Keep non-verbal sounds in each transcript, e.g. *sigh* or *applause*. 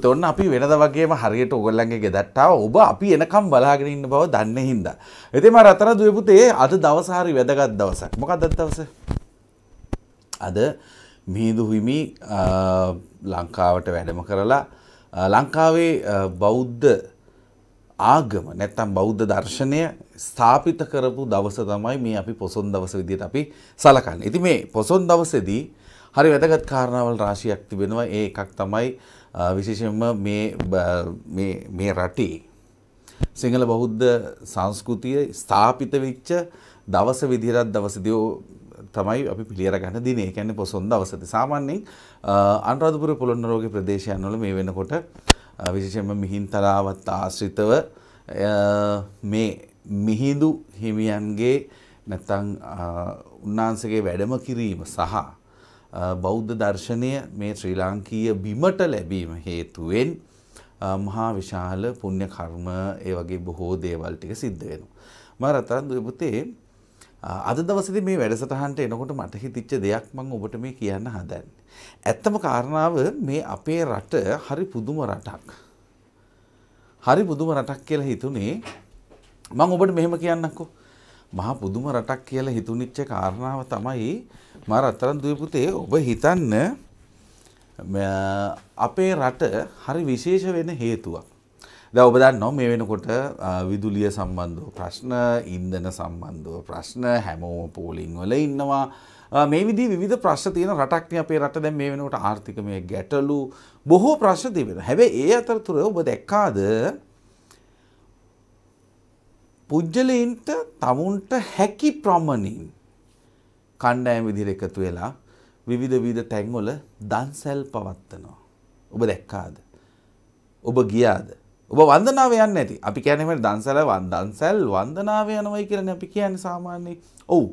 මුකුත් ඔන්න අපි වෙනද වගේම හරියට ඔගොල්ලන්ගේ ගෙදට්ටාව ඔබ අපි එනකම් බලාගෙන ඉන්න බව දන්න හින්දා. එතේ මම රතන දුවපුතේ අද දවස හරි වැදගත් දවසක්. මොකක්ද අද දවස? අද මිහිඳු හිමි ලංකාවට වැඩම කරලා ලංකාවේ බෞද්ධ ආගම නැත්තම් බෞද්ධ දර්ශනය ස්ථාපිත කරපු දවස තමයි මේ අපි පොසොන් දවස විදිහට අපි සලකන්නේ. ඉතින් මේ පොසොන් දවසේදී හරි වැදගත් කාරණාවල් රාශියක් තිබෙනවා. ඒ එකක් තමයි විශේෂෙන්ම මේ රටේ සිංහල බෞද්ධ සංස්කෘතිය ස්ථාපිත වෙච්ච දවස විදිහට දවසදී තමයි අපි පිළියර ගන්න දිනේ. ඒ කියන්නේ පොසොන් දවසදී සාමාන්‍යයෙන් අනුරාධපුර පොළොන්නරුවේ ප්‍රදේශයන්වල මේ වෙනකොට විශේෂයෙන්ම මිහින්තලාවත් ආශ්‍රිතව මේ මිහිඳු හිමියන්ගේ නැත්නම් උන්වහන්සේගේ වැඩම කිරීම සහ බෞද්ධ දර්ශනය මේ ශ්‍රී ලාංකීය බිමට ලැබීම හේතුවෙන් මහා විශාල පුණ්‍ය කර්ම ඒ වගේ බොහෝ දේවල් ටික සිද්ධ වෙනවා. මම රතන් දුපුතේ අද දවසේදී මේ වැඩසටහනට එනකොට මට හිතිච්ච දෙයක් මම ඔබට මේ කියන්න හදන්නේ. ඇත්තම කාරණාව මේ අපේ රට හරි පුදුම රටක්. හරි පුදුම රටක් කියලා හිතුනේ මම ඔබට මෙහෙම කියන්නම්කෝ. මහා පුදුම රටක් කියලා හිතුනිච්ච කාරණාව තමයි මා රත්තරන් දුවේ පුතේ ඔබ හිතන්න අපේ රට හරි විශේෂ වෙන හේතුවක්. දැන් ඔබ දන්නවා මේ වෙනකොට විදුලිය සම්බන්ධව ප්‍රශ්න, ඉන්ධන සම්බන්ධව ප්‍රශ්න හැමෝම පෝලිං වල ඉන්නවා. මේ විදි විධ ප්‍රශ්න තියෙන රටක්න අපේ රට දැන් මේ වෙනකොට ආර්ථිකමය ගැටලු බොහෝ ප්‍රශ්න තිබෙන. හැබැයි ඒ අතරතුර ඔබ දැක්කාද පුද්ගලයින්ට තමුන්ට හැකි ප්‍රමණින් කණ්ඩායම් විදිහට එකතු වෙලා විවිධ විවිධ තැන්වල දන්සැල් පවත්වනවා. ඔබ දැක්කාද? ඔබ ගියාද? ඔබ වන්දනාව යන්නේ නැති. අපි කියන්නේ මේ දන්සැල වන්දන්සැල් වන්දනාව යනවයි කියලානේ අපි කියන්නේ සාමාන්‍යයෙන්. ඔව්.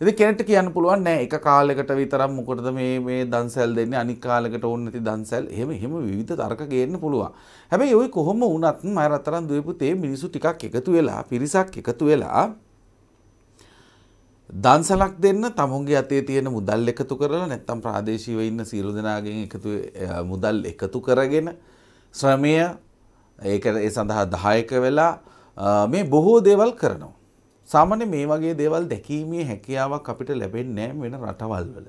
ඉතින් කෙනෙක්ට කියන්න පුළුවන් නෑ එක කාලයකට විතරක් මොකටද මේ මේ දන්සල් දෙන්නේ අනික් කාලයකට ඕනේ නැති දන්සල් එහෙම එහෙම විවිධ තර්ක ගේන්න පුළුවන්. හැබැයි ওই කොහොම වුණත් මම රත්තරන් දුවපුතේ මිනිස්සු ටිකක් එකතු වෙලා පිරිසක් එකතු වෙලා දන්සලක් දෙන්න තමුන්ගේ අතේ තියෙන මුදල් එකතු කරලා නැත්තම් ප්‍රාදේශීව ඉන්න සියලු දෙනාගෙන් එකතු මුදල් එකතු කරගෙන ශ්‍රමය ඒක ඒ සඳහා දායක වෙලා මේ බොහෝ දේවල් කරනවා. සාමාන්‍ය මේ වගේ දේවල් දැකීමේ හැකියාවක් අපිට ලැබෙන්නේ වෙන රටවල් වල.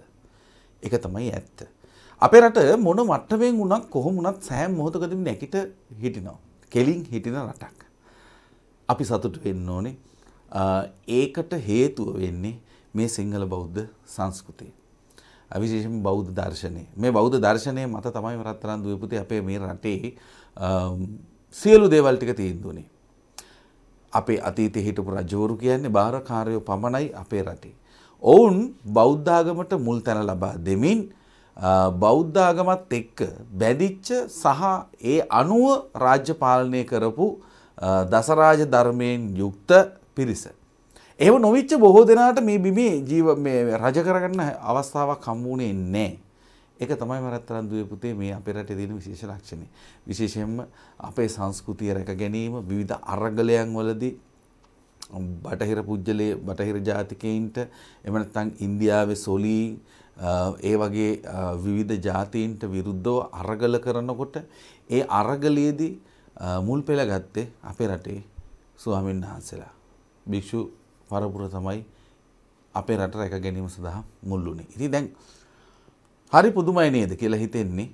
ඒක තමයි ඇත්ත. අපේ රට මොන මට්ටමෙන් වුණත් කොහොම වුණත් සෑම මොහොතකදී නැගිට හිටිනවා. කෙලින් හිටින රටක්. අපි සතුටු වෙන්න ඕනේ. ඒකට හේතුව වෙන්නේ මේ සිංහල බෞද්ධ සංස්කෘතිය. විශේෂම බෞද්ධ දර්ශනය මේ බෞද්ධ දර්ශනය මත තමයි රත්තරන් දුවපුතේ අපේ මේ රටේ සියලු දේවල් ටික තීන්දුවනේ අපේ අතීතයේ හිටපු රජවරු කියන්නේ බාරකාරයෝ පමණයි අපේ රටේ. ඔවුන් බෞද්ධාගමට මුල් තැන ලබා දෙමින් බෞද්ධාගමත් එක්ක බැඳිච්ච සහ ඒ අනුව රාජ්‍ය පාලනය කරපු දසරාජ ධර්මයෙන් යුක්ත පිරිස. ඒව නොවිච්ච බොහෝ දෙනාට මේ බිමේ ජීව රජ කරගන්න අවස්ථාවක් හම්බුනේ නැහැ. ඒක තමයි මරත්තරන්දුවේ පුතේ මේ අපේ රටේ තියෙන විශේෂ ලක්ෂණය. විශේෂයෙන්ම අපේ සංස්කෘතිය රැක ගැනීම විවිධ අරගලයන් වලදී බටහිර පුජ්‍යලේ බටහිර ජාතිකයින්ට එහෙම නැත්නම් ඉන්දියාවේ සොලී ඒ වගේ විවිධ ජාතීන්ට විරුද්ධව අරගල කරනකොට ඒ අරගලයේදී මුල් පෙළ ගත්තේ අපේ රටේ ස්වාමීන් වහන්සේලා. භික්ෂු පරපුර තමයි අපේ රට රැක ගැනීම සඳහා මුල් වුණේ. ඉතින් දැන් හරි පුදුමයි නේද කියලා හිතෙන්නේ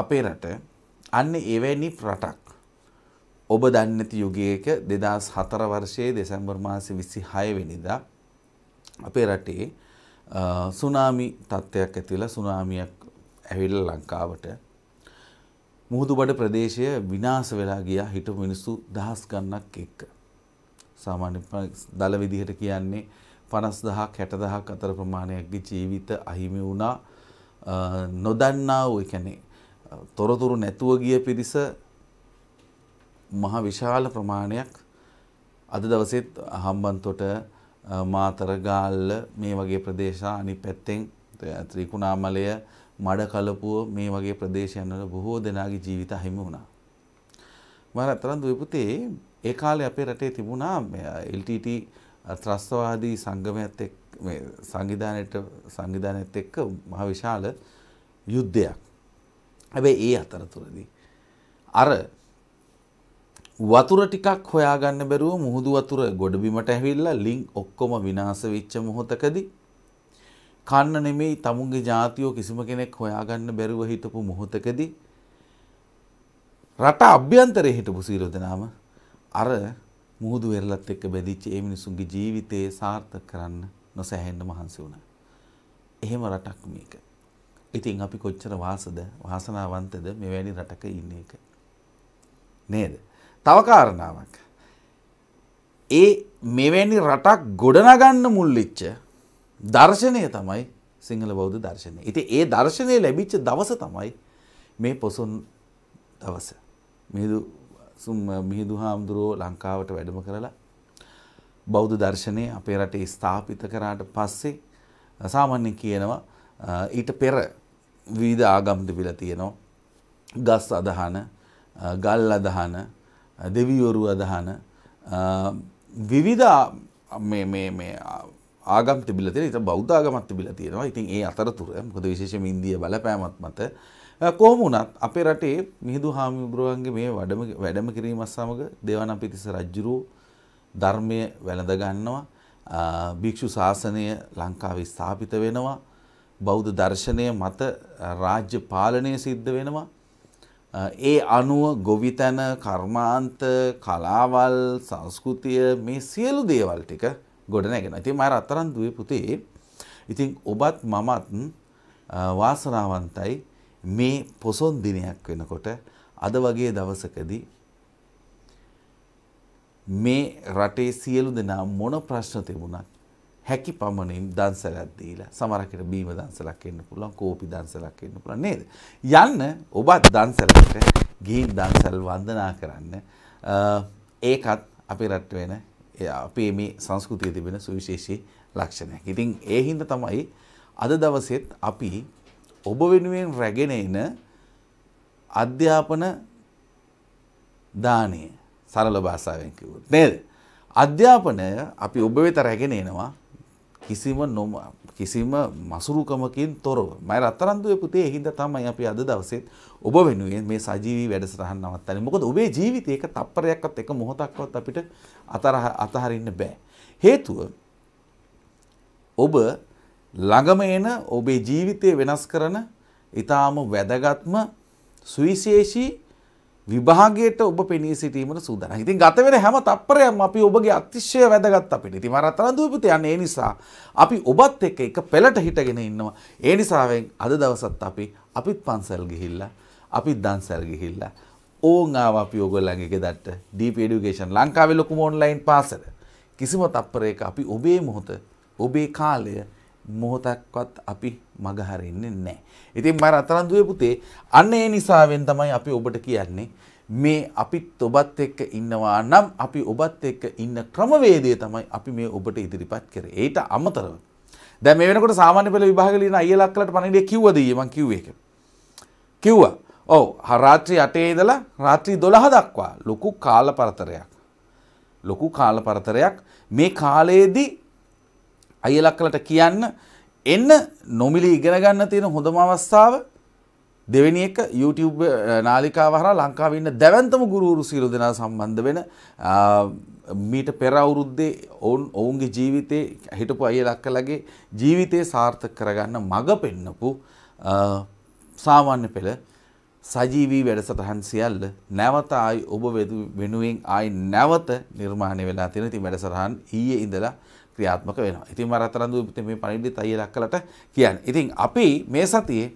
අපේ රට අන්න එවැනි රටක් ඔබ දන්නති යුගයක දෙදස් හතර වර්ෂයේ දෙසැම්බර් මාස විසි හයවෙනිදා අපේ රටේ සුනාමි තත්ත්වයක් ඇතිවෙලා සුනාමියක් ඇවිල්ල ලංකාවට මුහුදුබඩ ප්‍රදේශය විනාස වෙලා ගියා හිට මිනිස්සු දහස් ගන්නක් එක්ක. සාමාන්‍ය දල විදිහට කියන්නේ පනස් දහක් හැට දහක් අතර ප්‍රමාණයක්ගේ ජීවිත අහිමි වුණා නොදන්නා වූ එකනේ තොරතුරු නැතුව ගිය පිරිස මහා විශාල ප්‍රමාණයක් අද දවසෙත් හම්බන්තොට මාතරගාල්ල මේ වගේ ප්‍රදේශ අනිත් පැත්තෙන් ත්‍රිකුණාමලය මඩකලපුව මේ වගේ ප්‍රදේශයන්වල බොහෝ දෙනාගේ ජීවිත අහිමි වුණා. මහරත්තරන් දුවපුතේ ඒ කාලේ අපේ රටේ තිබුණා LTT ත්‍රස්තවාදී සංගමයත් එක්ක සංවිධානයට සංවිධානයත් එක්ක මහ විශාල යුද්ධයක්. හැබැයි ඒ අතරතුරදී අර වතුර ටිකක් හොයාගන්න බැරුව මුහුදු වතුර ගොඩබිමට ඇවිල්ලා ලිං ඔක්කොම විනාශ වෙච්ච මොහොතකදී කන්න නෙමෙයි තමුන්ගේ ජාතියෝ කිසිම කෙනෙක් හොයාගන්න බැරුව හිටපු මොහොතකදී රට අභ්‍යන්තරයේ හිටපු සියලු දෙනාම අර මුහුදු වෙරළත් එක්ක බැඳිච්ච ඒ මිනිසුන්ගේ ජීවිතේ සාර්ථක කරන්න නොසැහෙන්න මහන්සි වුණා. එහෙම රටක් මේක. ඉතින් අපි කොච්චර වාසද වාසනාවන්තද මෙවැනි රටක ඉන්න එක. නේද? තව කාරණාවක්. ඒ මෙවැනි රටක් ගොඩනගන්න මුල්ලිච්ච දර්ශනය තමයි සිංහල බෞද්ධ දර්ශනය. ඉතින් ඒ දර්ශනය ලැබිච්ච දවස තමයි මේ පොසොන් දවස. මිහිඳු මිහිඳු හාමුදුරුවෝ ලංකාවට වැඩම කරලා බෞද්ධ දර්ශනය අපේ රටේ ස්ථාපිත කරාට පස්සේ සාමාන්‍ය කියනවා ඊට පෙර විවිධ ආගම් තිබිලා තියෙනවා. ගස් අදහන, ගල් අදහන, දෙවිවරු අදහන විවිධ මේ මේ මේ ආගම් තිබිලා තියෙන ඉතින් බෞද්ධ ආගමක් තිබිලා තියෙනවා. ඉතින් ඒ අතරතුර මොකද විශේෂයෙන්ම ඉන්දිය බලපෑමත් මත කොහොම වුණත් අපේ රටේ මිහිඳු හාමුදුරුවන්ගේ මේ වැඩම වැඩම කිරීම සමග දේවානම්පියතිස්ස රජුරෝ ධර්මය වැළඳ ගන්නවා භික්ෂු ශාසනය ලංකාවේ ස්ථාපිත වෙනවා බෞද්ධ දර්ශනය මත රාජ්‍ය පාලනය සිද්ධ වෙනවා ඒ අනුව ගොවිතැන කර්මාන්ත කලාවල් සංස්කෘතිය මේ සියලු දේවල් ටික ගොඩ නැගෙන ඉතින් මම රත්තරන් දුවේ පුතේ ඉතින් ඔබත් මමත් වාසනාවන්තයි මේ පොසොන් දිනයක් වෙනකොට අද වගේ දවසකදී මේ රටේ සියලු දෙනා මොන ප්‍රශ්න තිබුණත් හැකි පමණින් දන්සලක් දීලා සමහරකට බීම දන්සලක් එන්න පුළුවන් කෝපි දන්සලක් එන්න පුළුවන් නේද යන්න ඔබත් දන්සලකට ගිහින් දන්සල් වන්දනා කරන්න ඒකත් අපේ රට වෙන අපේ මේ සංස්කෘතිය තිබෙන සුවිශේෂී ලක්ෂණයක්. ඉතින් ඒ හින්දා තමයි අද දවසෙත් අපි ඔබ වෙනුවෙන් රැගෙන එන අධ්‍යාපන දානය සරල භාසාාවෙන් කිවුත් නේද. අධ්‍යාපනය අපි ඔබ වෙත රැගෙන එනවා කිසිම නොම කිසිම මසුරුකමකින් තොරව මයි රත්තරන්දුව පුතේ හිද තමයි අපි අද දවසෙත් ඔබ වෙනුවෙන් මේ සජීවී වැඩසටහන් නවත්තන මොකද ඔබේ ජීවිතයක තප්පරයක්ත් එක මොහොතක්වත් අපිට අතරහ අතහරන්න බෑ. හේතුව ඔබ ළඟම එන ඔබේ ජීවිතය වෙනස් කරන ඉතාම වැදගත්ම සුවිශේෂී විභාගයට ඔබ පෙනී සිටීමට සූදන ඉතින් ගතවෙන හැම තත්පරයම් අපි ඔබගේ අතිශ්‍ය වැදගත් අපිට ඉති මරත්තරඳූපති යන්න ඒ නිසා අපි ඔබත් එක්ක එක පෙළට හිටගෙන ඉන්නවා ඒ නිසාවෙන් අද දවසත් අපි අපිත් පන්සල් ගිහිල්ලා අපිත් දන්සල් ගිහිල්ලා ඕන් ආව අපි ඔගොල්ලන්ගේ දට්ට ඩීප එඩියුකේෂන් ලංකාවේ ලොකුම ඔන්ලයින් පාසල කිසිම තත්පරයක අපි ඔබේ මොහොත ඔබේ කාලය මොහොතක්වත් අපි මගහරෙන්නේ නැහැ. ඉතින් මම රත්තරන්දුවේ පුතේ අන්න ඒ නිසාවෙන් තමයි අපි ඔබට කියන්නේ මේ අපිත් ඔබත් එක්ක ඉන්නවා නම් අපි ඔබත් එක්ක ඉන්න ක්‍රමවේදය තමයි අපි මේ ඔබට ඉදිරිපත් කරේ. ඒට අමතරව දැන් මේ වෙනකොට සාමාන්‍ය පෙළ විභාගෙ ලියන අයියලා අක්කලට පණිවිඩය කිව්වද ඊයේ මං කිව්වේ ඒක. කිව්වා. ඔව් රාත්‍රී 8 ඉඳලා රාත්‍රී 12 දක්වා ලොකු කාල පරතරයක්. ලොකු කාල පරතරයක් මේ කාලයේදී අයලක්කලට කියන්න එන්න නොමිලි ඉගෙනගන්න තියෙන හොඳම අවස්ථාව දෙවැනි එක YouTube නාලිකාව හරහා ලංකාවේ ඉන්න දැවැන්තම ගුරුවරු සියලු දෙනා සම්බන්ධ වෙන මීට පෙර අවුරුද්දේ ඔවුන් ඔවුන්ගේ ජීවිතේ හිටපු අයලක්කලගේ ජීවිතේ සාර්ථක කරගන්න මඟ පෙන්නපු සාමාන්‍ය පෙළ සජීවී වැඩසටහන් සියල්ල නැවත ආයි ඔබ වෙනුවෙන් ආයි නැවත නිර්මාණය වෙලා තියෙන ඉතින් වැඩසටහන් ඊයේ ඉඳලා ක්‍රියාත්මක වෙනවා. ඉතින් මම රත්තරන්දු ඉතින් මේ පණිවිඩය අයිය ලක්කලට කියන්නේ. ඉතින් අපි මේ සතියේ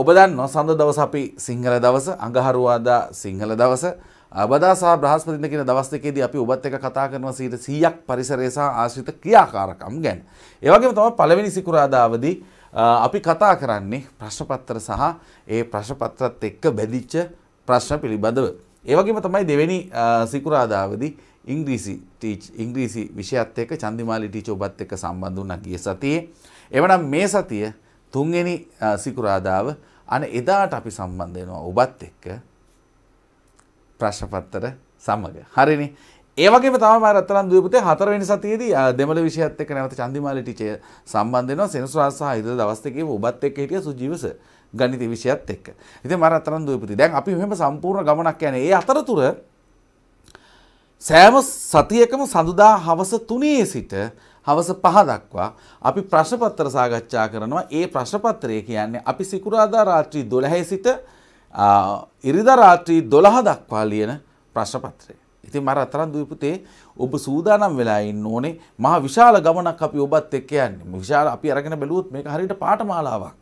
ඔබ දන්නවා සඳ දවස අපි සිංහල දවස අඟහරුවාදා සිංහල දවස බදා සහ බ්‍රහස්පතින්ද කියන දවස් දෙකේදී අපි ඔබත් එක්ක කතා කරනවා සීට 100ක් පරිසරය සහ ආශ්‍රිත ක්‍රියාකාරකම් ගැන. ඒ වගේම තමයි පළවෙනි සිකුරාදා අවදී අපි කතා කරන්නේ ප්‍රශ්නපත්‍ර සහ ඒ ප්‍රශ්නපත්‍රත් එක්ක බැඳිච්ච ප්‍රශ්න පිළිබඳව. ඒ වගේම තමයි දෙවෙනි සිකුරාදාවදී ඉංග්‍රීසි ටීච් ඉංග්‍රීසි විෂයත් එක්ක චන්දිමාලි ටීච ඔබත් එක්ක සම්බන්ධ වුණා ගිය සතියේ. එවනම් මේ සතිය තුන්වෙනි සිකුරාදාව අන එදාට අපි සම්බන්ධ වෙනවා ඔබත් එක්ක ප්‍රශ්නපත්තර සමග. හරිනේ. ඒ වගේම තමයි රත්තරන් දුවේ පුතේ හතරවෙනි සතියේදී දෙමළ විෂයත් එක්ක නැවත චන්දිමාලි ටීචර් සම්බන්ධ වෙනවා සෙනසුරාදා සහ ඉදලා දවස් දෙකේ ඔබත් එක්ක හිටිය සුජීවස ගණිත විෂයත් එක්ක. ඉතින් මම රත්තරන් දුවේ පුතේ දැන් අපි මෙහෙම සම්පූර්ණ ගමනක් යන්නේ. ඒ අතරතුර සෑම සතියකම සඳුදා හවස තුනේ සිට හවස පහ දක්වා අපි ප්‍රශ්නපත්තර සාකච්ඡා කරනවා ඒ ප්‍රශ්නපත්‍රය කියන්නේ අපි සිකුරාදා රාත්‍රී දොළහේ සිට ඉරිදා රාත්‍රී දොළහ දක්වා ලියන ප්‍රශ්නපත්‍රය. ඉතින් මර අතරන් දීපුතේ ඔබ සූදානම් වෙලා ඉන්න ඕනේ මහා විශාල ගමනක් අපි ඔබත් එක්ක යන්නේ. විශාල අපි අරගෙන බැලුවොත් මේක හරියට පාඨමාලාවක්.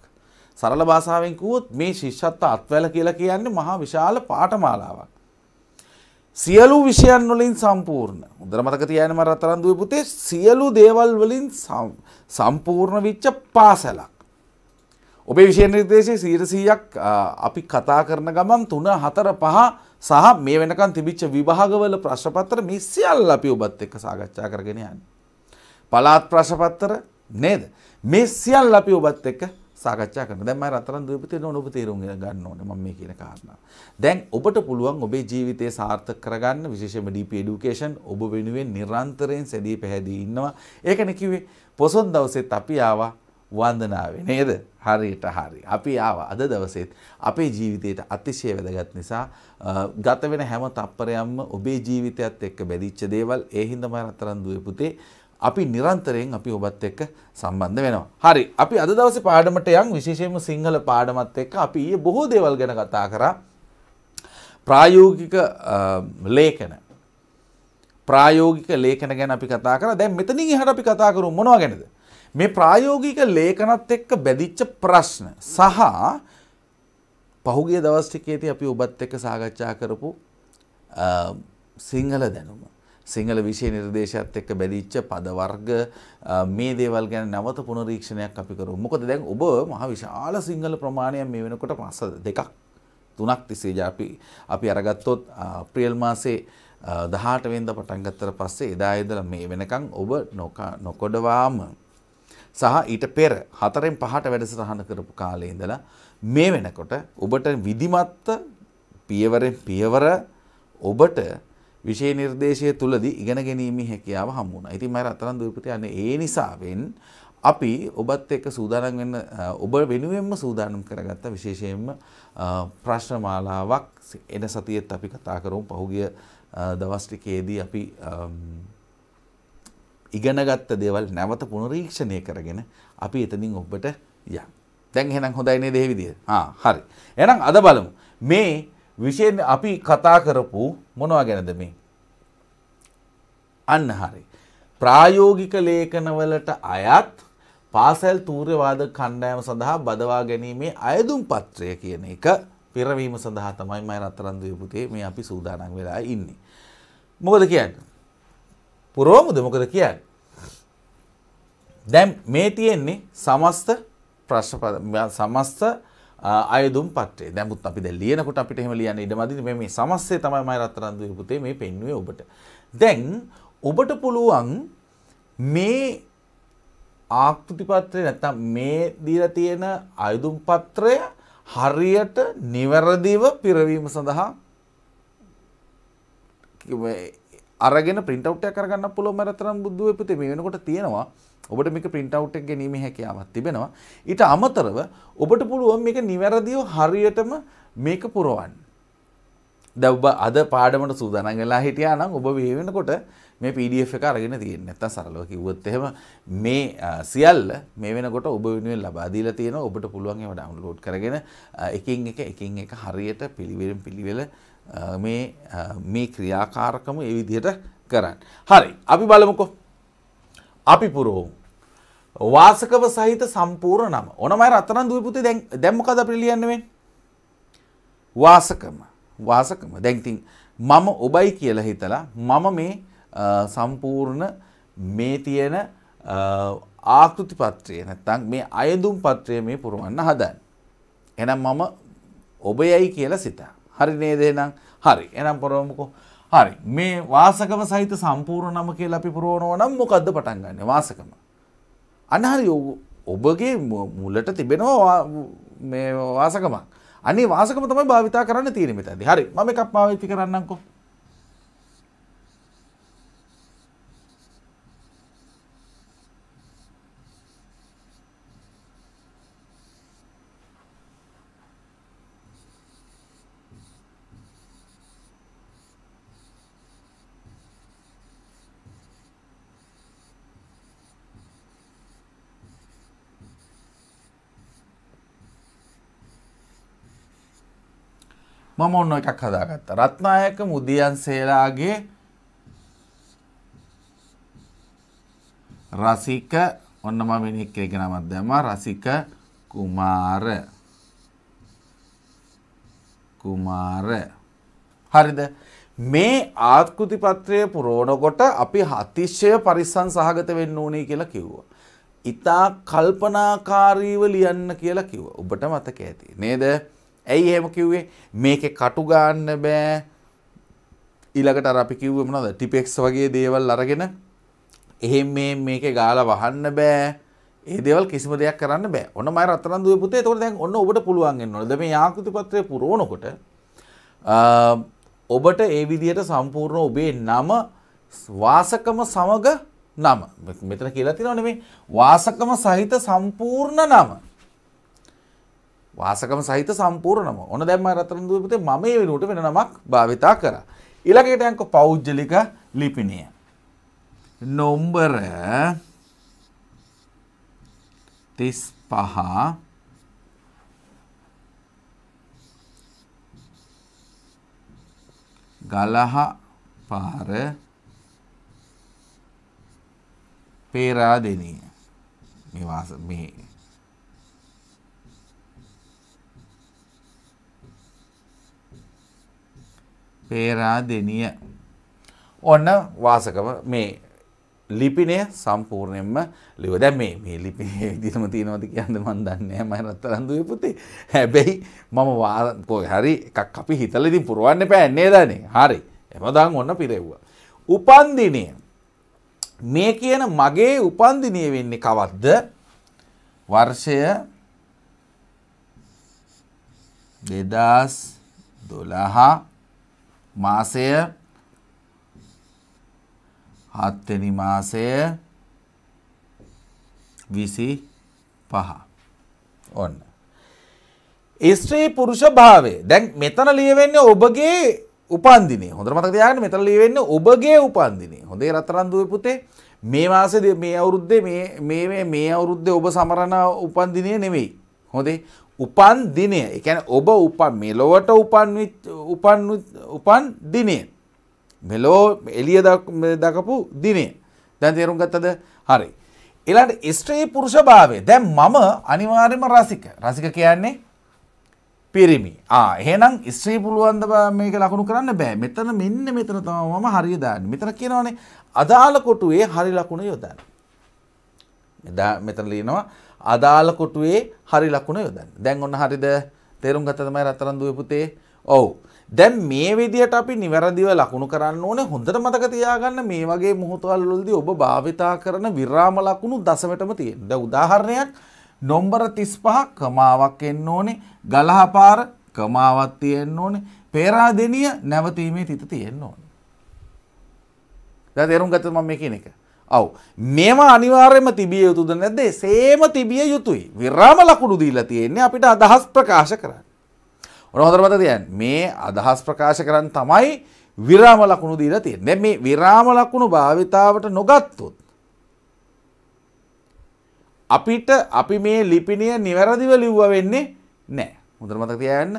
සරල භාෂාවෙන් කිව්වොත් මේ ශිෂ්‍යත්ව අත්වැල කියලා කියන්නේ මහා විශාල පාඨමාලාවක්. සියලු විෂයන් වලින් සම්පූර්ණ. හොඳට මතක තියාගන්න මම රත්තරන් දුවේ පුතේ සියලු දේවල් වලින් සම්පූර්ණ වෙච්ච පාසලක්. ඔබේ විෂය නිර්දේශයේ 100%ක් අපි කතා කරන ගමන් 3 4 5 සහ මේ වෙනකන් තිබිච්ච විභාගවල ප්‍රශ්නපත්‍ර මේ සියල්ල අපි ඔබත් එක්ක සාකච්ඡා කරගෙන යන්නේ. පළාත් ප්‍රශ්නපත්‍ර නේද? මේ සියල්ල අපි ඔබත් එක්ක සාකච්ඡා කරන. දැන් මම රත්තරන් දූපතේ නෝන ඔබ තේරුම් ගන්න ඕනේ මම මේ කියන කාරණා. දැන් ඔබට පුළුවන් ඔබේ ජීවිතය සාර්ථක කරගන්න විශේෂයෙන්ම DP education ඔබ වෙනුවෙන් නිරන්තරයෙන් සැදී පැහැදී ඉන්නවා. ඒකනේ කිව්වේ පොසොන් දවසෙත් අපි ආවා වන්දනාවේ නේද? හරියට හරි. අපි ආවා අද දවසෙත් අපේ ජීවිතයට අතිශය වැදගත් නිසා ගත වෙන හැම තප්පරයක්ම ඔබේ ජීවිතයත් එක්ක බැඳිච්ච දේවල් ඒ හින්දාම රත්තරන් දුවේ පුතේ අපි නිරන්තරයෙන් අපි ඔබත් එක්ක සම්බන්ධ වෙනවා. හරි අපි අද දවසේ පාඩමට යන් විශේෂයෙන්ම සිංහල පාඩමත් එක්ක අපි ඊයේ බොහෝ දේවල් ගැන කතා කරා. ප්‍රායෝගික ලේඛන ප්‍රායෝගික ලේඛන ගැන අපි කතා කරා. දැන් මෙතනින් එහාට අපි කතා කරමු මොනවා ගැනද? මේ ප්‍රායෝගික ලේඛනත් එක්ක බැඳිච්ච ප්‍රශ්න සහ පහුගිය දවස් ටිකේදී අපි ඔබත් එක්ක සාකච්ඡා කරපු සිංහල දැනුම සිංහල විෂය නිර්දේශයත් එක්ක බැදිච්ච පදවර්ග මේ දේවල් ගැන නැවත පුනරීක්ෂණයක් අපි කරු. මොකද දැන් ඔබ මහ විශාල සිංහල ප්‍රමාණයක් මේ වෙනකොට පස්ස දෙකක් තුනක් තිස්සේ අපි අපි අරගත්තොත් අප්‍රේල් මාසේ 18 වෙනිදා පටන් ගත්තට පස්සේ එදා ඉඳලා මේ වෙනකන් ඔබ නොකොඩවාම සහ ඊට පෙර 4න් 5ට වැඩසටහන කරපු කාලේ ඉඳලා මේ වෙනකොට ඔබට විධිමත් පියවරෙන් පියවර ඔබට විෂය නිර්දේශය තුළදී ඉගෙන ගැනීමේ හැකියාව හමු වුණා. ඉතින් මම රත්තරන් දූපති යන්නේ ඒ නිසාවෙන් අපි ඔබත් එක්ක සූදානම් වෙන්න ඔබ වෙනුවෙන්ම සූදානම් කරගත්ත විශේෂයෙන්ම ප්‍රශ්න මාලාවක් එන සතියෙත් අපි කතා කරමු පහුගිය දවස් ටිකේදී අපි ඉගෙනගත්ත දේවල් නැවත පුනරීක්ෂණය කරගෙන අපි එතනින් ඔබට යන්න. දැන් එහෙනම් හොඳයි නේද මේ විදිය? ආ හරි. එහෙනම් අද බලමු. මේ විශයෙන් අපි කතා කරපු මොනවා ගැනද මේ. අන්න හරි. ප්‍රායෝගික ලේඛනවලට අයත් පාසැල් තූර්යවාද කණ්ඩායම සඳහා බදවා ගැනීමේ අයදුම් පත්‍රය කියන එක පෙරවීම සඳහා තමයි මම රත්තරන්දුවේ පුතේ මේ අපි සූදානම් වෙලා ඉන්නේ. මොකද කියන්නේ? පුරෝමුද මොකද කියන්නේ? දැන් මේ තියෙන්නේ සමස්ත ප්‍රශ්න සමස්ත අයදුම් පත්‍රේ දැමුත් අපි දැන් ලියනකොට අපිට එහෙම ලියන්න ඉඩමදි මේ මේ සමස්තය තමයි මම රත්තරන්දු පුතේ මේ පෙන්වුවේ ඔබට. දැන් ඔබට පුළුවන් මේ ආකෘති පත්‍රය නැත්නම් මේ දීලා තියෙන අයදුම් පත්‍රය හරියට නිවැරදිව පිරවීම සඳහා අරගෙන පින්ටවට් එකක් අරගන්න පුළුවන් මරතරම් බුද්ධ උපතේ මේ වෙනකොට තියෙනවා. ඔබට මේක පින්ටවට් එක ගැනීම හැකියාවක් තිබෙනවා. ඊට අමතරව ඔබට පුළුවන් මේක නිවැරදිව හරියටම මේක පුරවන්න. දැන් ඔබ අද පාඩමට සූදානම් වෙලා හිටියා නම් ඔබ මේ වෙනකොට මේ PDF එක අරගෙන තියෙන්නේ නැත්තම් සරලව කිව්වොත් එහෙම මේ සියල්ල මේ වෙනකොට ඔබ වෙනුවෙන් ලබා දීලා තියෙනවා ඔබට පුළුවන් ඒවා ඩවුන්ලෝඩ් කරගෙන එකින් එක එකින් එක හරියට පිළිවෙලින් පිළිවෙල මේ මේ ක්‍රියාකාරකම ඒ විදිහට කරන්න. හරි අපි බලමුකෝ. අපි පුරෝ වාසකව සහිත සම්පූර්ණ නම. ඕනමයි රත්තරන් දුවේ පුතේ දැන් දැන් මොකද අපිට ලියන්න වෙන්නේ? වාසකම. වාසකම. දැන් ඉතින් මම ඔබයි කියලා හිතලා මම මේ සම්පූර්ණ මේ තියෙන ආකෘති පත්‍රය නැත්තම් මේ අයදුම් පත්‍රය මේ පුරවන්න හදන්නේ. එහෙනම් මම ඔබයයි කියලා සිතා. හරි නේද එහෙනම් හරි එහෙනම් පොරවමුකෝ හරි මේ වාසකම සහිත සම්පූර්ණ නම කියලා අපි පුරවනවා නම් මොකද්ද පටන් ගන්නෙ වාසකම අනහරි ඔබගේ මුලට තිබෙනවා මේ වාසකමක් අනේ වාසකම තමයි භාවිතා කරන්න තියෙන මෙතනදී හරි මම එකක් පාවිච්චි කරන්නම්කෝ මම ඔන්න එකක් හදාගත්තා. රත්නායක මුදියන්සේලාගේ රසික ඔන්න මම මෙනි එකේ නමක් දැම්මා රසික කුමාර කුමාර හරිද මේ ආත්කෘති පත්‍රය පුරෝණකොට අපි අතිශය පරිස්සම් සහගත වෙන්න ඕනේ කියලා කිව්වා. ඉතා කල්පනාකාරීව ලියන්න කියලා කිව්වා. ඔබට මතක ඇති. නේද? ඇයි එහෙම කිව්වේ මේකේ කටු ගන්න බෑ ඊළඟට අර අපි කිව්වේ මොනවද ටිපෙක්ස් වගේ දේවල් අරගෙන එහෙම මේ මේකේ ගාලා වහන්න බෑ ඒ දේවල් කිසිම දෙයක් කරන්න බෑ. ඔන්න මම රත්තරන්දුවේ පුතේ. ඒතකොට දැන් ඔන්න ඔබට පුළුවන් වෙනවා. දැන් මේ ආකෘති පත්‍රය පුරවනකොට ඔබට ඒ විදිහට සම්පූර්ණ ඔබේ නම වාසකම සමග නම. මෙතන කියලා තියෙනවනේ මේ වාසකම සහිත සම්පූර්ණ නම. වාසකම සහිත සම්පූර්ණම ඕන දැම්ම රත්තරන්දුවපතේ මම මේ වෙනුවට වෙන නමක් භාවිතා කරා. ඊළඟට යන්කො පෞද්ගලික ලිපිණිය. නොම්බර 35 ගලහ පාර පේරාදෙනිය. මේ මේ පේරාදෙනිය. ඔන්න වාසකම මේ ලිපිනය සම්පූර්ණයෙන්ම ලිව දැ මේ මේ ලිපි දිනම තියනවති කියන්න මන් දන්නේ මයි රත්තරන්දුව පුතේ හැබැයි මම වාකෝ හරි එකක් අපි හිතලදි පුරුවන්න පැන්නේ දනේ හරි එමදාන් ඔන්න පිරෙව්වා. උපන්දිනය මේ කියන මගේ උපන්දිනය වෙන්නේ කවත්ද වර්ෂය දෙදස් දොළහා මාසය හත්වෙනි මාසය විසි පහ ඔන්න. ස්ත්‍රී පුරුෂ භාවේ දැන් මෙතන ලියවෙන්න ඔබගේ උපන්දින හොඳ මතක තියාගන්න මෙතන ලියවෙන්න ඔබගේ උපන්දිනේ හොඳේ රත්තරන් දුවේ පුතේ මේ මාසෙද මේ අවුරුද්දේ මේ මේ මේ අවුරුද්දේ ඔබ සමරන උපන්දිනේ නෙමෙයි හොඳේ උපන් දිනය එකැන ඔබ උපන් මෙලොවට උපන් උපන් උපන් දිනය මෙලෝ එලිය දකපු දිනේ දැන් තේරුම් ගත්තද හරි එලාට ස්ත්‍රී පුරුෂ භාවය දැන් මම අනිවාර්යම රසික රසික කියන්නේ පිරිමි ආ එහෙනම් ස්ත්‍රී පුළුවන් ද මේක ලකුණු කරන්න බෑ මෙතන මෙන්න මෙතන තමයි මම හරිය දාන්නේ මෙතන කියනවානේ අදාළ කොටුවේ හරි ලකුණ යොදන්න මෙතන ලියනවා අදාළ කොටුවේ හරි ලකුණ යොදන්න. දැන් ඔන්න හරිද තේරුම් ගත තමයි රත්තරන් දුවේ පුතේ. ඔව්. දැන් මේ විදිහට අපි නිවැරදිව ලකුණු කරන්න ඕනේ. හොඳට මතක තියාගන්න මේ වගේ මොහොතවල් වලදී ඔබ භාවිතා කරන විරාම ලකුණු දශමයටම තියෙනවා. දැන් උදාහරණයක් නොම්බර 35 කමාවක් එන්න ඕනේ. ගලහපාර කමාවක් තියෙන්න ඕනේ. පේරාදෙනිය නැවතීමේ තිත තියෙන්න ඕනේ. දැන් තේරුම් ගත්තද මම මේ කියන එක? ඔව් මේවා අනිවාර්යයෙන්ම තිබිය යුතුද නැද්ද? සේම තිබිය යුතුයි. විරාම ලකුණු දීලා තියෙන්නේ අපිට අදහස් ප්‍රකාශ කරන්න. ඔන්න හොඳට මතක තියාගන්න. මේ අදහස් ප්‍රකාශ කරන්න තමයි විරාම ලකුණු දීලා තියෙන්නේ. දැන් මේ විරාම ලකුණු භාවිතාවට නොගත්තොත් අපිට අපි මේ ලිපිණය නිවැරදිව ලිව්වා වෙන්නේ නැහැ. හොඳට මතක තියාගන්න.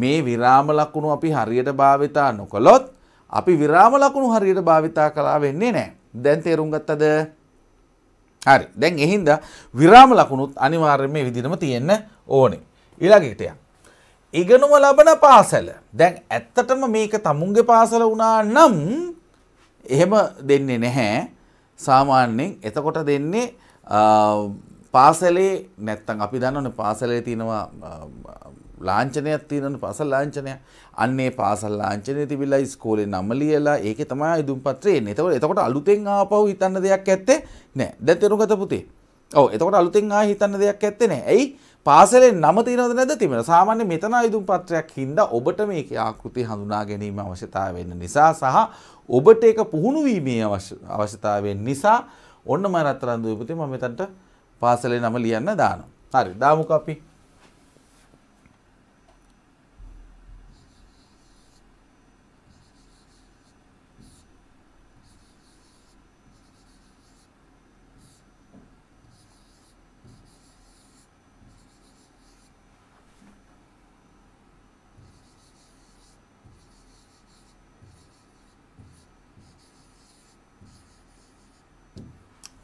මේ විරාම ලකුණු අපි හරියට භාවිතා නොකළොත් අපි විරාම ලකුණු හරියට භාවිතා කළා වෙන්නේ නැහැ. දැන් තේරුම් ගත්තද හරි දැන් එහින්ද විරාම ලකුණුත් අනිවාර්යෙන් මේ විදිහටම තියෙන්න ඕනේ. ඊළඟට යක්. ඉගෙනුම ලබන පාසල. දැන් ඇත්තටම මේක තමුන්ගේ පාසල වුණා නම් එහෙම දෙන්නේ නැහැ. සාමාන්‍යයෙන් එතකොට දෙන්නේ පාසලේ නැත්තම් අපි දන්නවනේ පාසලේ තියෙනවා ලාංචනයක් තියෙනවනේ පාසල් ලාංචනය. අන්නේ පාසල් ලාංචනය තිබිලා ඉස්කෝලේ නම ලියලා ඒකේ තමයි ඉදුම් පත්‍රය එන්නේ. ඒතකොට එතකොට අලුතෙන් ආපහු හිතන්න දෙයක් ඇත්තේ නැහැ. දැන් තේරුගත පුතේ. ඔව් එතකොට අලුතෙන් ආයෙ හිතන්න දෙයක් ඇත්තේ නැහැ. ඇයි? පාසලේ නම තියෙනවද නැද්ද තිබෙන. සාමාන්‍ය මෙතන ඉදුම් පත්‍රයක් හින්දා ඔබට මේකේ ආකෘති හඳුනා ගැනීම අවශ්‍යතාවය වෙන්න නිසා සහ ඔබට ඒක පුහුණු වීමේ අවශ්‍යතාවය නිසා ඔන්න මම රත්තරන් දුවේ පුතේ මම මෙතනට පාසලේ නම ලියන්න දානවා. හරි දාමුකෝ අපි.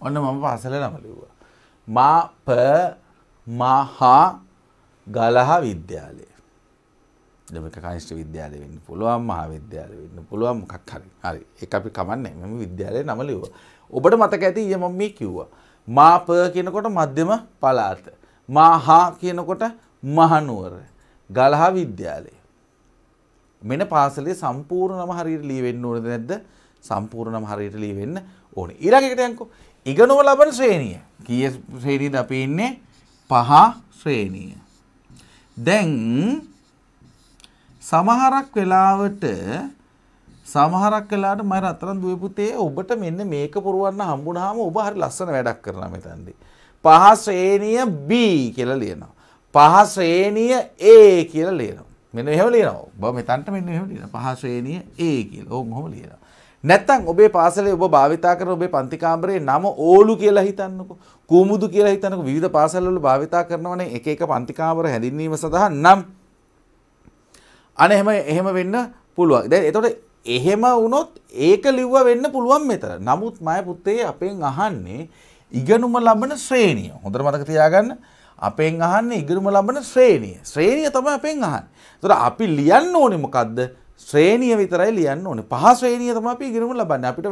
ඔන්න මම පාසල නම ලිව්වා. මා ප මහා ගලහ විද්‍යාලය. දෙමක කනිෂ්ඨ විද්‍යාලය වෙන්න පුළුවන් මහා විද්‍යාලය වෙන්න පුළුවන් මොකක් හරි. හරි. ඒක අපි කමන්නේ. මම විද්‍යාලයේ නම ලිව්වා. ඔබට මතක ඇති ඊයේ මම මේ කිව්වා. මා ප කියනකොට මධ්‍යම පළාත. මහා කියනකොට මහනුවර. ගලහ විද්‍යාලය. මෙන පාසලේ සම්පූර්ණම හරියට ලියවෙන්න ඕනද නැද්ද? සම්පූර්ණම හරියට ලියවෙන්න ඕනේ. ඊළඟ එකට යන්කෝ. ඉගනුව ලබන ශ්‍රේණිය කිය ශ්‍රේණීද අපි ඉන්නේ පහ ශ්‍රේණිය. දැන් සමහරක් වෙලාවට සමහරක් වෙලාට මම රත්තරන් දුවේ පුතේ ඔබට මෙන්න මේක පුරවන්න හම්බුනහම ඔබ හරි ලස්සන වැඩක් කරනවා මෙතනදී. පහ ශ්‍රේණිය B කියලා ලියනවා. පහ ශ්‍රේණිය A කියලා ලියනවා. මෙන්න එහෙම ලියනවා. ඔබ මෙතනට මෙන්න එහෙම ලියනවා. පහ ශ්‍රේණිය A කියලා. ඕම් ඔහොම ලියනවා. නැත්තම් ඔබේ පාසලේ ඔබ භාවිතා කරන ඔබේ පන්ති කාමරේ නම ඕලු කියලා හිතන්නකෝ. කුමුදු කියලා හිතන්නකෝ. විවිධ පාසල්වල භාවිතා කරනවනේ එක එක පන්ති කාමර හැඳින්වීම සඳහා නම් අනේ එහෙම එහෙම වෙන්න පුළුවන්. දැන් එතකොට එහෙම වුණොත් ඒක ලිව්ව වෙන්න පුළුවන් මෙතන. නමුත් මය පුතේ අපෙන් අහන්නේ ඉගෙනුම ලබන ශ්‍රේණිය. හොඳට මතක තියාගන්න. අපෙන් අහන්නේ ඉගෙනුම ලබන ශ්‍රේණිය. ශ්‍රේණිය තමයි අපෙන් අහන්නේ. ඒතර අපි ලියන්න ඕනේ මොකද්ද? ශ්‍රේණිය විතරයි ලියන්න ඕන පහ ශ්‍රේණිය තම අපි ඉගෙනුම ලබන්න අපිට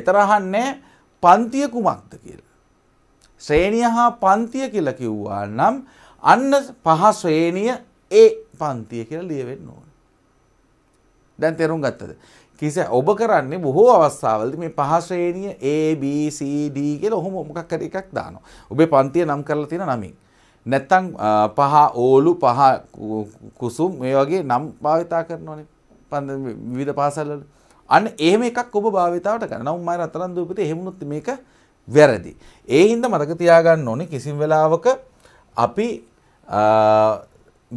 එතරහන්නේ පන්තිය කුමක්ද කියලා. ශ්‍රේණිය හා පන්තිය කියල කිව්වා නම් අන්න පහ ශ්‍රේණිය ඒ පන්තිය කියලා ලියවෙන්න ඕන. දැන් තෙරුම් ගත්තද. කිස ඔබ කරන්නේ බොහෝ අවස්ථාවලද මේ පහශ්‍රේණිය ABCD කියල ඔහොම මොකක් කර එකක් දානවා. ඔබේ පන්තිය නම් කරලා තියෙන නමින්. නැත්තං පහ ඕලු පහ කුසුම් මේ වගේ නම් භාවිතා කරනවනේ පන්ද විධ පාසල්ලල අන්න ඒම එකක් ඔබ භාවිතාවට කරන උම්මයි රතරන් දූපත හෙමුණුත් මේක වැරදි. ඒ හින්ද මතක තියාගන්න ඕනේ කිසිම් වෙලාවක අපි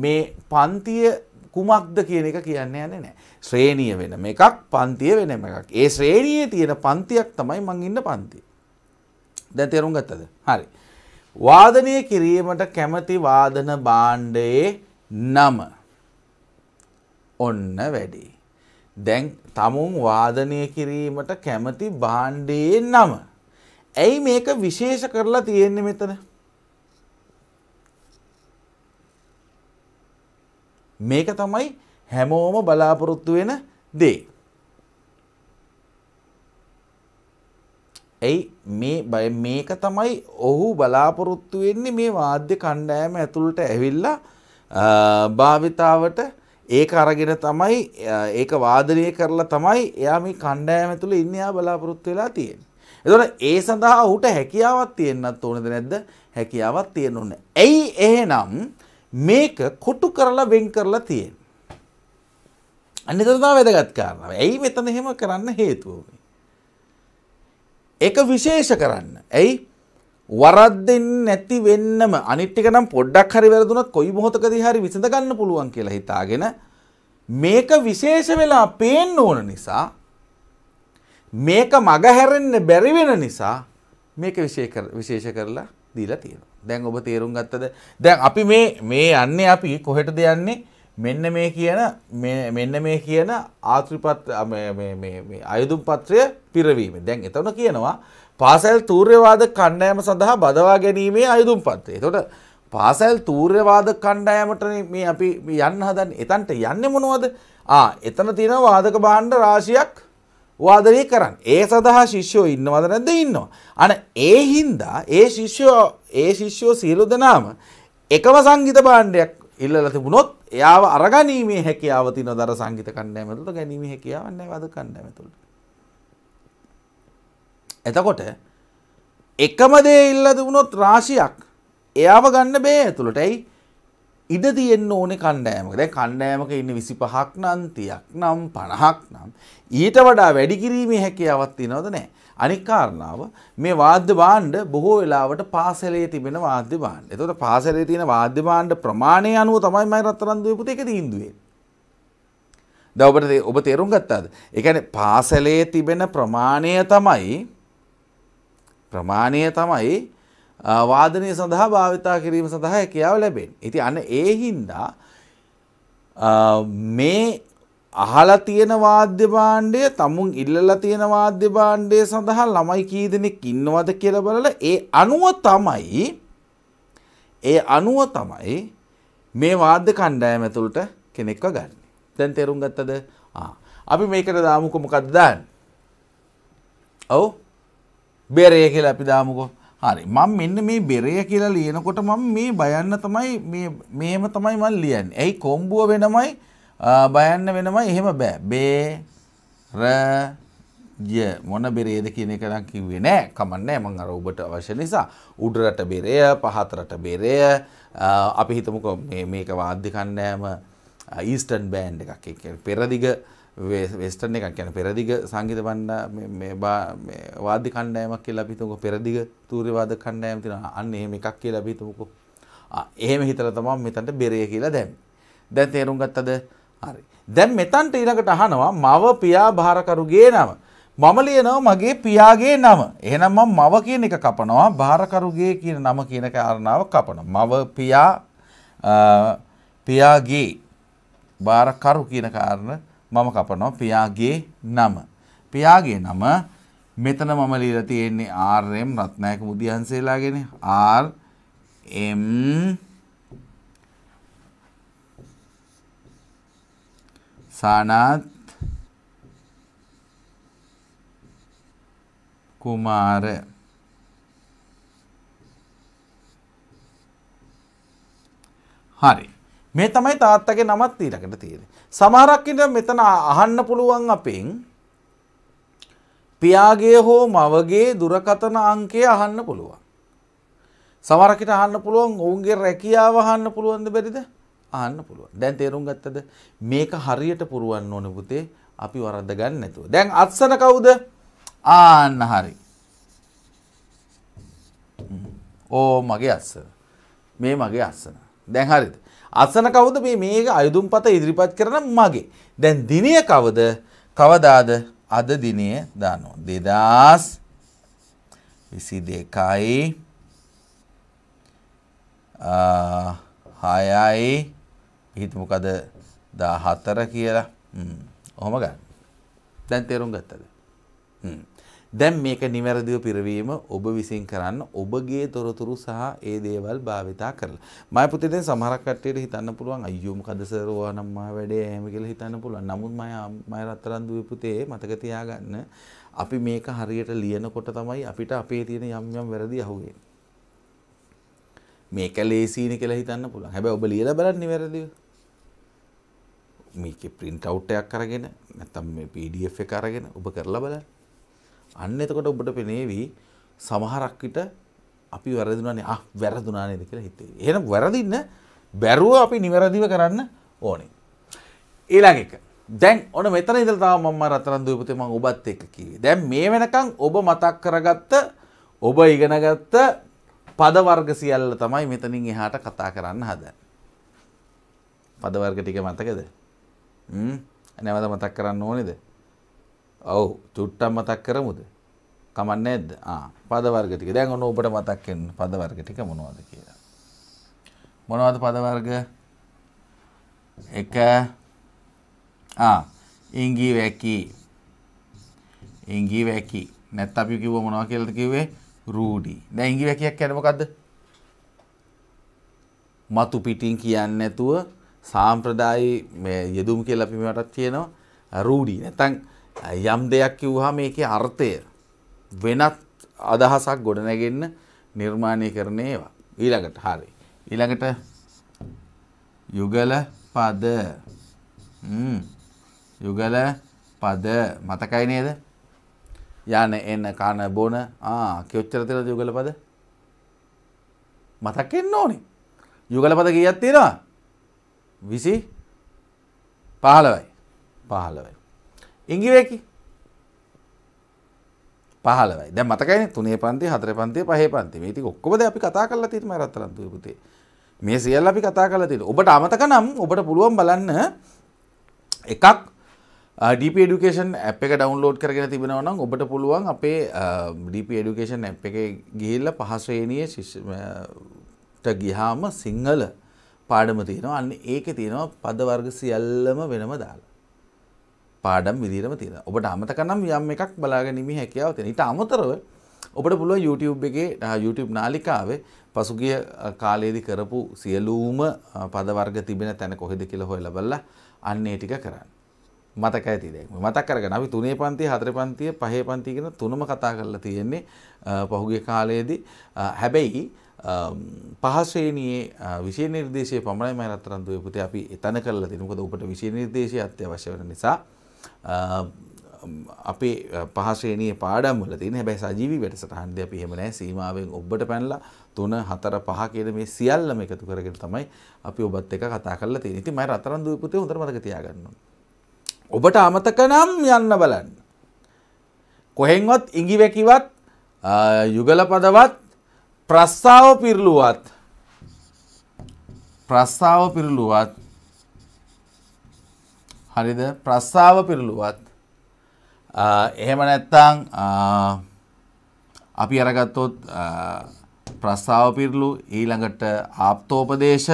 මේ පන්තිය කුමක්ද කියන එක කියන්න යන්නේ නෑ. ශ්‍රේණිය වෙන එකක් පන්තිය වෙන එකක්. ඒ ශ්‍රේණියේ තියෙන පන්තියක් තමයි මං ඉන්න පන්තිය. දැන් තේරුම් ගත්තද? හරි. වාදනය කිරීමට කැමති වාදන භාණ්ඩයේ නම ඔන්න වැඩි. දැන් තමුන් වාදනය කිරීමට කැමති භාණ්ඩයේ නම. ඇයි මේක විශේෂ කරලා තියෙන්නේ මෙතන. මේක තමයි හැමෝම බලාපොරොත්තු වෙන දේ. ඇයි මේ බය මේක තමයි ඔහු බලාපොරොත්තු වෙන්නේ මේ වාද්‍ය කණ්ඩායම ඇතුළට ඇවිල්ලා භාවිතාවට ඒක අරගෙන තමයි ඒක වාදනය කරලා තමයි එයා මේ කණ්ඩායම තුළ ඉන්න එයා බලාපොරොත්තු වෙලා තියෙන්නේ. එතකොට ඒ සඳහා ඔහුට හැකියාවක් තියෙන්නත් ඕනද නැද්ද? හැකියාවක් තියෙන්න ඕනේ. ඇයි එහෙනම් මේක කොටු කරලා වෙන් කරලා තියෙන්නේ? අන්න ඒක තමයි වැදගත් කාරණාව. ඇයි මෙතන එහෙම කරන්න හේතුව ඒක විශේෂ කරන්න. ඇයි වරද්දෙන්නේ නැති වෙන්නම අනිත් ටික නම් පොඩ්ඩක් හරි වැරදුනත් කොයි මොහොතකදී හරි විසඳ ගන්න පුළුවන් කියලා හිතාගෙන මේක විශේෂ වෙලා පේන්න ඕන නිසා මේක මග හැරෙන්න බැරි වෙන නිසා මේක විශේෂ කරලා දීලා තියෙනවා. දැන් ඔබ තේරුම් ගත්තද? දැන් අපි මේ මේ යන්නේ අපි කොහෙටද යන්නේ? මෙන්න මේ කියන මෙන්න මේ කියන ආත්‍රිපත් අයුදුම් පත්‍රය පිරවීම. දැන් එතන කියනවා පාසැල් තූර්යවාද කණ්ඩායම සඳහා බදවා ගැනීමේ අයුතුම් පත්වේ. එතකොට පාසැල් තූර්යවාද කණ්ඩායමට මේ අපි යන්න හදන්න එතන්ට යන්නේ මොනවද? ආ එතන තියෙන වාදක භාණ්ඩ රාශියක් වාදනය කරන්න. ඒ සඳහා ශිෂ්‍යෝ ඉන්නවද නැද්ද ඉන්නවා. අන ඒ හින්දා ඒ ශිෂ්‍යෝ ඒ ශිෂ්‍යෝ සියලු දෙනාම එකම සංගීත භාණ්ඩයක් ඉල්ලලා තිබුණොත් එයාව අරගැනීමේ හැකියාව තියෙනවා දර සංගීත කණ්ඩායම තුළ ගැනීමේ හැකියාවක් නැහැ වාදක කණ්ඩායම තුළ. එතකොට එකමදේ ඉල්ලද වුණොත් රාශියක් එයාව ගන්න බේ ඇතුළට ඇයි ඉඩ තියෙන්න්න ඕනෙ කණ්ඩෑමකද කණ්ඩෑමක ඉන්න විසි පහක් නන්තියක් නම් පණහක් නම් ඊට වඩා වැඩිකිරීමේ හැකියාවත්ති නොද නෑ අනිකාරණාව මේ වාද්‍ය බාණ්ඩ බොහෝ වෙලාවට පාසලේ තිබෙන වාද්‍ය බාණ්ඩ එතොට පාසලේ තියෙන වාද්‍ය බාණ්ඩ ප්‍රමාණය අනුව තමයි මයි රත්තරන්දුවපුත එක දීන්දුවේ දවබට ඔබ තේරුම් ගත්තාද එකන පාසලේ තිබෙන ප්‍රමාණය තමයි ප්‍රමාණය තමයි වාදනය සඳහා භාවිතා කිරීම සඳහා හැකියාව ලැබෙන්. ඉති අන ඒ හින්දා මේ අහලා තියෙන වාද්‍ය භාණ්ඩය තමුන් ඉල්ලලා තියෙන වාද්‍ය භාණ්ඩය සඳහා ළමයි කී දෙනෙක් ඉන්නවද කියලා බලලා ඒ අනුව තමයි ඒ අනුව තමයි මේ වාද්‍ය කණ්ඩායම ඇතුළට කෙනෙක්ව ගන්න. දැන් තේරුම් ගත්තද? ආ. අපි මේකට දාමුකෝ මොකක්ද දාන්නේ? ඔව්. බෙරය කියලා අපි දාමුකෝ හරි මම මෙන්න මේ බෙරය කියලා ලියනකොට මම මේ බයන්න තමයි මේ මෙහෙම තමයි මම ලියන්නේ. ඇයි කොම්බුව වෙනමයි බයන්න වෙනමයි එහෙම බෑ. බේ ර ය මොන බෙරේද කියන එක නම් කිව්වේ නෑ. කමන්නෑ මම අර ඔබට අවශ්‍ය නිසා උඩරට බෙරය, පහතරට බෙරය අපි හිතමුකෝ මේ මේක වාද්‍ය කණ්ඩායම ඊස්ටර්න් බෑන්ඩ් එකක්. ඒ කියන්නේ පෙරදිග වෙස්ටර්න් එකක් කියන පෙරදිග සංගීත බණ්ඩ මේ වාද්‍ය කණ්ඩායමක් කියලා අපි හිතමුකෝ පෙරදිග තූර්යවාද කණ්ඩායම තියෙනවා අන්න එහෙම එකක් කියලා අපි හිතමුකෝ එහෙම හිතලා තමයි මෙතනට බෙරේ කියලා දැම්මේ දැන් තේරුම් ගත්තද හරි දැන් මෙතනට ඊළඟට අහනවා මව පියා භාරකරුගේ නම මම ලියනවා මගේ පියාගේ නම එහෙනම් මම මව කියන එක කපනවා භාරකරුගේ කියන නම කියන කාරණාව කපනවා මව පියා පියාගේ භාරකරු කියන කාරණා මම කපනවා පියාගේ නම. පියාගේ නම මෙතන මම ලියලා තියෙන්නේ RM රත්නායක මුදියන්සේලාගෙන R M සානාත් කුමාර හරි මේ තමයි තාත්තගේ නමත් ඊළඟට තියෙන්නේ සමහරක්කට මෙතන අහන්න පුළුවන් අපෙන් පියාගේ හෝ මවගේ දුරකතන අංකය අහන්න පුළුවන්. සමරකට අහන්න පුළුවන් ඔවුන්ගේ රැකියාව අහන්න පුළුවන්ද බැරිද අහන්න පුළුවන් දැන් තේරුම් ගත්තද මේක හරියට පුරුවන් ඕන පුතේ අපි වරද්ද ගන්න නැතුව. දැන් අත්සන කවුද? ආන්න හරි. ඕ මගේ අත්සන. මේ මගේ අත්සන. දැන් හරිද? අසන කවුද මේ මේක අයුදුම්පත ඉදිරිපත් කරන මගේ. දැන් දිනය කවද කවදාද අද දිනය දානෝ. දෙදස් විසි දෙකයි හයයි පිහිතුමකද දා හතර කියලා ඔහොම ගන්න. දැන් තේරුම් ගත්තද. දැන් මේක නිවැරදිව පිරවීම ඔබ විසින් කරන්න ඔබගේ තොරතුරු සහ ඒ දේවල් භාවිතා කරලා. මම පුතේ දැන් සමහරක් කට්ටියට හිතන්න පුළුවන් අයියෝ මොකද සර් ඔයා නම් මා වැඩේ එහෙම කියලා හිතන්න පුළුවන්. නමුත් මම මම රත්තරන් දුවේ පුතේ මතක තියාගන්න අපි මේක හරියට ලියනකොට තමයි අපිට අපේ තියෙන යම් යම් වැරදි අහුවෙන්නේ. මේක ලේසින කියලා හිතන්න පුළුවන්. හැබැයි ඔබ ලියලා බලන්න නිවැරදිව. මේක ප්‍රින්ට් අවුට් එකක් අරගෙන නැත්නම් මේ PDF එක අරගෙන ඔබ කරලා බලන්න. අන්න එතකොට ඔබට පෙනේවි සමහරක් විට අපි වැරදුනානේ අහ වැරදුනා නේද කියලා හිතේ. එහෙනම් වැරදින්න බැරුව අපි නිවැරදිව කරන්න ඕනේ. ඊළඟ එක. දැන් ඔන්න මෙතන ඉඳලා තාම මම රත්තරන් දූපතේ මම ඔබත් එක්ක කිව්වේ. දැන් මේ වෙනකන් ඔබ මතක් කරගත්ත ඔබ ඉගෙනගත්ත පද වර්ග සියල්ල තමයි මෙතනින් එහාට කතා කරන්න හදන්නේ. පද වර්ග ටික මතකද? හ්ම්. නැවත මතක් කරන්න ඕනේද? ඔව් චුට්ටක් මතක් කරමුද? කමන්නේ නැද්ද? ආ පද වර්ග ටික. දැන් ඔන්න ඔබට මතක් වෙන පද වර්ග ටික මොනවද කියලා. මොනවද පද වර්ග? එක ආ ඉංගි වැකි. ඉංගි වැකි. නැත්නම් අපි කිව්ව මොනවා කියලාද කිව්වේ? රූඩි. දැන් ඉංගි වැකියක් කියන්නේ මොකද්ද? මතු පිටින් කියන්නේ නැතුව සාම්ප්‍රදායි යෙදුම් කියලා අපි මේවටත් කියනවා රූඩි. නැත්නම් යම් දෙයක් කිව්වහම ඒකේ අර්ථය වෙනත් අදහසක් ගොඩනැගෙන්න නිර්මාණය කරන ඒවා. ඊළඟට හරි. ඊළඟට යුගල පද යුගල පද මතකයි නේද? යන එන්න කන බොන ආ කොච්චර තියෙනවද යුගල පද? මතක් වෙන්න ඕනේ. යුගල පද කීයක් තියෙනවා? 20 15යි. 15යි. ඉංගිවේකි පහලයි දැ මතකයි තුනේ පන්ති හතර පන්තිය පහ පන්ති මේති ඔක්කොද අපි කතා කරලා තිීම රත්තරන්තු පුතේ මේ සියල් අපි කතා කල තිට ඔබට අමතක නම් ඔබට පුළුවන් බලන්න එකක් ඩප ඩුකේෂන් අප එක ඩවන්ලෝඩ් කරගෙන තිබෙනවනම් ඔබට පුළුවන් අපේ ඩප ඩුකේෂන් ඇ් එක ගිහිල්ල පහස්වේනය ට ගිහාම සිංහල පාඩම තියෙනවා අන්න ඒක තියෙනවා පදවර්ග සියල්ලම වෙනම දාලා පාඩම් විදිරම තියෙන ඔබට අමතකනම් යම් එකක් බලාගැනීමේ හැකියාව තියෙන. ඊට අමතරව ඔබට පුළුවන් YouTube එකේ YouTube නාලිකාවේ පසුගිය කාලයේදී කරපු සියලුම පද වර්ග තිබෙන තැන කොහෙද කියලා හොයලා බලලා අන්න ඒ ටික කරන්න. මතකයි තියෙන්නේ. මතක් කරගන්න අපි තුනේ පන්තිය, හතරේ පන්තිය, පහේ පන්තිය කියන තුනම කතා කරලා තියෙන්නේ පහුගිය කාලයේදී. හැබැයි පහශ්‍රේණයේ විෂය නිර්දේශය පමණයි මම රත්තරන් දුවේ පුතේ අපි එතන කරලා තියෙනවා. මොකද ඔබට විෂය නිර්දේශය අත්‍යවශ්‍ය වෙන නිසා. අපේ පහශ්‍රේණයේ පාඩම් වල තියෙන හැබැයි සජීවී වැඩසටහන් දෙයක් එහෙම නැහැ සීමාවෙන් ඔබට පැනලා 3 4 5 කියන මේ සියල්ලම එකතු කරගෙන තමයි අපි ඔබත් එක්ක කතා කරලා තියෙන්නේ. ඉතින් මම රතරන් දුවේ පුතේ හොඳට මතක තියාගන්න ඕනේ. ඔබට අමතක නම් යන්න බලන්න. කොහෙන්වත් ඉඟිවැකිවත් යුගලපදවත් ප්‍රස්සාව පිරලුවත් ප්‍රස්සාව පිරලුවත් හරිද ප්‍රස්සාව පිරළුවත් එහෙම නැත්තං අපි අරගත්තොත් ප්‍රස්සාව පිරලු ඊළඟට ආප්තෝපදේශ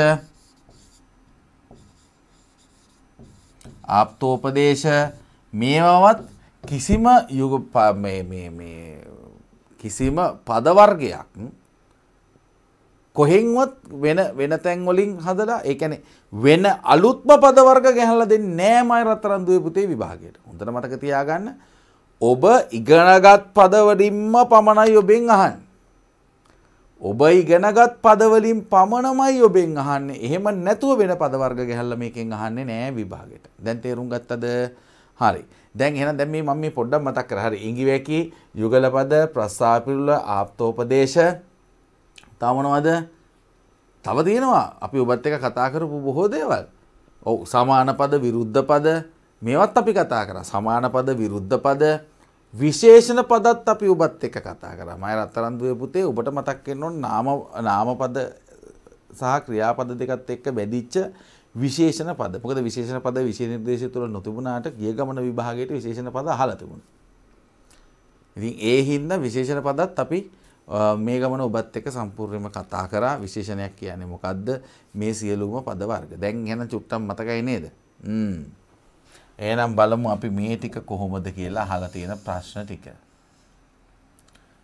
ආප්තෝපදේශ මේවවත් කිසිම යුග කිසිම පදවර්ගයක් කොහෙන්වත් වෙන වෙන තැන්වලින් හදලා ඒකැනෙ වෙන අලුත්ම පදවර්ග ගැහල දෙ නෑමයි රත්තරන්දුව පුතේ විභාගයට හොඳට මතක තියාගන්න ඔබ ඉගනගත් පදවඩින්ම පමණයි ඔබෙන් අහන්. ඔබ ඉගෙනගත් පදවලින් පමණමයි ඔබෙන් අහන්න එහෙම නැතුව වෙන පදවර්ග ගැහල්ල මේකෙන් අහන්නේ නෑ විභාගයට දැන් තේරුම් ගත්තද හරි දැන් එහෙනම් දැන් මේ මම මේ පොඩ්ඩක් මතක් කරා හරි ඉංගිවැකි යුගලපද ප්‍රස්සාපිරුල ආප්තෝපදේශ තාමනවද තව තියෙනවා අපි ඔබත් එක කතා කරපු බොහෝ දේවල් ඔව සමානපද විරුද්ධ පද මේවත් අපි කතා කර සමානපද විරුද්ධ පද විශේෂණ පදත් අපි ඔබත් එක කතා කර මය රත්තරන්දුවය පුතේ ඔබට මතක්කෙන් ඔොන් නාමපද සහ ක්‍රියාපද දෙකත් එක්ක බැදිච්ච විශේෂණ පද මොකද විශේෂණ පද විශේනිර්දේශය තුළ නොතිබුණට ගිය ගමන විභාගයට විශේෂණ පද හලතිබුණ. ඉතින් ඒ හින්ද විශේෂණ පදත් අපි මේ ගමන ඔබත් එක්ක සම්පූර්ණයෙන්ම කතා කරා විශේෂණයක් කියන්නේ මොකද්ද මේ සියලුම පද වර්ග. දැන් එහෙනම් චුට්ටක් මතකයි නේද? හ්ම්. එහෙනම් බලමු අපි මේ ටික කොහොමද කියලා අහලා තියෙන ප්‍රශ්න ටික.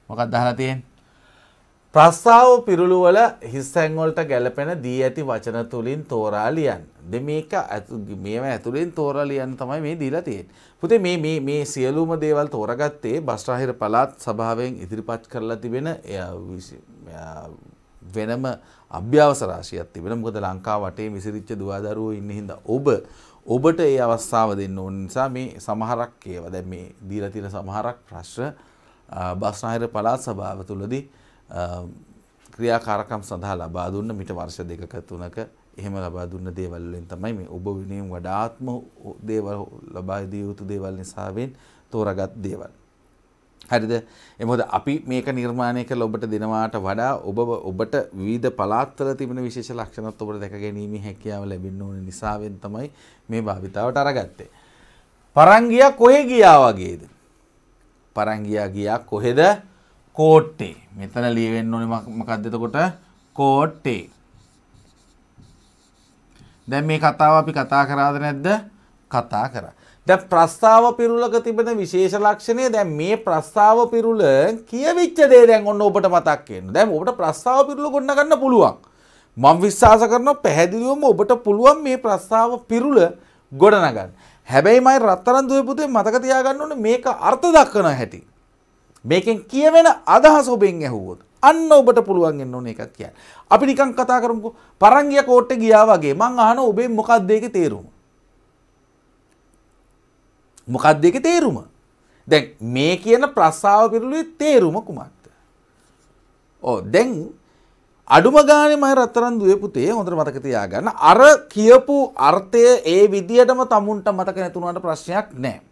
මොකක්ද අහලා තියෙන්නේ? ප්‍රස්ථාව පිරුළුවල හිස්සැංවලට ගැලපෙන දී ඇති වචන තුළින් තෝරා ලියන්. දෙ මේක මේම ඇතුළින් තෝරා ලියන් තමයි මේ දීලා තියෙන්. පුතේ මේ මේ සියලුම දේවල් තෝරගත්තේ බස්්‍රාහිර පලාත් සභාවෙන් ඉදිරිපත් කරලා තිබෙන වෙනම අභ්‍යවසරාශයක් තිබෙන මොකද ලංකා වටේ විසිරිච්ච දවාදරුවෝ ඉන්න හිද ඔබ ඔබට ඒ අවස්ථාව දෙන්න ඕන නිසා මේ සමහරක් ඒව දැ මේ දීලතින සමහරක් ප්‍රශ්්‍ර බස්නාහිර පලාත් සභාව තුළදී ක්‍රියාකාරකම් සඳහා ලබා දුන්න මිට වර්ෂ දෙකක තුනක එහෙම ලබා දුන්න දේවල් වලින් තමයි මේ ඔබ වෙනුවෙන් වඩාත්ම දේවල් ලබා දිය යුතු දේවල් නිසාවෙන් තෝරාගත් දේවල්. හරිද එමොද අපි මේක නිර්මාණය කළ ඔබට දෙනවාට වඩා ඔබ ඔබට විධ පලාත්තල තිබෙන විශේෂ ලක්ෂණත් ඔබට දැක ගැනීම හැකියාව ලැබෙන්න ඕන නිසාවෙන් තමයි මේ භාවිතාවට අරගත්තේ. පරංගියා කොහෙ ගියා වගේද? පරංගියා ගියා කොහෙද? කෝට්ටේ මෙතන ලියවෙන්න ඕනේ මොකක්ද එතකොට කෝට්ටේ දැන් මේ කතාව අපි කතා කරාද නැද්ද කතා කරා දැන් ප්‍රස්තාව පිරුලක තිබෙන විශේෂ ලක්ෂණය දැන් මේ ප්‍රස්තාව පිරුල කියවිච්ච දේ දැන් ඔන්න ඔබට මතක් වෙනවා දැන් ඔබට ප්‍රස්තාව පිරුල ගොඩනගන්න පුළුවන් මම විශ්වාස කරනවා පැහැදිලිවම ඔබට පුළුවන් මේ ප්‍රස්තාව පිරුල ගොඩනගන්න හැබැයි මම රත්තරන් දුවේ පුතේ මතක තියාගන්න ඕනේ මේක අර්ථ දක්වන හැටි මේකෙන් කියවෙන අදහස ඔබෙන් ඇහුවොත් අන්න ඔබට පුළුවන් එන්න ඕන එකක් කියන්න. අපි නිකන් කතා කරමුකෝ පරංගිය කෝට්ටේ ගියා වගේ මං අහන ඔබේ මොකක්ද ඒකේ තේරුම? මොකක්ද ඒකේ තේරුම? දැන් මේ කියන ප්‍රස්තාව පිළිබඳ තේරුම කුමක්ද? ඔව් දැන් අඩුම ගානේ මම රත්තරන් දුවේ පුතේ හොඳට මතක තියාගන්න. අර කියපු අර්ථය ඒ විදියටම තමුන්ට මතක නැතුණාට ප්‍රශ්නයක් නැහැ.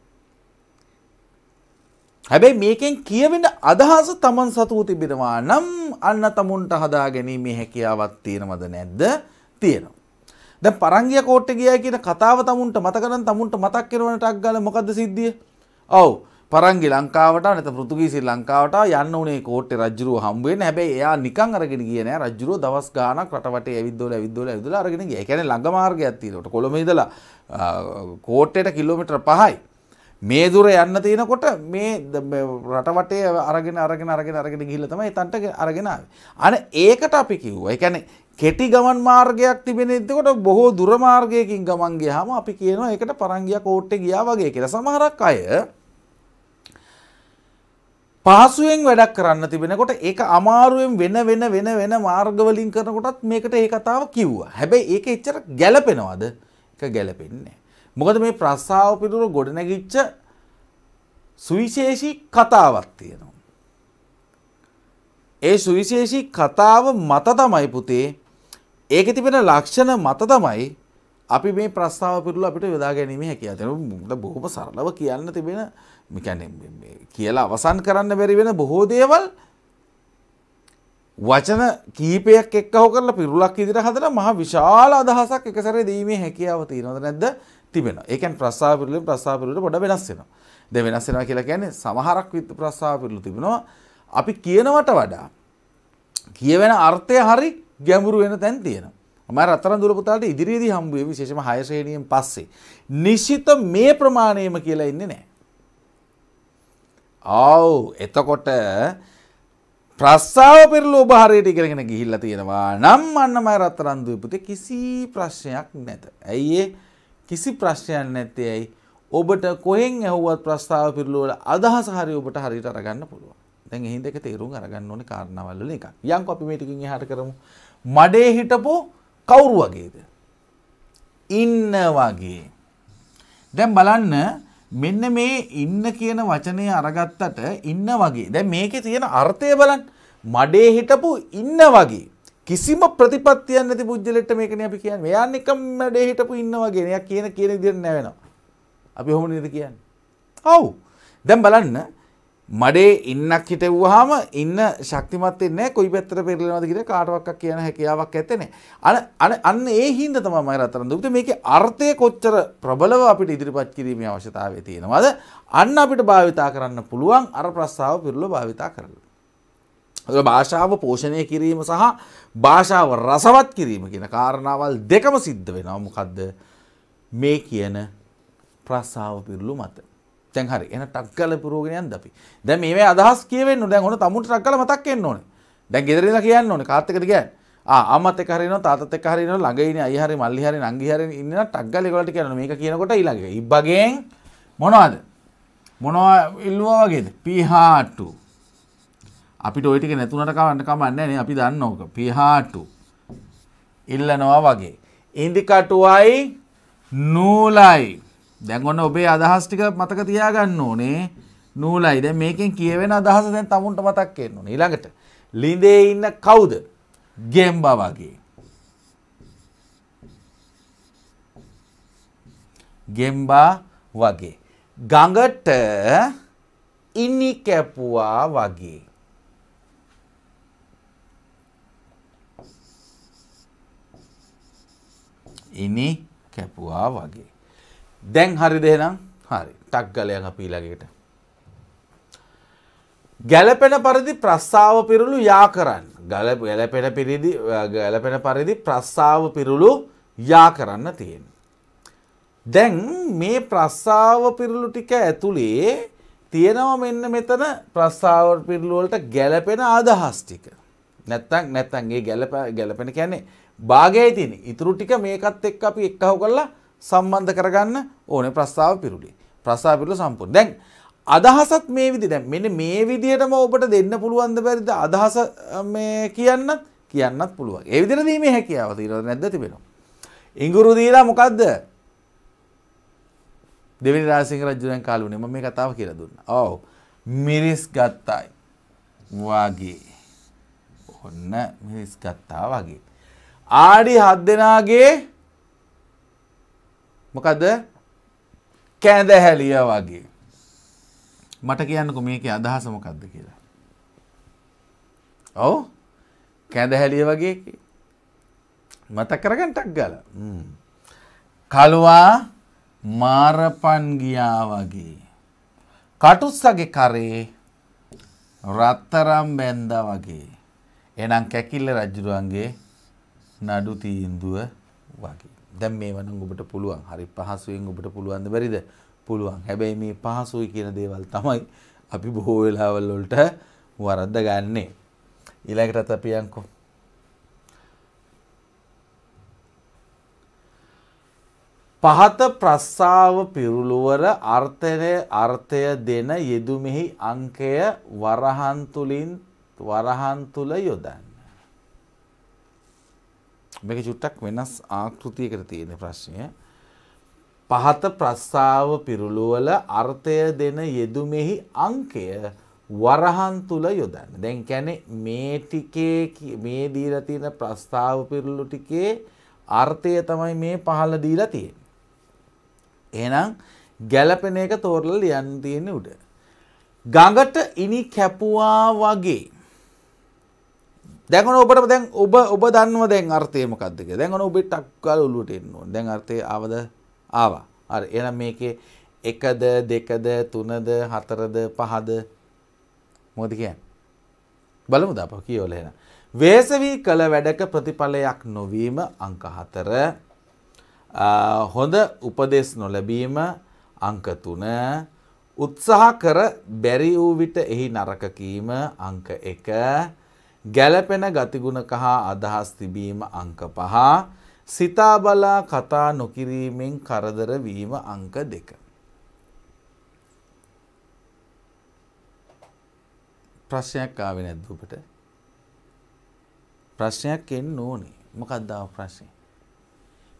හැබැයි මේකෙන් කියවෙන අදහස තමන් සතුව තිබෙනවා නම් අන්න තමුන්ට හදා ගැනීමේ හැකියාවක් තියෙනවද නැද්ද? තියෙනවා. දැන් පරංගිය කෝට්ටේ ගියයි කියන කතාව තමුන්ට මතක නම් තමුන්ට මතක් වෙනවන ටක් ගාලා මොකද්ද සිද්ධිය? ඔව්. පරංගි ලංකාවට නැත්නම් පෘතුගීසි ලංකාවට යන්න උනේ කෝට්ටේ රජුරුව හම්බ වෙන්න. හැබැයි එයා නිකන් අරගෙන ගියේ නෑ. රජුරුව දවස් ගාණක් රටවටේ ඇවිද්දෝල ඇවිද්දෝල ඇවිද්දෝල අරගෙන ගියා. ඒ කියන්නේ ළඟ මාර්ගයක් තියෙනවා. කොළඹ ඉඳලා කෝට්ටේට කිලෝමීටර් 5යි. මේ දුර යන්න තියෙනකොට මේ රටවටේ අරගෙන අරගෙන අරගෙන අරගෙන ගිහිල්ලා තමයි තන්ට අරගෙන ආවේ. අන ඒකට අපි කිව්වා. ඒ කියන්නේ කෙටි ගමන් මාර්ගයක් තිබෙන එතකොට බොහෝ දුර මාර්ගයකින් ගමන් ගියාම අපි කියනවා ඒකට පරංගියා කෝට්ටේ ගියා වගේ කියලා. සමහරක් අය පහසුවෙන් වැඩක් කරන්න තිබෙනකොට ඒක අමාරුවෙන් වෙන වෙන වෙන වෙන මාර්ගවලින් කරනකොටත් මේකට ඒ කතාව කිව්වා. හැබැයි ඒක එච්චර ගැළපෙනවද? ඒක ගැළපෙන්නේ මොකද මේ ප්‍රස්ථාව පිටුර ගොඩනැගිච්ච සුවිශේෂී කතාවක් තියෙනවා. ඒ සුවිශේෂී කතාව මත තමයි පුතේ ඒක තිබෙන ලක්ෂණ මත තමයි අපි මේ ප්‍රස්ථාව පිටුල අපිට යොදා ගැනීම හැකියාව තියෙනවා. බොහොම සරලව කියන්න තිබෙන කියලා අවසන් කරන්න බැරි වෙන බොහෝ දේවල් වචන කීපයක් එක්ක හො කරලා පිරුලක් ඉදිරියට හදලා මහා විශාල අදහසක් එකසරේ දීමේ හැකියාව තියෙනවද නැද්ද? තිබෙනවා. ඒ කියන්නේ ප්‍රස්රාව පිළිලෙන් ප්‍රස්රාව පිළිලට පොඩ වෙනස් වෙනවා. දැන් වෙනස් වෙනවා කියලා කියන්නේ සමහරක් ප්‍රස්රාව පිළිලු තිබෙනවා. අපි කියනවට වඩා කියවෙන අර්ථය හරි ගැඹුරු වෙන තැන් තියෙනවා. මම රත්තරන් දුර පුතාලට ඉදිරියේදී හම්බ වෙයි විශේෂම 6 ශ්‍රේණියෙන් පස්සේ නිශ්චිත මේ ප්‍රමාණයම කියලා ඉන්නේ නැහැ. ආව් එතකොට ප්‍රස්සාව පෙරළු ඔබ හරියට ඉගෙනගෙන ගිහිල්ලා තියෙනවා නම් අන්න මම රත්තරන් දුපුතේ කිසි ප්‍රශ්නයක් නැත. ඇයි ඒ කිසි ප්‍රශ්නයක් නැත්තේ ඇයි ඔබට කොහෙන් ඇහුවත් ප්‍රස්ථාව පිළිවෙල අදහස හරි ඔබට හරියට අරගන්න පුළුවන්. දැන් එහින්ද එක තේරුම් අරගන්න ඕනේ කාරණාවල් වල එකක්. යන්කෝ අපි මේ ටිකකින් එහාට කරමු. මඩේ හිටපු කවුරු වගේද? ඉන්න වගේ. දැන් බලන්න මෙන්න මේ ඉන්න කියන වචනය අරගත්තට ඉන්න වගේ. දැන් මේකේ තියෙන අර්ථය බලන්න. මඩේ හිටපු ඉන්න වගේ. කිසිම ප්‍රතිපත්තියක් නැති පුජ්‍යලෙට මේකනේ අපි කියන්නේ. එයා නිකම් වැඩේ හිටපු ඉන්නවා කියන. එයා කියන කියන විදිහට නැවෙනවා. අපි ඔහොම නේද කියන්නේ. ඔව්. දැන් බලන්න මඩේ ඉන්නක් හිටවුවාම ඉන්න ශක්තිමත් වෙන්නේ නැහැ. කොයි පැත්තට පෙරලෙනවද කියලා කාටවත් කියන හැකියාවක් ඇත්තේ නැහැ. අන අන්න ඒ හින්දා තමයි මම රතරන් දුප්පිට මේකේ අර්ථය කොච්චර ප්‍රබලව අපිට ඉදිරිපත් කිරීමේ අවශ්‍යතාවය තියෙනවද? අන්න අපිට භාවිතා කරන්න පුළුවන් අර ප්‍රස්තාව පිළිබඳව භාවිතා කරලා. භාෂාව පෝෂණය කිරීම සහ භාෂාව රසවත් කිරීම කියන කාරණාවල් දෙකම සිද්ධ වෙනවා මොකක්ද මේ කියන ප්‍රස්සාාව පිරලු මත තැන් හරි එන ටක්ගල පුරෝගෙනයන් දපි දැ මේ අදහස් කියවෙන්න දැ හොන තමුට ටක්කල මතක් එන්න ඕන දැන් ගෙදරලා කියන්න ඕන කාත්තකට කිය අමත කරන තාත කරන ළඟයින අයහරි මල්ලිහරි නංගිහර ඉන්න ටක්ගල ගලට කියන මේ කියනකොට ඉලගේ ඉබගෙන් මොනවාද මොනවා ඉල්ලුවවාගේද පිහාටු අපිට ඔය ටික නැතුණට කවන්න කමන්නේ නේ අපි දන්න ඕක. පිහාටු ඉල්ලනවා වගේ. ඉන්දිකටුවයි නූලයි. දැන් ඔන්න ඔබේ අදහස් ටික මතක තියාගන්න ඕනේ. නූලයි. දැන් මේකෙන් කියවෙන අදහස දැන් තමුන්ට මතක් වෙන්න ඕනේ. ඊළඟට ලිඳේ ඉන්න කවුද? ගෙම්බා වගේ. ගෙම්බා වගේ. ගඟට ඉනි කැපුවා වගේ. ඉනි කැපුවා වගේ. දැන් හරි දෙහෙනම් හරි ටක් ගලයක් අපි ළඟට. ගැලපෙන පරිදි ප්‍රස්සාව පිරුළු යා කරන්න. ගැලපෙන පිරිදි ගැලපෙන පරිදි ප්‍රස්සාව පිරුළු යා කරන්න තියෙන. දැන් මේ ප්‍රස්සාව පිරුළු ටික ඇතුළේ තියෙනවා මෙන්න මෙතන ප්‍රස්සාව පිරුළුවලට ගැලපෙන අදහස් ටික. නැත්තම් නැත්තම් ඒ ගැලප ගැලපෙන කියන්නේ භාගයයි තියෙන ඉතුරු ටික මේකත් එක් අපි එක්කහු කරලා සම්බන්ධ කරගන්න ඕන ප්‍රස්ථාව පිරුඩි ප්‍රස්ථාව පිරුල සම්පූර්ණ දැන් අදහසත් මේ විදි දැන් මෙන්න මේ විදියටම ඔබට දෙන්න පුළුවන්ද බැරිද අදහස මේ කියන්නත් කියන්නත් පුළුවන් ඒ විදිහට දීමේ හැකියාව තියෙනවද නැද්ද තිබෙනවා ඉඟුරු දීලා මොකද්ද දෙවෙනි රාජසිංහ රජුගෙන් කාලුනේ මම මේ කතාව කියලා දුන්නා ඔව් මිරිස් ගත්තයි වගේ ඔන්න මිරිස් ගත්තා වගේ ආඩි හත් දෙනාගේ මොකද කෑඳ හැලිය වගේ. මට කියන්නකො මේක අදහස මොකක්ද කියලා. ඔව කැඳ හැලිය වගේ මතක් කරගන්ටක් ගල. කළුවා මාරපන් ගියා වගේ. කටුස්සගේ කරේ රත්තරම් බැන්ද වගේ. එනම් කැකිල්ල රජ්ජුරුවන්ගේ නඩු තීන්දුව වගේ. දැන් මේවා නම් ඔබට පුළුවන්. හරි පහසුවෙන් ඔබට පුළුවන්ද බැරිද? පුළුවන්. හැබැයි මේ පහසුයි කියන දේවල් තමයි අපි බොහෝ වෙලාවල් වලට වරද්ද ගන්නෙ. ඊළඟටත් අපි යන්කෝ. පහත ප්‍රස්සාව පිරුළුවර අර්ථය අර්ථය දෙන යෙදුමෙහි අංකය වරහන් තුලින් වරහන් තුල යොදන්න. මේක චුට්ටක් වෙනස් ආකෘතියකට තියෙන ප්‍රශ්නය. පහත ප්‍රස්ථාව පිරුළුවල අර්ථය දෙන යෙදුමෙහි අංකය වරහන් තුල යොදන්න. දැන් කියන්නේ මේ ටිකේ මේ දීලා තියෙන ප්‍රස්ථාව පිරුළු ටිකේ අර්ථය තමයි මේ පහළ දීලා තියෙන්නේ. එහෙනම් ගැළපෙන එක තෝරලා ලියන්න තියෙන්නේ උඩ. ගඟට ඉනි කැපුවා වගේ දැකන ඔබට දැන් ඔබ ඔබ දන්නව දැන් අර්ථයමකක්දක දැඟන ඔබේ ටක්කල් උලුවට එන්නවා දැන් අර්ථය ආවද ආවා අ එන මේකේ එකද දෙකද තුනද හතරද පහද මොදකයන් බලමු දප කියෝලෙන වේසවී කළ වැඩක ප්‍රතිඵලයක් නොවීම අංකහතර හොඳ උපදෙස් නොලැබීම අංකතුන උත්සාහ කර බැරි වූ විට එහි නරකකීම අංක එක ගැලපෙන ගතිගුණක හා අදහස් තිබීම අංක පහ සිතාබලා කතා නොකිරීමෙන් කරදර වීම අංක දෙක. ප්‍රශ්නයක් ආවෙ නැද්ද ඔබට? ප්‍රශ්නයක් එන්න ඕනේ. මොකක්ද ආව ප්‍රශ්නේ?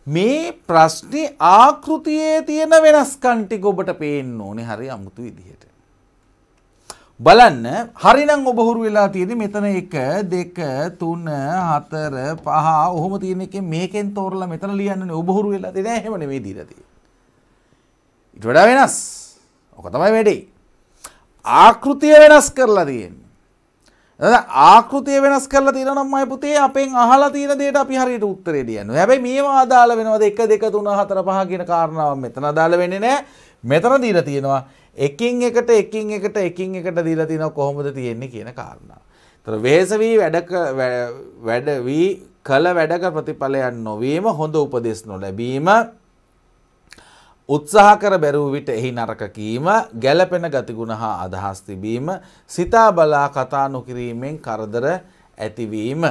මේ ප්‍රශ්නේ ආකෘතියේ තියෙන වෙනස්කම් ටික ඔබට පේන්න ඕනේ හරි අමුතු විදිහට. බලන්න හරිනම් ඔබ හුරු වෙලා තියෙදි මෙතන 1 2 3 4 5 ඔහොම තියෙන එකේ මේකෙන් තෝරලා මෙතන ලියන්නේ ඔබ හුරු වෙලා තියෙන්නේ එහෙම නෙමෙයි දීලා තියෙන්නේ ඊට වඩා වෙනස් ඔක තමයි වැඩේ ආකෘතිය වෙනස් කරලා තියෙන්නේ නේද ආකෘතිය වෙනස් කරලා තියෙනවා නම් මම පුතේ අපෙන් අහලා තියෙන දේට අපි හරියට උත්තරේ ලියනවා හැබැයි මේවා අදාළ වෙනවද 1 2 3 4 5 කියන කාරණාව මෙතන අදාළ වෙන්නේ නැහැ මෙතන දීලා තියෙනවා එකින් එකට එකින් එකට එකින් එකට දීලා තිනව කොහොමද තියෙන්නේ කියන කාරණා. තර වෙහෙස වී වැඩක වැඩ වී කළ වැඩක ප්‍රතිඵලයන් නොවීම හොඳ උපදෙස් නොලැබීම උත්සාහ කර බැරූ විට එහි නරක කීම ගැළපෙන ගතිගුණ හා අදහස් තිබීම සිතා බලා කතා නොකිරීමෙන් කරදර ඇතිවීම.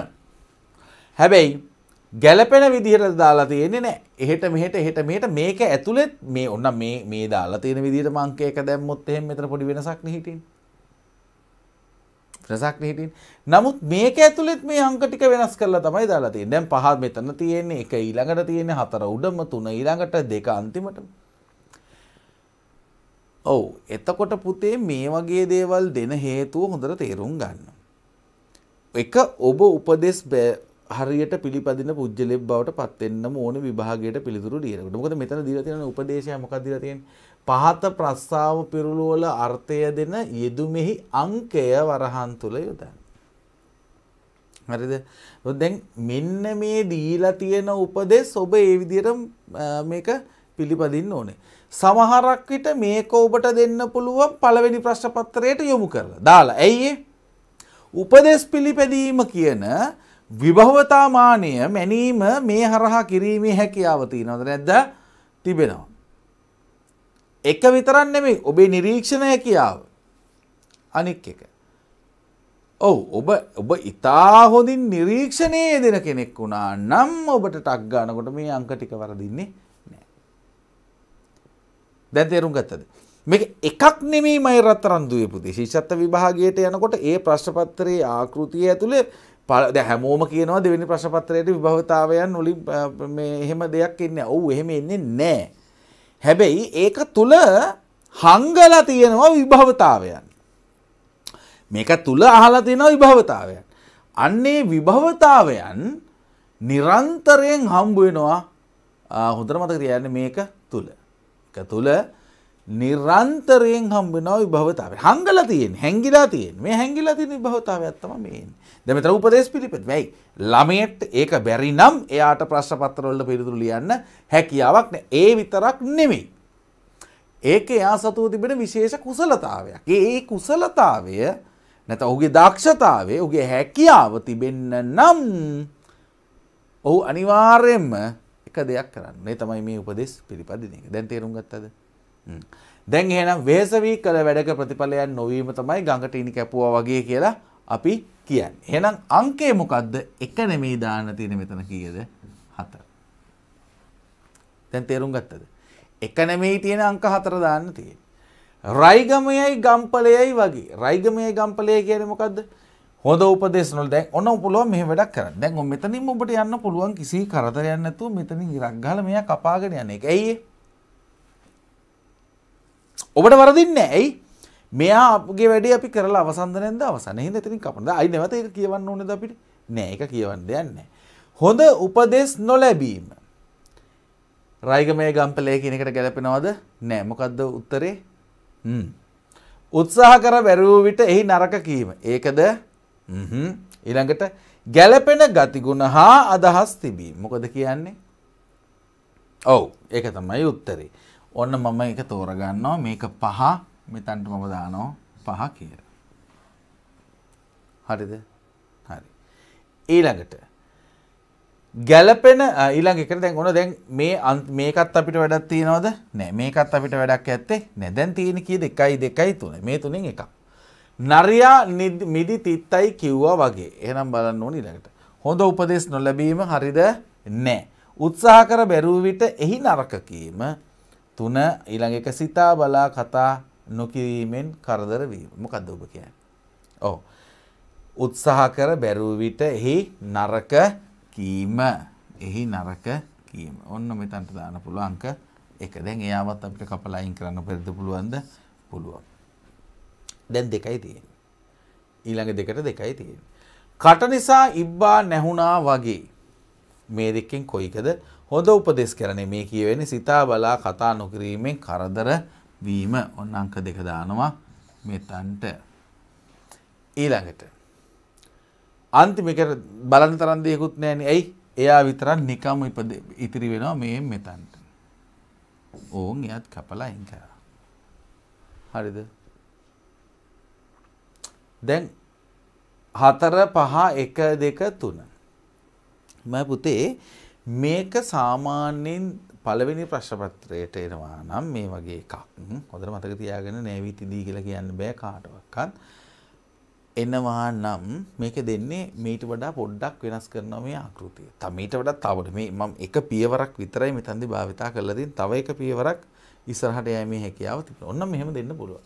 හැබැයි ගැලපෙන විදිහට දාලා තියෙන්නේ නෑ එහෙට මෙහෙට එහෙට මෙහෙට මේක ඇතුළෙත් මේ ඔන්න මේ මේ දාලා තියෙන විදිහට මං අංකයක දැම්මොත් එහෙම මෙතන පොඩි වෙනසක් නේ හිටින්නේ වෙනසක් නේ හිටින්නේ නමුත් මේක ඇතුළෙත් මේ අංක ටික වෙනස් කරලා තමයි දාලා තියෙන්නේ දැන් පහ මෙතන තියෙන්නේ එක ඊළඟට තියෙන්නේ හතර උඩම තුන ඊළඟට දෙක අන්තිමට ඔව් එතකොට පුතේ මේ වගේ දේවල් දෙන හේතුව හොඳට තේරුම් ගන්න එක ඔබ උපදෙස් හරියට පිළිපදින පුද්ගලෙක් බවට පත් වෙන්නම ඕනේ විභාගයට පිළිතුරු ලියනකොට. මොකද මෙතන දීලා තියෙන උපදේශය මොකක්ද දීලා තියෙන්නේ? පහත ප්‍රස්තාව පිරුළු වල අර්ථය දෙන යෙදුමෙහි අංකය වරහන් තුල යොදන්න. හරිද? දැන් මෙන්න මේ දීලා තියෙන උපදෙස් ඔබ ඒ විදිහට මේක පිළිපදින්න ඕනේ. සමහරක් විට මේක ඔබට දෙන්න පුළුවන් පළවෙනි ප්‍රශ්න පත්‍රයට යොමු කරලා. දාලා. ඇයි උපදෙස් පිළිපැදීම කියන විභවතාමානය මැනීම මේ හරහා කිරීමේ හැකියාවතිය නොද නැද්ද තිබෙනවා. එක විතරන් නෙමේ ඔබේ නිරීක්ෂණ හැකියාව අනික් එක. ඔවු ඔබ ඔබ ඉතා හොඳින් නිරීක්ෂණයේ දෙන කෙනෙක් වුණා නම් ඔබට ටක් ගානකොට මේ අංක ටික වරදින්නේ නෑ. දැන් තේරුම් ගත්තද. මේ එකක් නෙමේ මයි රත්තරන් දුවපුති ශිෂත්ත විභාගයට යනකොට ඒ ප්‍රශ්පත්තරයේ ආකෘතිය ඇතුළේ පල හැමෝම කියනවා දෙවැනි ප්‍රශ්පත්‍රයට විභවතාවයන් නොලින් එහෙම දෙයක් එන්න ඔවු එහෙම එන්නේ නෑ. හැබැයි ඒක තුළ හංගල තියෙනවා විභවතාවයන්. මේක තුළ අහලා තියෙනවා විභවතාවයන්. අන්නේ විභවතාවයන් නිරන්තරයෙන් හම්බුවෙනවා හොඳර මතක තියන්න මේක තුළ. එක තුළ නිරන්තරයෙන් හම්බෙනව විභවතාව හංගල තියෙන් හැංගිලා තියෙන් මේ හැංගිලා තින විභවතාව ඇත්තම මේන් දෙමතර උපදේශ පිළිපෙත් වැයි ළමයට ඒක බැරි නම් එයාට ප්‍රශ්පත්තරොල්ල පිළිතුරු ලියන්න හැකියාවක් ඒ විතරක් නෙමෙයි. ඒක එයා සතුව තිබෙන විශේෂ කුසලතාවයක් ඒ කුසලතාවය නැත ඔහුගේ දක්ෂතාවේ ඔගේ හැකියාව තිබෙන්න නම් ඔහු අනිවාර්යෙන්ම එක දෙයක් කරන්න තමයි මේ උපදෙස් පිළිපදින එක දැන් තේරුම් ගත්තද දැන් එහෙනම් වෙහෙස වී කළ වැඩක ප්‍රතිඵලයන් නොවීම තමයි ගඟට ඉනි කැපුවා වගේ කියලා අපි කියන්නේ. එහෙනම් අංකය මොකද්ද? 1 නෙමෙයි දාන්න තියෙන මෙතන කීයද? 4. දැන් තේරුම් ගත්තද? 1 නෙමෙයි තියෙන අංක 4 දාන්න තියෙන්නේ. රයිගමයයි ගම්පලයයි වගේ. රයිගමයයි ගම්පලයයි කියන්නේ මොකද්ද? හොඳ උපදේශ වල දැන් ඔන්න පුළුවන් මෙහෙම වැඩක් කරන්න. දැන් ඔ මෙතනින් ඔබට යන්න පුළුවන් කිසි කරදරයක් නැතුව මෙතනින් ඉරක් ගහලා මෙයා කපාගෙන යන එක. ඇයි ඒ? ඔබට වරදින්න ඇයි මෙයාගේ වැඩේ අපි කරලා අවසන්දනයද අවසන හිද තින් කපනද අයි නැවත එක කියවන්න ඕනද අපිට නෑ එක කියවන්න දෙයන්න. හොඳ උපදෙස් නොලැබීම. රයිගමය ගම්පලය කෙනෙකට ගැලපෙනවද නෑමොකක්ද උත්තරේ උත්සාහ කර වැරූ විට එහි නරක කීම. ඒකද ඉළඟට ගැලපෙන ගතිගුණ හා අදහස් තිබී මොකද කියන්නේ. ඔවු ඒක තමයි උත්තරේ. ඔන්න මම එක තෝරගන්නවා මේක පහ මෙතන්ට මම දානවා පහ කියලා. හරිද? හරි. ඊළඟට ගැලපෙන ඊළඟ එකට දැන් ඔන්න දැන් මේ මේකත් අපිට වැඩක් තියනවද? නෑ මේකත් අපිට වැඩක් ඇත්තේ නෑ. දැන් තියෙන කීයද? 1 2 3. මේ තුනෙන් එකක්. නරයා මිදි තිත්තයි කිව්වා වගේ. එහෙනම් බලන්න ඕන ඊළඟට. හොඳ උපදෙස් නොලැබීම හරිද? නෑ. උත්සාහ කර බැරූ විට එහි නරක කීම තුන ඊළඟ එක සිතා බලා කතා නොකිරීමෙන් කරදර වීම. මොකද්ද ඔබ කියන්නේ? ඔව්. උත්සාහ කර බැරුව විට එහි නරක කීම. එහි නරක කීම. ඔන්න මෙතනට දාන්න පුළුවන් අංක 1. දැන් එයාවත් අපිට කපලා අයින් කරන්න පෙරද පුළුවන්ද? පුළුවන්. දැන් දෙකයි තියෙන්නේ. ඊළඟ දෙකට දෙකයි තියෙන්නේ. කට නිසා ඉබ්බා නැහුණා වගේ මේ දෙකෙන් කොයිකද හොඳ උපදෙස් කරන මේ කියවෙන සිතා බලා කතා නොකිරීමෙන් කරදර වීම ඔන්න අංක දෙක දානවා මෙතන්ට. ඊළඟට. අන්තිමික බලන තරන් දෙයකුත් නෑන ඇයි එයා විතරන් නිකම් ඉපද ඉතිරි වෙනවා මේ මෙතන්ට. ඕන් එයත් කපලා ඉංකරා. හරිද. දැන් හතර පහ එක දෙක තුන. ම පුතේ මේක සාමාන්‍යයෙන් පළවෙනි ප්‍රශ්පත්‍රයට එනවා නම් මේ වගේ එකක් හොඳට මතක තියාගෙන නෑවිතිදී කියලා කියන්න බෑ කාටවත්. එනවා නම් මේක දෙන්නේ මීට වඩා පොඩ්ඩක් වෙනස් කරන මේ ආකෘතිය. තව මීට වඩා තවට මේ මම එක පියවරක් විතරයි මෙතනදී භාවිතා කරලා තියෙන. තව එක පියවරක් ඉස්සරහට යෑමේ හැකියාව තිබුණා. ඔන්න මෙහෙම දෙන්න පුළුවන්.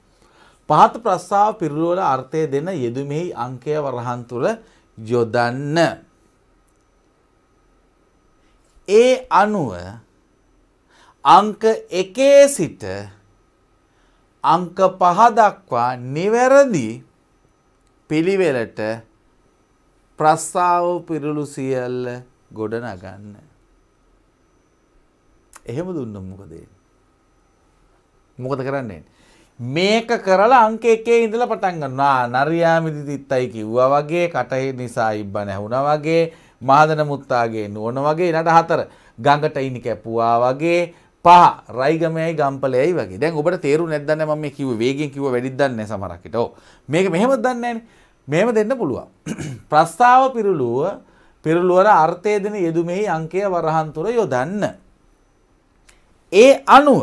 පහත ප්‍රස්තාව පිරිලුවල අර්ථය දෙන යෙදුමෙහි අංකය වරහන් තුල යොදන්න ඒ අනුව අංක එකේ සිට අංක පහ දක්වා නිවැරදි පිළිවෙලට ප්‍රස්සාව පිරුළු සියල්ල ගොඩ නගන්න. එහෙම දුන්නම් මොකද මොකද කරන්නේ. මේක කරලා අංක එකේ ඉඳලා පටන් ගන්නවා නරියාමිදි තිත්තයි කිව්වා වගේ කටහි නිසා ඉබ්බ නැහුණා වගේ මහදන මුත්තාගේ නුවන වගේ නට හතර ගඟට ඉනි කැපුවා වගේ පහ රයිගමයි ගම්පලයයි වගේ දැන් ඔබට තේරු නැදන්න ම මේ කිව වේගෙන් කිව වැඩිදන්න සමරක්කට මේක මෙහෙම දන්නන්නේ මෙම දෙන්න පුළුවන්. *clears throat* ප්‍රස්ථාව පිරුලුව පිරුලුවර අර්ථය දෙන යෙදුමෙහි අංකය වරහන්තුර යොදන්න. ඒ අනුව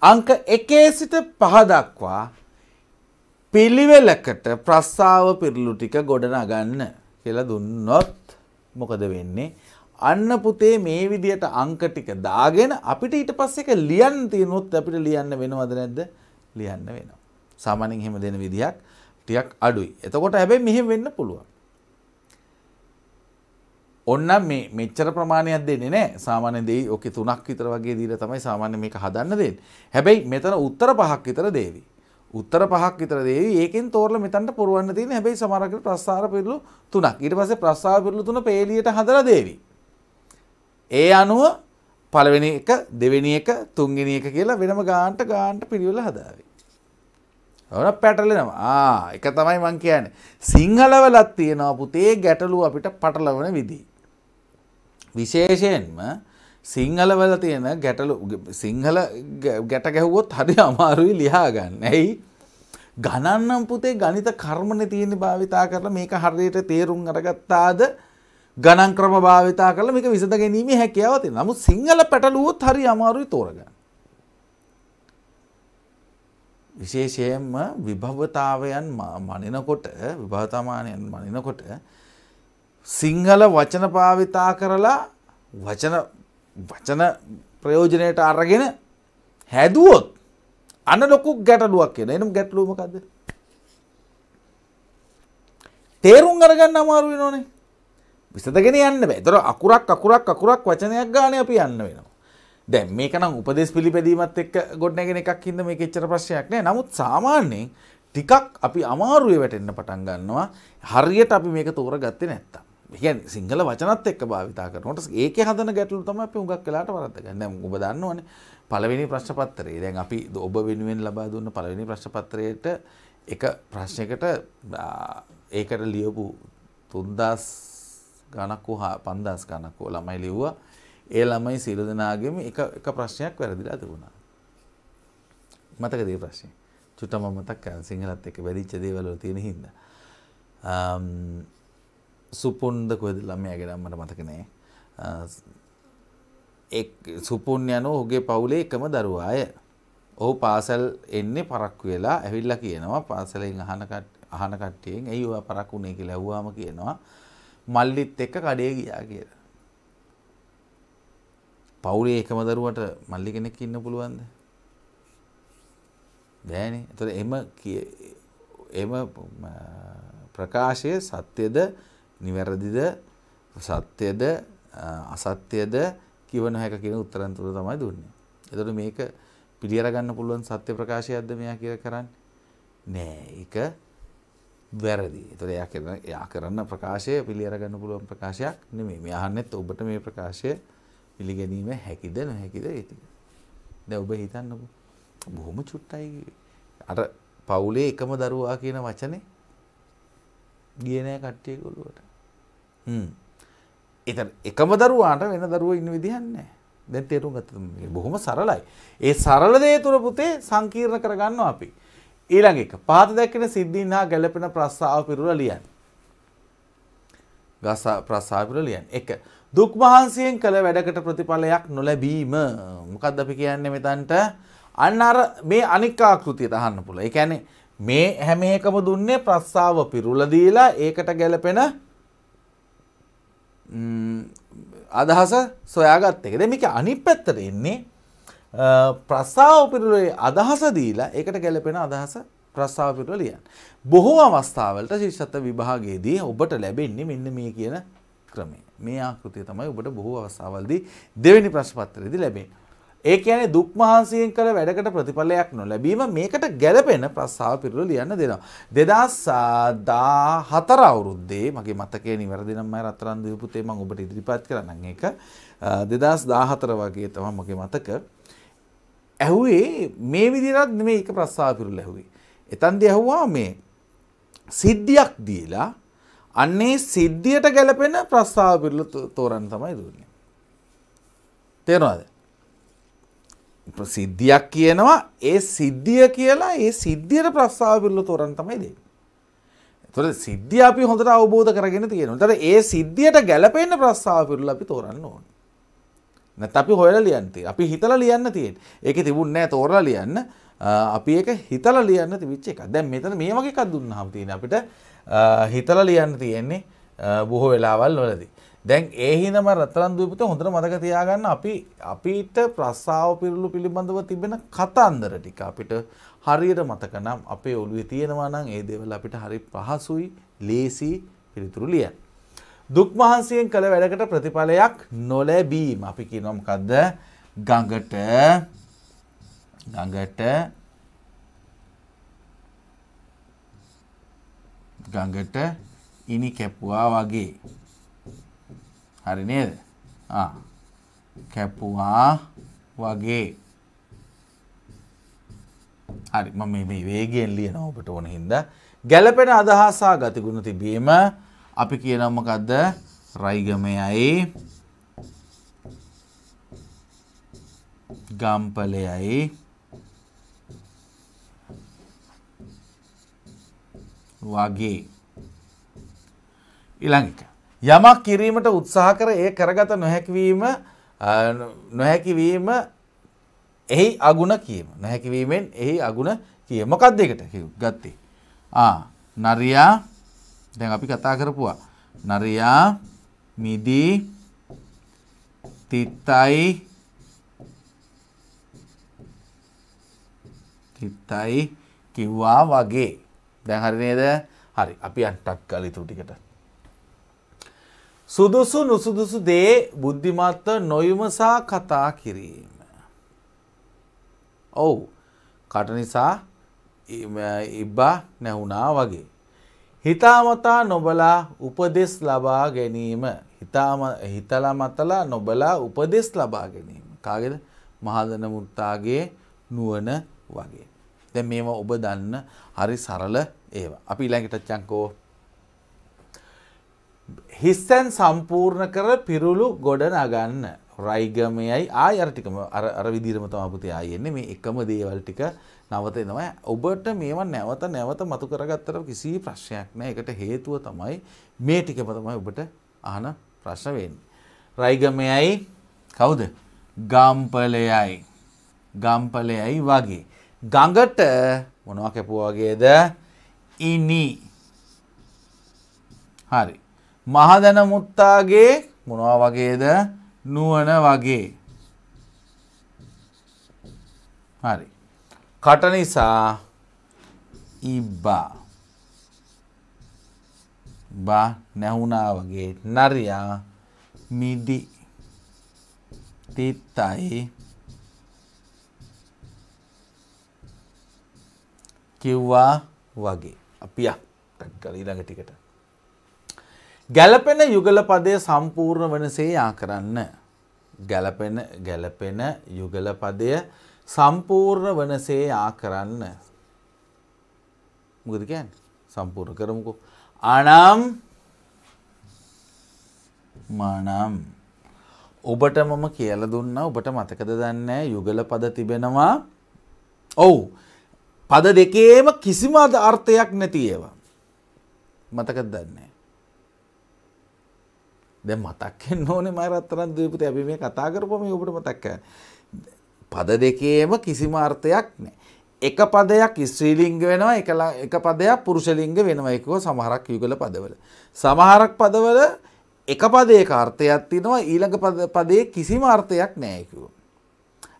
අංක එකේ සිට පහදක්වා පිළිවෙලකට ප්‍රස්ථාව පිරලු ටික ගොඩනගන්න කියලා දුන්නොත් මොකද වෙන්නේ. අන්න පුතේ මේ විදියට අංක ටික දාගෙන අපිට ඊට පස්සේ එක ලියන්න තියෙනොත් අපිට ලියන්න වෙනවද නැද්ද? ලියන්න වෙනවා. සාමාන්‍යයෙන් එහෙම දෙන විදියක් ටිකක් අඩුයි. එතකොට හැබැයි මෙහෙම වෙන්න පුළුවන්. ඔන්න මේ මෙච්චර ප්‍රමාණයක් දෙන්නේ නැහැ. සාමාන්‍ය දෙයි ඔකේ 3ක් විතර වගේ දීලා තමයි සාමාන්‍ය මේක හදන්න දෙන්නේ. හැබැයි මෙතන උත්තර පහක් විතර දෙවි. උත්තර පහක් විතර දේවි. ඒකෙන් තෝරලා මෙතනට පුරවන්න තියෙන හැබැයි සමහරකට ප්‍රස්ථාර පිළිලු තුනක්. ඊට පස්සේ ප්‍රස්ථාර පිළිලු තුන පේලියට හදලා දේවි. ඒ අනුව පළවෙනි එක, දෙවෙනි එක, තුන්වෙනි එක කියලා වෙනම ගානට ගානට පිළිවෙල හදාවි. ඔන පැටලෙනවා. ආ, ඒක තමයි මම කියන්නේ. සිංහලවලක් තියෙනවා පුතේ ගැටලුව අපිට පටලවන විදි. විශේෂයෙන්ම සිංහලවල තියෙන ගැටලු සිංහල ගැට ගැහුවොත් හරි අමාරුයි ලියාගන්න. ඇයි ගණන්නම් පුතේ ගණිත කර්මනේ තියෙන භාවිතා කරලා මේක හරියට තේරුම් අරගත්තාද ගණන් ක්‍රම භාවිතා කරලා මේක විසඳ ගැනීමේ හැකියාව තියෙනවා. නමුත් සිංහල පැටලුවොත් හරි අමාරුයි තෝරගන්න. විශේෂයෙන්ම විභවතාවයන් මනිනකොට විභවතමානයන් මනිනකොට සිංහල වචන භාවිතා කරලා වචන වචන ප්‍රයෝජනයට අරගෙන හැදුවොත් අන ලොකු ගැටලුවක් කියෙන එනම් ගැටලුවමකක්ද තේරුම් අරගන්න අමාරුව නොනේ විසතගෙන යන්න බැතර අකුරක් අකුරක් අකුරක් වචනයක් ගානය අපි යන්න වෙනවා දැන් මේකනම් උපදෙස් පිළිපැදීමත් එක් ගොඩ්නැගෙන එකක් හිද මේ එච්චර ප්‍රශ්යක් නෑ නමුත් සාමාන්‍යයෙන් ටිකක් අපි අමාරුවේ වැටෙන්න පටන් ගන්නවා හරියට අපි මේක තෝර ගත්තේ නැත්තම් ගැන් සිංහල වචනත් එක් භාවිතා කරනට ඒක හදන ගැටලු තම අපි හුඟක් කලාට වරදගන්න ඔබ දන්නවන පලවෙනි ප්‍රශ්පත්තරේ දැන් අපි ඔබ වෙනුවෙන් ලබා දුන්න පලවෙනි ප්‍රශ්පත්තරයට එක ප්‍රශ්නයකට ඒකට ලියපු තුන්දස් ගණක් වූ හා පන්දස් ගණක් වෝ ළමයි ලිව්වා ඒ ළමයි සිර දෙනාගෙම එක ප්‍රශ්නයක් වැරදිලා තිබුණා මතක දේ ප්‍රශ්නය චුටම මතක් සිංහලත් එක වැදිච්ච දේවලව තියෙන හින්දා සුපුන්ද කොයිද ළමයාගේ නම් මට මතක නෑ. එක් සුපුන් යන ඔහුගේ පවුලේ එකම දරුවාය. ඔහු පාසල් එන්නේ පරක්කු වෙලා ඇවිල්ලා කියනවා පාසලෙන් අහන අහන කට්ටියෙන් ඇයි ඔයා පරක්කු වුණේ කියලා ඇහුවාම කියනවා මල්ලිත් එක්ක කඩේ ගියා කියලා. පවුලේ එකම දරුවට මල්ලි කෙනෙක් ඉන්න පුළුවන්ද? බෑනේ. එතකොට එම එම ප්‍රකාශය සත්‍යද නිවැරදිද සත්‍යද අසත්‍යද කිව නොහැක කියන උත්තරන්තුර තමයි දුන්නේ. එතකොට මේක පිළිඅරගන්න පුළුවන් සත්‍ය ප්‍රකාශයක්ද මෙයා කියලා කරන්නේ? නෑ. ඒක වැරදි. එතකොට එයා කරන එයා කරන ප්‍රකාශය පිළිඅරගන්න පුළුවන් ප්‍රකාශයක් නෙමෙයි. මෙයා අහන්නෙත් ඔබට මේ ප්‍රකාශය පිළිගැනීම හැකිද නොහැකිද ඒ ටික. දැන් ඔබ හිතන්නකෝ. බොහොම චුට්ටයි. අර පවුලේ එකම දරුවා කියන වචනේ ගියේ නෑ කට්ටිය ගොළුවට. එත එකම දරුවාට වෙන දරුව ඉන්න විදිහන්නේ දැ තේරුම් ගත බොහොම සරලයි. ඒ සරල දේ තුර පුතේ සංකීර්ණ කරගන්න අපි. ඊළඟ එක පාත දැක්කෙන සිද්ධීන් හා ගැලපෙන ප්‍රස්සාාව පිරුල ලියන්. ගස ප්‍රසාපිර ලියන් එක දුක්මහන්සියෙන් කළ වැඩකට ප්‍රතිඵලයක් නොලැබීම මොකක්ද අපි කියන්න මෙතන්ට අන්න අර මේ අනික්කාකෘතිය තහන්න පුළ එකැනෙ මේ හැම එකම දුන්නේ ප්‍රස්සාාව පිරුලදීලා ඒකට ගැලපෙන අදහස සොයාගත් එකද මේක අනිත් පැත්තට එන්නේ ප්‍රස්ථාව පිරුලේ අදහස දීලා ඒකට ගැලපෙන අදහස ප්‍රස්ථාව පිරුල ලියන්න. බොහෝ අවස්ථාවලට ශිෂ්‍යත්ව විභාගයේදී ඔබට ලැබෙන්නේ මෙන්න මේ කියන ක්‍රමය. මේ ආකෘතිය තමයි ඔබට බොහෝ අවස්ථාවලදී දෙවෙනි ප්‍රශ්න පත්‍රයේදී ලැබෙන්නේ. ඒ කියන්නේ දුක් මහන්සියෙන් කළ වැඩකට ප්‍රතිඵලයක් නොලැබීම මේකට ගැළපෙන ප්‍රස්තාව පිළිතුරු ලියන්න දෙනවා. 2014 අවුරුද්දේ මගේ මතකයේ නිවැරදි නම් මම රත්තරන් දීපු පුතේ මම ඔබට ඉදිරිපත් කරන්නම් ඒක 2014 වගේ තමයි මගේ මතක. ඇහුවේ මේ විදිහට නෙමෙයි ඒක ප්‍රස්තාව පිළිතුරු ඇහුවේ. එතනදී ඇහුවා මේ සිද්ධියක් දීලා අන්නේ සිද්ධියට ගැලපෙන ප්‍රස්ථාව පිළිතුරු තෝරන්න තමයි දුන්නේ. තේරෙනවද? සිද්ධියක් කියනවා ඒ සිද්ධිය කියලා ඒ සිද්ධියට ප්‍රස්ථාව පිළිල තෝරන් තමයි දෙන්නේ. ඒතොර සිද්ධිය අපි හොඳට අවබෝධ කරගෙන තියෙනවා. ඒතර ඒ සිද්ධියට ගැළපෙන්න ප්‍රස්ථාව පිළිල අපි තෝරන්න ඕනේ. නැත්නම් අපි හොයලා ලියන්න තියෙන්නේ. අපි හිතලා ලියන්න තියෙන්නේ. ඒකේ තිබුණ නැහැ තෝරලා ලියන්න. අපි ඒක හිතලා ලියන්න තිබිච්ච එකක්. දැන් මෙතන මේ වගේ එකක් දුන්නාම තියෙන අපිට හිතලා ලියන්න තියෙන්නේ බොහෝ වෙලාවල් වලදී. දැන් ඒ හිනම රත්තරන් දූපිත හොඳට මතක තියාගන්න අපි අපිට ප්‍රස්සාව පිරුළු පිළිබඳව තිබෙන කතන්දර ටික අපිට හරියට මතක නම් අපේ ඔළුවේ තියෙනවා නම් ඒ දේවල් අපිට හරි පහසුයි ලේසි පිළිතුරු ලියන්න. දුක් මහන්සියෙන් කළ වැඩකට ප්‍රතිඵලයක් නොලැබීම. අපි කියනවා මොකද්ද? ගඟට ගඟට ගඟට ඉනි කැපුවා වගේ හරි නේද කැපුවා වගේ හරි මම මේ වේගෙන් ලියන ඔබට ඕන හින්දා ගැළපෙන අදහසා ගතිගුණ තිබීම අපි කියනවා මොකද්ද රයිගමයයි ගම්පලයයි වගේ ඊළඟ එක යමක් කිරීමට උත්සාහ කර ඒ කරගත නොහැකිවීම නොහැකිවීම එහි අගුණ කියම නොහැකිවීමෙන් එහි අගුණ කිය මොකක් දෙකට ගත්තේ නරයා දැන් අපි කතා කරපුවා නරයා මිදී තිත්තයි තිත්තයි කිව්වා වගේ දැන් හරි නේද හරි අපි අන්ටක් කලිතුරු ටිකට සුදුසු නුසුදුසු දේ බුද්ධිමත්ව නොයුමසා කතා කිරීම. ඔවු කට නිසා ඉබ්බා නැහුණා වගේ. හිතාමතා නොබලා උපදෙස් ලබා ගැනීම හිතලා මතලා නොබලා උපදෙස් ලබා ගැනීම. කාගෙද මහදන මුත්තාගේ නුවන වගේ. දැ මේවා ඔබ දන්න හරි සරල ඒවා. අපි ඉළඟට චංකෝ හිස්සැන් සම්පූර්ණ කර පිරුළු ගොඩ නගන්න රයිගමයයි ආයර්ටිකම අර විදිරම තමපුතේ ආයෙන්නේ මේ එකම දේවල් ටික නවතෙනවා ඔබට මේව නැවත නැවත මතු කරගත්තර කිසි ප්‍රශ්නයක් නෑ එකට හේතුව තමයි මේ ටිකම තමයි ඔබට අහන ප්‍රශ්න වෙන්නේ. රයිගමයයි කවුද ගම්පලයයි ගම්පලයයි වගේ. ගඟට මොනවා කැපුවාගේද ඉනි හරි මහදන මුත්තාගේ මොනවා වගේද නුවන වගේ. හරි. කට නිසා ඉබ්බා. බා නැහුණා වගේ නරයා මිදි තිත්තයි කිව්වා වගේ අපිය ටක් කල ඊළඟ ටිකට ගැලපෙන යුගල පදය සම්පූර්ණ වනසේ යා කරන්න. ගැලපෙන ගැලපෙන යුගල පදය සම්පූර්ණ වනසේ යා කරන්න. මුගද කියන් සම්පූර්ණ කරමුකු. අනම් මනම් ඔබට මම කියල දුන්න ඔබට මතකද දන්නේ යුගල පද තිබෙනවා ඔවු පද දෙකේම කිසිම අද අර්ථයක් නැති ඒවා මතකද දන්නේ. දැන් මතක් වෙන්න ඕනේ මම රත්තරන් දීපුතේ අපි මේ කතා කරපුවා මේ ඔබට මතක් පද දෙකේම කිසිම අර්ථයක් නැහැ. එක පදයක් ස්ත්‍රීලිංග වෙනවා එක එක පදයක් පුරුෂලිංග වෙනවා එකව සමහරක් යුගල පදවල. සමහරක් පදවල එක පදයක අර්ථයක් තියෙනවා ඊළඟ පදයේ කිසිම අර්ථයක් නැහැ කිව්වා.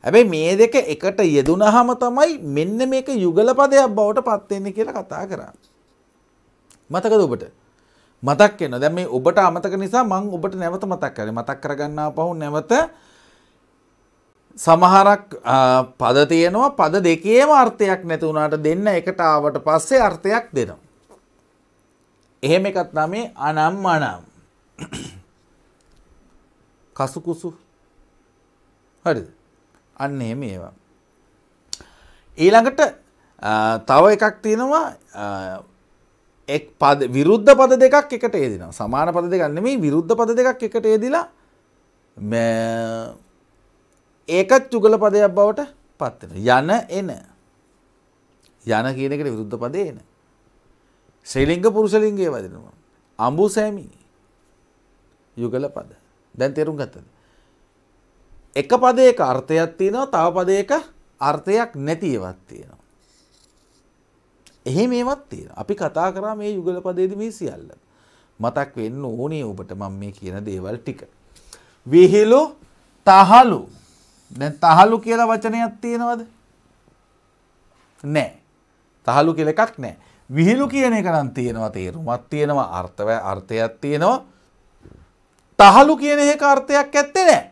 හැබැයි මේ දෙක එකට යෙදුනහම තමයි මෙන්න මේක යුගල පදයක් බවට පත් වෙන්නේ කියලා කතා කරන්නේ. මතකද ඔබට? මතක් වෙනවා. දැන් මේ ඔබට අමතක නිසා මම ඔබට නැවත මතක් කරේ. මතක් කරගන්නා පහු නැවත සමහරක් පද තියෙනවා පද දෙකේම අර්ථයක් නැති වුණාට දෙන්න එකට ආවට පස්සේ අර්ථයක් දෙනවා. එහෙම එකක් තමයි අනම් අනම්. කසුකුසු. හරිද? අන්න එහෙම ඒවා. ඊළඟට තව එකක් තියෙනවා එක් පද විරුද්ධ පද දෙකක් එකට ඒදින සමාන පද දෙගන්න මේ විරුද්ධ පද දෙකක් එකට ඒදිලා ඒකත් චුගල පදයක් බවට පත්වෙන යන එන යන කියනකට විරුද්ධ පදේ එන සෙලිංග පුරුසලින්ගේ වදිනවා අඹු සෑමි යුගල පද දැන් තේරුම් ගත්තද එක පදයක අර්ථයක් තියෙනවා තව පදයක අර්ථයක් නැති ඒවත් තියෙනවා එහෙ මේවත් තියෙන. අපි කතා කරා මේ යුගලපදයේදී මේ සියල්ල. මතක් වෙන්න ඕනේ ඔබට මම මේ කියන දේවල් ටික. විහිළු තහළු. දැන් තහළු කියලා වචනයක් තියෙනවද? නැහැ. තහළු කියලා එකක් නැහැ. විහිළු කියන එක නම් තියෙනවා තේරුමක් තියෙනවා අර්ථය අර්ථයක් තියෙනවා. තහළු කියන එක අර්ථයක් ඇත්තේ නැහැ.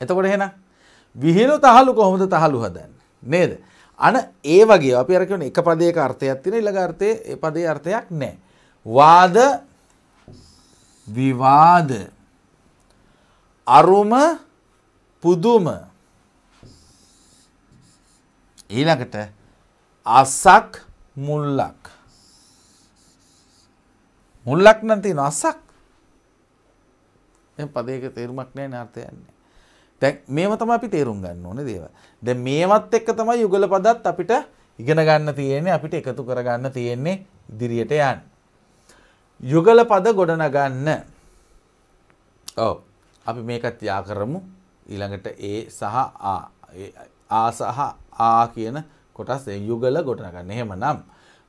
එතකොට එහෙනම් විහිළු තහළු කොහොමද තහළු හදන්නේ? නේද? අන ඒ වගේ අපි අරකන එක පදයක අර්ථයක් තින ඉළගර්ථය ඒ පදේ අර්ථයක් නෑ. වාද විවාද අරුම පුදුම ඊළඟට අසක් මුල්ලක් මුල්ලක් නතින අසක් එ පදයක තේරුමක් නෑ නාර්ථයන්නේ දැන් මේව තමයි අපි තේරුම් ගන්න ඕනේ දේවල්. දැන් මේවත් එක්ක තමයි යුගල පදත් අපිට ඉගෙන ගන්න තියෙන්නේ අපිට එකතු කරගන්න තියෙන්නේ ඉදිරියට යන්න. යුගල පද ගොඩනගන්න. ඔව්. අපි මේකත් යා කරමු. ඊළඟට ඒ සහ ආ ආ සහ ආ කියන කොටස් ඒ යුගල ගොඩනගන්න. එහෙමනම්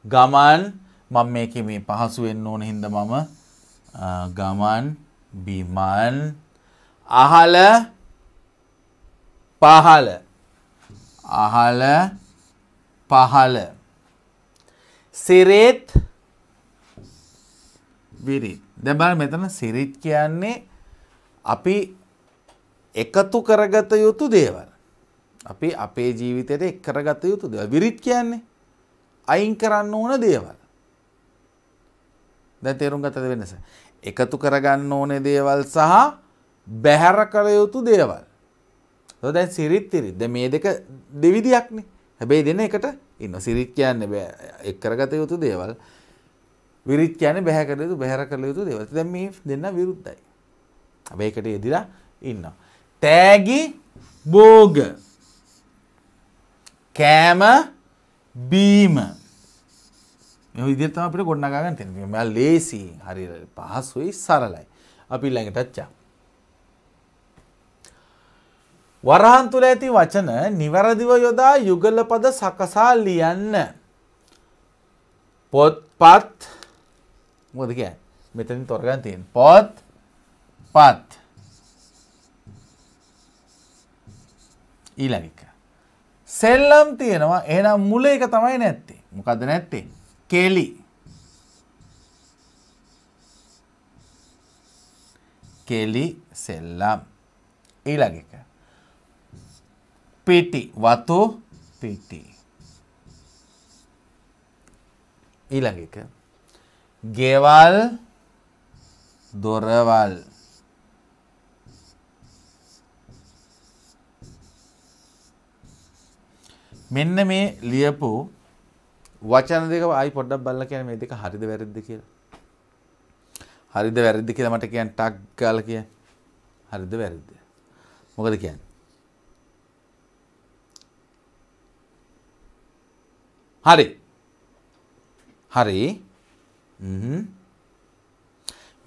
ගමන් මම මේකේ මේ පහසු වෙන්න ඕන හින්දා මම ගමන් බිමන් අහල පහළ අහල පහළ සිරිත් විරිත් දැන් බලන්න මෙතන සිරිත් කියන්නේ අපි එකතු කරගත යුතු දේවල්. අපි අපේ ජීවිතයට එක් කරගත යුතු දේවල්. විරිත් කියන්නේ අයින් කරන්න ඕන දේවල්. දැන් තේරුම් ගතද වෙනස? එකතු කරගන්න ඕනේ දේවල් සහ බැහැර කළ යුතු දේවල්. දැන් සිරිත් තිරිත් දැන් මේ දෙක දෙවිදියක්නේ. හැබැයි දෙන එකට ඉන්න සිරිත් කියන්නේ බෑ එක් කරගත යුතු දේවල්. විරිත් කියන්නේ බැහැ කළ යුතු බැහැර කළ යුතු දේවල්. දැන් මේ දෙන්න විරුද්ධයි. හැබැයි එකට යෙදිලා ඉන්නවා. තෑගි බෝග කෑම බීම මේ විදිහට තමයි අපිට ගොඩනගා ගන්න තියෙන්නේ. මම ලේසි හරිය පහසුයි සරලයි. අපි ළඟට අච්චා. වරහන් තුළ ඇති වචන නිවැරදිව යොදා යුගලපද සකසා ලියන්න. පොත්පත් මොකද කියන්නේ? මෙතනින් තොරගන්න තියෙන. පොත්පත්. ඊළඟ එක. සෙල්ලම් තියෙනවා. එහෙනම් මුල එක තමයි නැත්තේ. මොකද්ද නැත්තේ? කෙලි. කෙලි සෙල්ලම්. ඊළඟ එක. පෙටි වතු පෙටි ඊළඟ එක ගෙවල් දොරවල් මෙන්න මේ ලියපු වචන දෙක ආයි පොඩ්ඩක් බලලා කියන්නේ මේ දෙක හරිද වැරදිද කියලා. හරිද වැරදිද කියලා මට කියන්න ටක් ගාලා කියන්න. හරිද වැරදිද? මොකද කියන්නේ? හරි. හරි.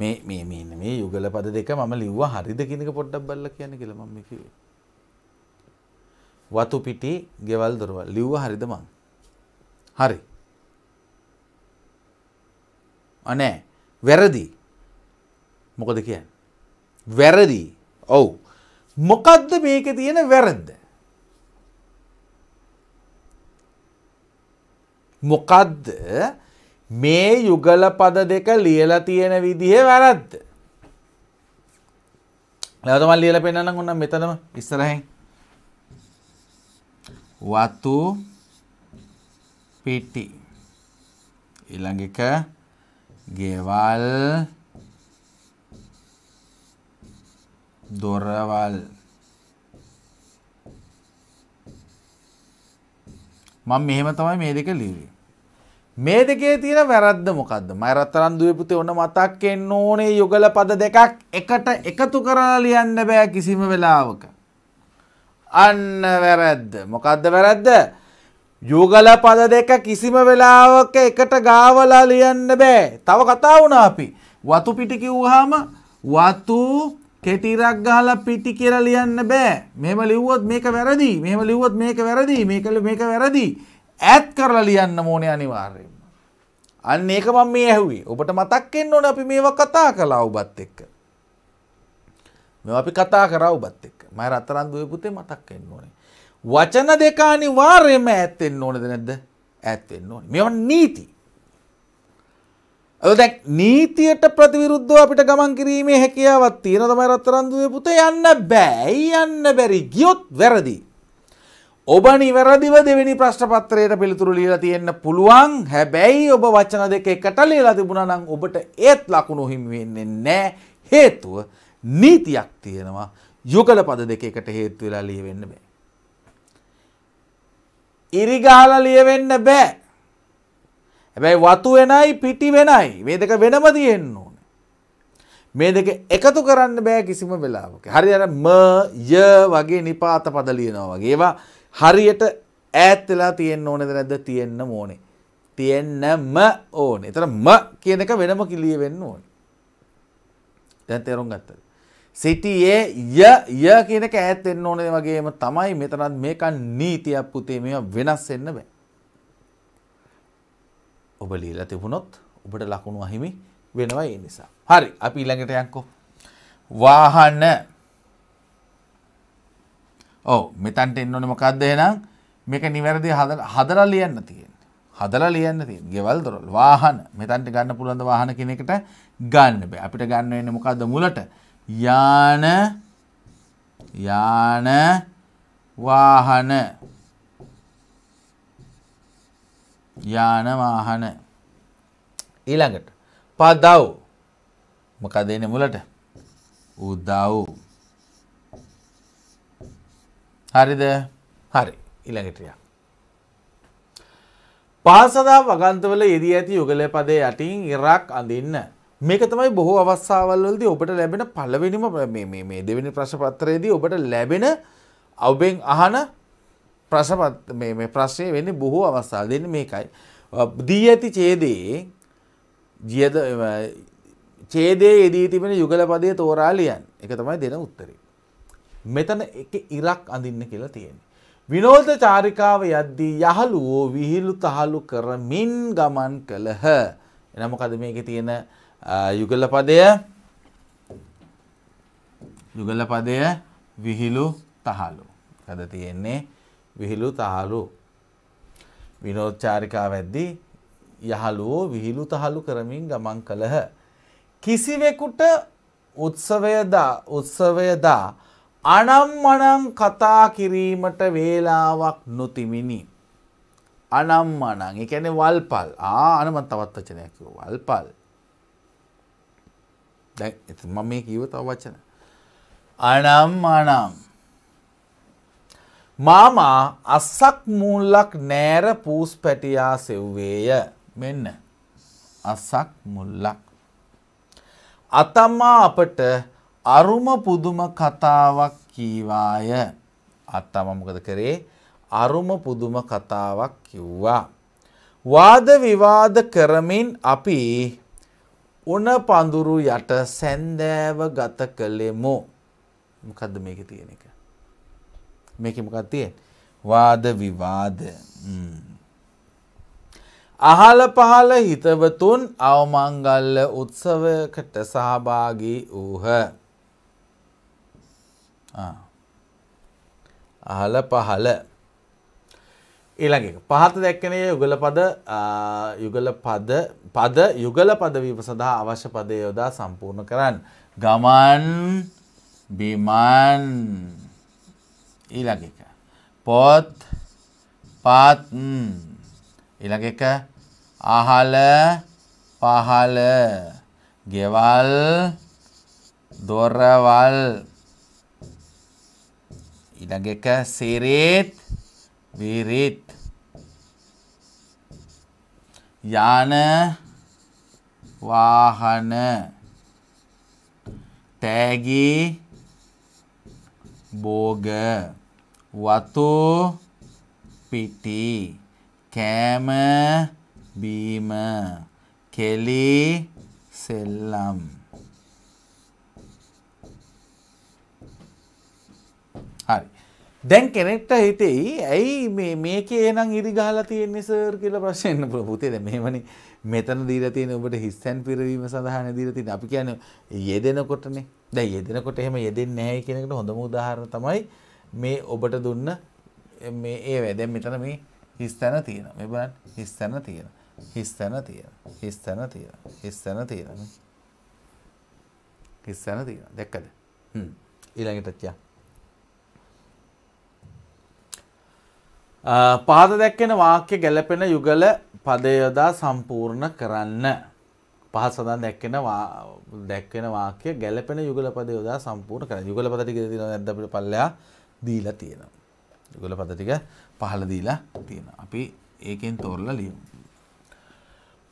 මේ මේ මේ මේ යුගල පද දෙක මම ලිව්වා හරිද කියන එක පොඩ්ඩක් බලලා කියන්න කියලා මම මේ කිව්වේ. වතු පිටි ගෙවල් දොරවල් ලිව්වා හරිද මං? හරි. අනේ වැරදි. මොකද කියන්නේ? වැරදි. ඔව්. මොකද්ද මේකේ තියෙන වැරද්ද? මොකදද මේ යුගල පද දෙක ලියල තියෙන විදිහ වැරද්ද. ලවතමල් ලියල පෙන්න්න ඔන්න මෙතනම ඉස්සරහෙන්. වතු පිටි ඊළඟ එක ගෙවල් දොරවල් මම මෙහෙම තමයි මේ දෙක ලිව්වේ. මේ දෙකේ තියෙන වැරද්ද මොකද්ද? මයරතරන් දුවේ පුතේ ඔන්න මතක් එන්න ඕනේ යුගල පද දෙකක් එකට එකතු කරලා ලියන්න බෑ කිසිම වෙලාවක. අන්න වැරද්ද. මොකද්ද වැරද්ද? යුගල පද දෙක කිසිම වෙලාවක එකට ගාවලා ලියන්න බෑ. තව කතා වුණා අපි. වතු පිටි කිව්වහම වතු කෙටිරක් ගහලා පිටි කියලා ලියන්න බෑ. මෙහෙම ලිව්වොත් මේක වැරදි. මෙහෙම ලිව්වොත් මේක වැරදි. මේක මේක වැරදි. ඈත් කරලා ලියන්න ඕනේ අනිවාර්යයෙන්ම. අන්න ඒක මම මේ ඇහුවේ. ඔබට මතක් වෙන්න ඕනේ අපි මේවා කතා කළා ඔබත් එක්ක. මේවා අපි කතා කරා ඔබත් එක්ක. මම රත්තරන් දුවේ පුතේ මතක් වෙන්න ඕනේ. වචන දෙක අනිවාර්යයෙන්ම ඈත් වෙන්න ඕනේද නැද්ද? ඈත් වෙන්න ඕනේ. මේවා නීති. දැන් නීතියට ප්‍රතිවිරුද්ධව අපිට ගමන් කිරීමේ හැකියාවක් තියෙන තමයි රත්තරන්දුවේ පුතේ යන්න බෑ. යන්න බැරි ගියොත් වැරදි. ඔබ නිවැරදිව දෙවෙනි ප්‍රශ්න පත්‍රයට පිළිතුරු ලියලා තියෙන්න පුළුවන්. හැබැයි ඔබ වචන දෙක එකට ලියලා තිබුණා නම් ඔබට ඒත් ලකුණු හිමි වෙන්නේ නැහැ. හේතුව නීතියක් තියෙනවා. යුගල පද දෙකකට හේතු වෙලා ලියවෙන්න බෑ. ඉරිගාලා ලියවෙන්න බෑ. හැබැයි වතු වෙනයි පිටි වෙනයි මේ දෙක වෙනම තියෙන්න ඕනේ. මේ දෙක එකතු කරන්න බෑ කිසිම වෙලාවක. හරියට ම ය වගේ නිපාත පද ලියනවා වගේ ඒවා හරියට ඈත් වෙලා තියෙන්න ඕනේද නැද්ද තියෙන්න ඕනේ. තියෙන්නම ඕනේ. එතන ම කියන එක වෙනම කිලිය වෙන්න ඕනේ. දැන් තේරුම් ගත්තද? සිටියේ ය ය කියන එක ඈත් වෙන්න ඕනේ වගේම තමයි මෙතනත් මේකන් නීතියක් පුතේ මේවා වෙනස් වෙන්න බෑ. ඔබ ලීලා තිබුණොත් ඔබට ලකුණු අහිමි වෙනවා ඒ නිසා. හරි අපි ඊළඟට යන්කෝ. වාහන ඔව් මෙතන්ට එන්න ඕනේ මොකද්ද එහෙනම් මේක නිවැරදි හදලා ලියන්න තියෙන්නේ. හදලා ලියන්න තියෙන්නේ. ගෙවල් දොරල් වාහන මෙතන්ට ගන්න පුළුවන් වාහන කියන එකට ගන්න බෑ. අපිට ගන්න වෙන්නේ මොකද්ද මුලට? යාන යාන වාහන යාන වාහන ඊළඟට පදව් මොකදේන මුලට උදව් හරිද හරි ඉළඟටය පාසදා වගන්තවල යෙදී ඇති යුගල පදය යටින් ඉරක් අඳන්න මේක තමයි බොහෝ අවස්සාවල්ලදී ඔබට ලැබෙන පලවෙනිම මේ දෙවෙනි ප්‍රශපත්‍රයේදී ඔබට ලැබෙන අවබෙන් අහන ප්‍රශපත් මේ ප්‍රශ්නය වෙන්නේ බොහෝ අවස්ථා දෙන්න මේකයි. දී ඇති චේදයේ ජියද චේදේ යෙදී තිබෙන යුගලපදය තෝරා ලියන් එක තමයි දෙන උත්තරේ. මෙතන එක ඉරක් අඳින්න කියලා තියෙන්නේ. විනෝද චාරිකාව යද්දී යහළුවෝ විහිළු තහළු කරමින් ගමන් කළහ. එනම් මොකද මේකේ තියෙන යුගලපදය? යුගලපදය විහිළු තහළු. කද තියෙන්නේ විහිළු තහලු. විනෝච්චාරිකාවැද්දී යහලුවෝ විහිළු තහලු කරමින් ගමන් කළහ. කිසිවෙකුට උත්සවයදා උත්සවයදා අනම්මනං කතා කිරීමට වේලාවක් නොතිමිනි. අනම්මනං එකැන වල්පල් ආනම තවත් වචනයක් වල්පල්. දැ එ මම මේ කීව තව වචන. අනම්මනම්. මාමා අස්සක් මුල්ලක් නෑර පූස් පැටියා සෙව්වේය මෙන්න අස්සක් මුල්ලක් අතම්මා අපට අරුම පුදුම කතාවක් කීවාය අත්තම මොකද කරේ අරුම පුදුම කතාවක් කිව්වා වාද විවාද කරමින් අපි උන පඳුරු යට සැන්දෑව ගත කළෙමු මොකද්ද මේක තියෙන එක මේකේ මොකක්ද තියෙන්නේ වාද විවාද අහල පහල හිතවතුන් අවමංගල්ල උත්සවයකට සහභාගී වූහ අහල පහල ඊළඟ පහත දැක්කනේ යුගල පද යුගල පද පද යුගල පදවීම සඳහා අවශ්‍ය පදය යොදා සම්පූර්ණ කරන්න. ගමන් බිමන් ඊළඟ එක. පොත් පත් ඊළඟ එක අහල පහල ගෙවල් දොරවල් ඊළඟ එක සිරිත් විරිත් යාන වාහන තෑගි බෝග වතෝ පිටි කෑම බීම කෙලි සෙල්ලම් හරි දැන් කෙනෙක්ට හිතෙයි ඇයි මේ මේකේ නම් ඉරි ගහලා තියෙන්නේ සර් කියලා ප්‍රශ්න එන්න පුතේ දැන් මෙහෙමනේ මෙතන දීලා තියෙන ඔබට හිස්සන් පිරවීම සඳහා නේ දීලා තියෙන්නේ අපි කියන්නේ යෙදෙනකොටනේ දැන් යෙදෙනකොට එහෙම යෙදෙන්නේ නැහැ කියන එකට හොඳම උදාහරණ තමයි මේ ඔබට දුන්න මේ ඒ වැදැන් මෙතන මේ හිස්තැන තියෙන මෙබන් හිස්තැන තියෙන හිස්තැන තියෙන හිස්තැන තියෙන හිස්තැන තියෙන හිස්තැන තියෙන දැක්කද ඊළඟටත්යා පාද දැක්කෙන වාක්‍ය ගැලපෙන යුගල පදයොදා සම්පූර්ණ කරන්න. පහත් සඳන් දැක්කෙන දැක්වෙන වාක්‍ය ගැලපෙන යුගල පද යොදා සම්පූර්ණ කර යුගල පදටි ගෙදන ඇදපිට පල්ලයා දීලා තියෙනවා. යුගල පද ටික පහළ දීලා තියෙනවා. අපි ඒකෙන් තෝරලා ලියමු.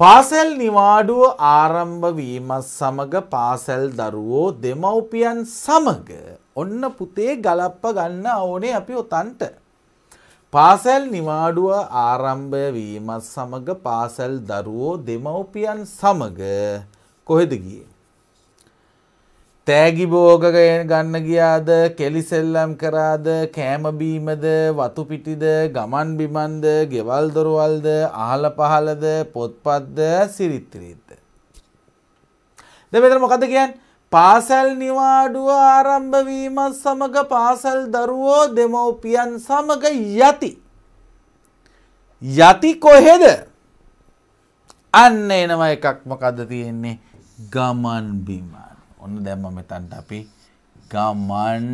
පාසල් නිවාඩුව ආරම්භ වීමත් සමග පාසල් දරුවෝ දෙමව්පියන් සමග ඔන්න පුතේ ගලප්ප ගන්න ඕනේ අපි ඔතන්ට. පාසැල් නිවාඩුව ආරම්භය වීමත් සමග පාසැල් දරුවෝ දෙමව්පියන් සමග කොහෙද ගියේ. තෑගි බෝග ගන්න ගියාද කෙලිසෙල්ලම් කරාද කෑමබීමද වතුපිටිද ගමන් බිමන්ද ගෙවල් දොරවල්ද අහල පහලද පොත්පත්ද සිරිත්‍රීත්ද. ද මෙතර මොකද කියන් පාසැල් නිවාඩුව ආරම්භවීමත් සමඟ පාසල් දරුවෝ දෙමව්පියන් සමඟ යති. යති කොහෙද අන්න එනවා එකක් මොකද තියෙන්නේ ගමන් බිමන්. ඔන්න දැම්ම මෙතන්ට අපි ගමන්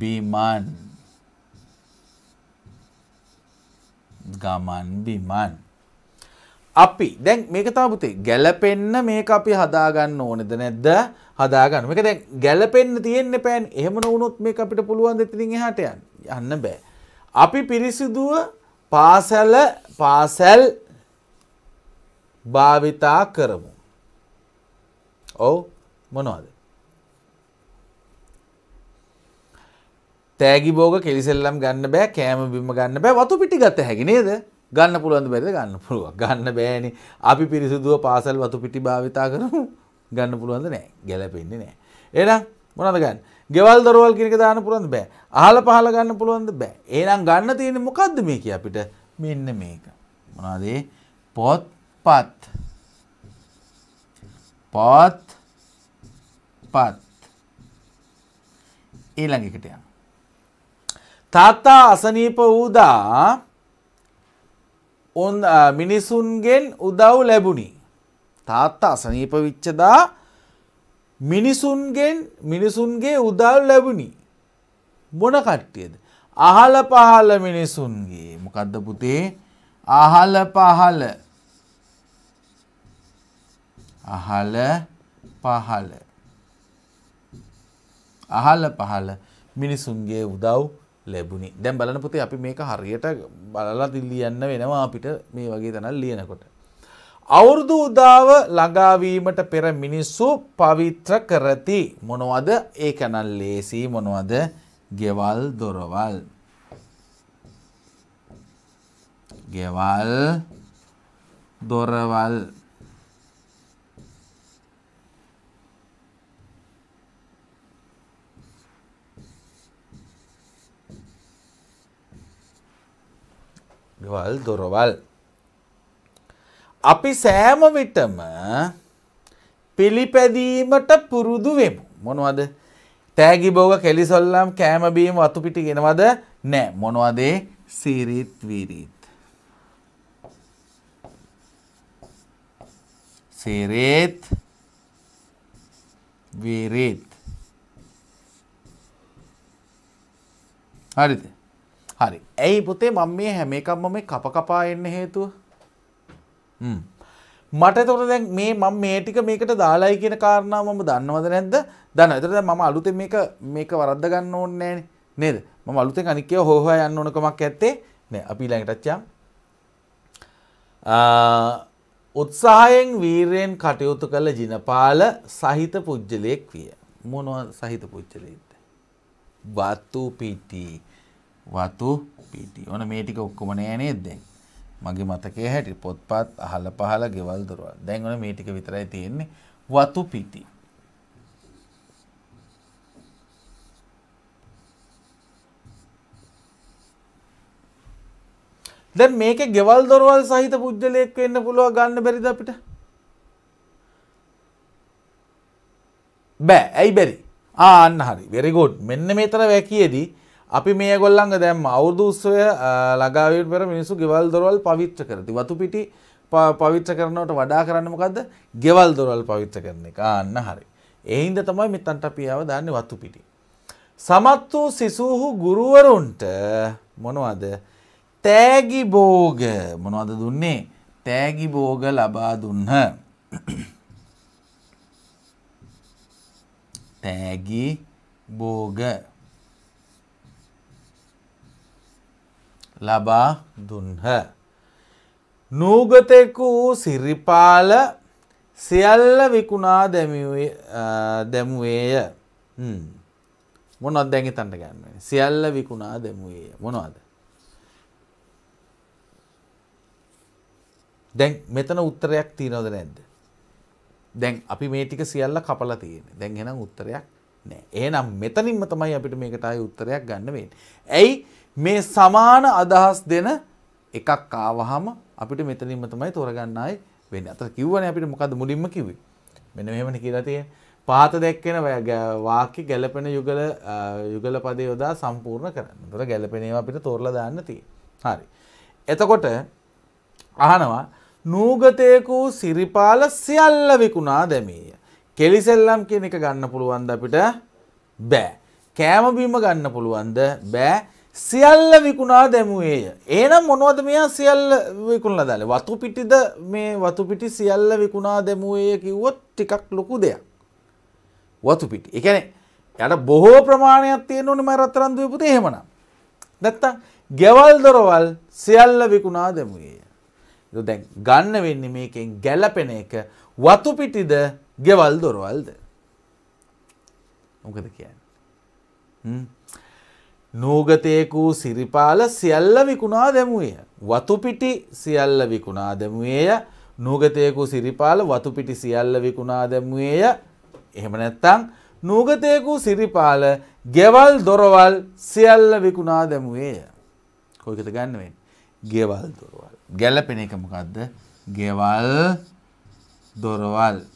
බිමන් ගමන් බිමන් අපි දැන් මේක තාපුතේ ගැලපෙන්න මේක අපි හදාගන්න ඕනෙද නැද්ද හදාගන්න මේක දැන් ගැලපෙන්න තියෙන්න පෑන් එහෙමන වුණොත් මේ අපිට පුළුවන් දෙතිරින් එහාට යන්න යන්න බෑ අපි පිරිසිදුව පාසැල පාසැල් භාවිතා කරමු ඔව් මොනවද තෑගි බෝග කෙලිසෙල්ලම් ගන්න බෑ කෑම බිම ගන්න බෑ වතු පිටි ගත හැකි නේද ගන්න පුළුවන්ද බැරිද ගන්න පුළුව ගන්න බෑනි අපි පිරිසිදුව පාසල් වතු පිටි භාවිතා කරමු ගන්න පුළුවන්ද නෑ ගැලපෙන්නේ නෑ ඒනම් මොනද ගන්න ගෙවල් දරවල් කිරික දාන්න පුළුවන්ද බෑ අහල පහල ගන්න පුළුවන්ද බෑ ඒනම් ගන්න තියෙන මොකක්ද මේක අපිට මෙන්න මේක මොනවාදේ පොත් පත් පොත් පත් ඊළඟ එකට යන්න. තාත්තා අසනීප වූදා ඔන් මිනිසුන්ගෙන් උදව් ලැබුණි. තාත්තා අසනීප විච්චදා මිනිසුන්ගෙන් මිනිසුන්ගේ උදව් ලැබුණි. මොන කට්ටියද? අහල පහල මිනිසුන්ගේ මොකද්ද පුතේ? අහල පහල අහල පහල අහල පහල මිනිසුන්ගේ උදව් ලැබුණි දැම් බලන පුතේ අපි මේක හරියට බලලා දිල්ලියන්න වෙනවා අපිට මේ වගේ තැනල් ලියනකොට. අවුරුදු උදාව ළඟාවීමට පෙර මිනිස්සු පවිත්‍ර කරති මොනවද ඒ කැනල් ලේසි මොනවද ගෙවල් දොරවල්. ගෙවල් දොරවල් ගෙවල් දොරවල්. අපි සෑම විටම පිළිපැදීමට පුරුදු වෙමු. මොනවද තෑගි බෝග කෙලිසොල්ලම් කෑමබීම වතුපිටි ගෙනවද නෑ මොනවදේ සිරිත් වීරීත්. සිරේත් වීරීත්. හරිද. හරි. ඇයි පුතේ මම මේ හැම එකක්ම මේ කප කපා එන්න හේතුව? හ්ම්. මට එතකොට දැන් මේ මම මේ ටික මේකට දාලායි කියන කාරණාව මම දන්නවද නැද්ද? දන්නවා. එතකොට දැන් මම අලුතෙන් මේක මේක වරද්ද ගන්න ඕනේ නෑනේ. නේද? මම අලුතෙන් අනික් ඒවා හොය හොයා යන්න ඕන කමක් නැත්තේ. නෑ. අපි ළඟට අච්චා. උත්සාහයෙන් වීරයෙන් කටයුතු කළ ජිනපාල සහිත පුද්ගලයෙක් විය. මොනව සහිත පුද්ගලයෙක්ද? බතු පිටි වතු පිටි ඕන මේ ටික ඔක්කොම නෑ නේද දැන් මගේ මතකයේ හැටි පොත්පත් අහල පහල ගෙවල් දොරවල් දැන් ඕන මේ ටික විතරයි තියෙන්නේ වතු පිටි දැන් මේක ගෙවල් දොරවල් සහිත පුද්ගලයෙක් වෙන්න පුළුවන් ගන්න බැරිද අපිට? බෑ. ඇයි බැරි? ආ අන්න හරි. very good. මෙන්න මේතර වැකියේදී අපි මේ ගොල්ලන්ග දැම් අවුදුස්සය ලගාවට පෙර මිනිසු ගෙවල් දොරවල් පවිච්ච කරති වතු පිටි පවිච්ච කරනවට වඩා කරන්නමකක්ද ගෙවල් දොරල් පවිච්ච කරන එක අන්න හරි. එහින්ද තමයි මිතන්ට පියාව දන්න වත්තු පිටි. සමත් වූ සිසූහු ගුරුවරුන්ට මොනවද තෑගි බෝග මොනවද දුන්නේ තෑගි බෝග ලබා දුන්හ. තෑගි බෝග ලබා දුන්හ. නූගතෙකු වූ සිරිපාල සියල්ල විකුණා දැමුවේය මොනොත් දැඟි තන්ට ගන්න සියල්ල විකුණා දැමුවේය මොනවාද. දැන් මෙතන උත්තරයක් තියනොද නැද්ද. දැන් අපි මේටික සියල්ල කපලා තියෙන දැන් එෙන උත්තරයක් නෑ ඒනම් මෙතනින්ම තමයි අපිට මේකටයි උත්තරයක් ගන්න වෙන්. ඇයි මේ සමාන අදහස් දෙන එකක් ආවහම අපිට මෙතනින්ම තමයි තෝරගන්නයි වෙන්නේ. අතට කිව්වනේ අපිට මොකද්ද මුලින්ම කිව්වේ. මෙන්න මෙහෙමනේ කියලා තියෙන්නේ. පාත දැක්කෙන වාක්‍ය ගැළපෙන යුගල යුගල පදේ යොදා සම්පූර්ණ කරන්න. ඒතර ගැළපෙන ඒවා අපිට තෝරලා දාන්න තියෙන්නේ. හරි. එතකොට අහනවා නූගතේකු සිරිපාල සියල්ල විකුණා දැමීය. කෙලිසෙල්ලම් කියන එක ගන්න පුළුවන්ද අපිට? බෑ. කෑම බීම ගන්න පුළුවන්ද? බෑ. සියල්ල විකුණා දැමුවේය. ඒනම් මොනවද මෙයා සියල්ල විකුණලා දාලේ? වතු පිටිද මේ වතු පිටි සියල්ල විකුණා දැමුවේය කිව්වොත් ටිකක් ලොකු දෙයක්. වතු පිටි. ඒ කියන්නේ යට බොහෝ ප්‍රමාණයක් තියෙන ඕනේ මම රත්තරන් දීපු තේ එහෙමනම්. නැත්තම් ගෙවල් දොරවල් සියල්ල විකුණා දැමුවේය. ඒක දැන් ගන්න වෙන්නේ මේකෙන් ගැළපෙන එක වතු පිටිද ගෙවල් දොරවල්ද? මොකද කියන්නේ? හ්ම් නූගතයෙකූ සිරිපාල සියල්ල විකුණා දැමුවය. වතුපිටි සියල්ල විකුණා දැමුවේය නූගතයෙකු සිරිපාල වතුපිටි සියල්ල විකුණා දැමුවේය එහෙම නැත්තං නූගතයෙකු සිරිපාල ගෙවල් දොරවල් සියල්ල විකුණා දැමුවේය. කොයිකත ගන්නවෙන්. ගෙවල් දොරවල්. ගැලපෙන එක මොකක්ද ගෙවල් දොරවල්.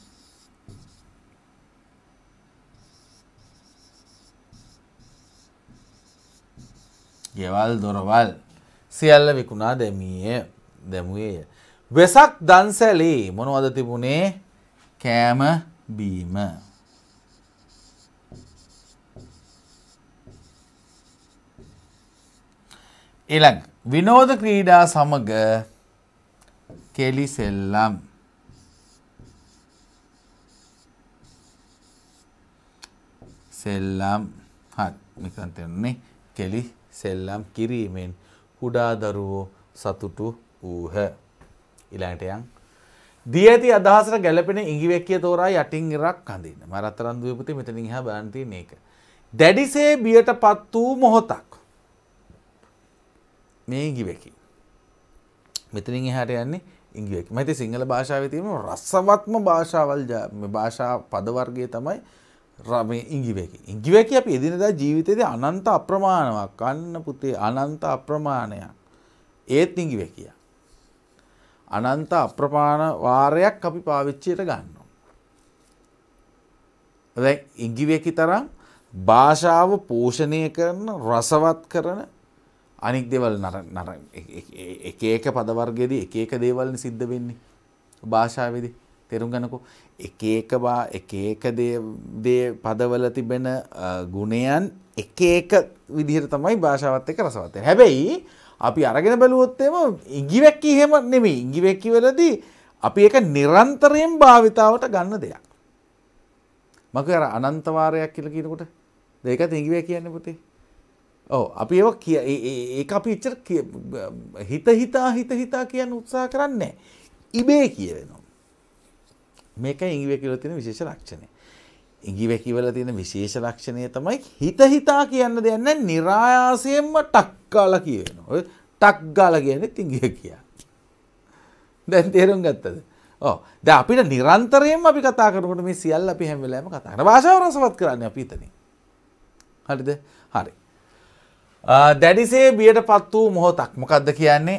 ගෙවල් දොරවල් සියල්ල විකුණා දැමිය දැමුවේය. වෙසක් දන්සැලේ මොනවද තිබුණේ කෑම බීම. එළඟ විනෝධ ක්‍රීඩා සමග කෙලි සෙල්ලම් සෙල්ලම් හත් මිකන් තෙරන්නේ කෙලි සෙල්ලම් කිරීමෙන් කුඩා දරුවෝ සතුටු වූහ. ඉලාට යන්. දී ඇති අදහසට ගැලපෙන ඉංගිවැක්කිය තෝරා යටින් ඉරක් කඳන්න මරත්තරන් දුවපති මෙතනින් හා බාන්ති නක. දැඩිසේ බියට පත් වූ මොහොතක් මේ ඉංගිවැකි. මෙතනින් එහාට යන්නේ ඉංගිවැකි මති සිංහල භාෂාවතීම රස්සවත්ම භාෂාවල් භාෂා පදවර්ගය තමයි රම ඉංගිවැකි. ඉංගිවැකි අප එදිනදා ජීවිතයද අනන්ත අප්‍රමාණවක් කන්න පුතේ අනන්ත අප්‍රමාණයක් ඒත් ඉංගිවැකිය. අනන්ත අප්‍රමාණ වාරයක් අපි පාවිච්චයට ගන්නවා. ඇ ඉංගිවැකි තරම් භාෂාව පෝෂණය කරන රසවත් කරන අනික් දෙවල් නර එක එක පදවර්ගෙද එක එක දේවල්න සිද්ධ වෙන්නේ භාෂාවදී තේරුම් ගන්නකෝ එක එක බා එක එක දේ පදවල තිබෙන ගුණයන් එක එක විදිහට තමයි භාෂාවත් එක්ක රසවත් වෙන්නේ. හැබැයි අපි අරගෙන බැලුවොත් එම ඉඟිවැක්කි එහෙම නෙමෙයි. ඉඟිවැක්කි වලදී අපි ඒක නිරන්තරයෙන් භාවිතාවට ගන්න දෙයක්. මම අර අනන්ත වාරයක් කියලා කියනකොට ඒකත් ඉඟිවැක්කි කියන්නේ පුතේ. ඔව් අපි ඒක ඒක අපි ඉච්චර හිත හිතා හිත හිතා කියන උත්සාහ කරන්නේ ඉබේ කියවෙනවා. මේක ඉංගිවැ කියලා තියෙන විශේෂ ලක්ෂණය. ඉංගිවැ කියලා තියෙන විශේෂ ලක්ෂණය තමයි හිත හිතා කියන්න දෙයක් නැහැ નિરાයාසයෙන්ම ටක් ගාලා කියනවා. ඔය ටක් ගාලා කියන්නේ ඉංගිවැ කියා. දැන් තේරුම් ගත්තද? ඔව්. දැන් අපිට නිරන්තරයෙන්ම අපි කතා කරනකොට මේ සියල්ල අපි හැම වෙලාවෙම කතා කරන භාෂාව රසවත් කරන්නේ අපි හිතන්නේ. හරිද? හරි. දැඩිසේ බියට පත් වූ මොහොතක් මොකක්ද කියන්නේ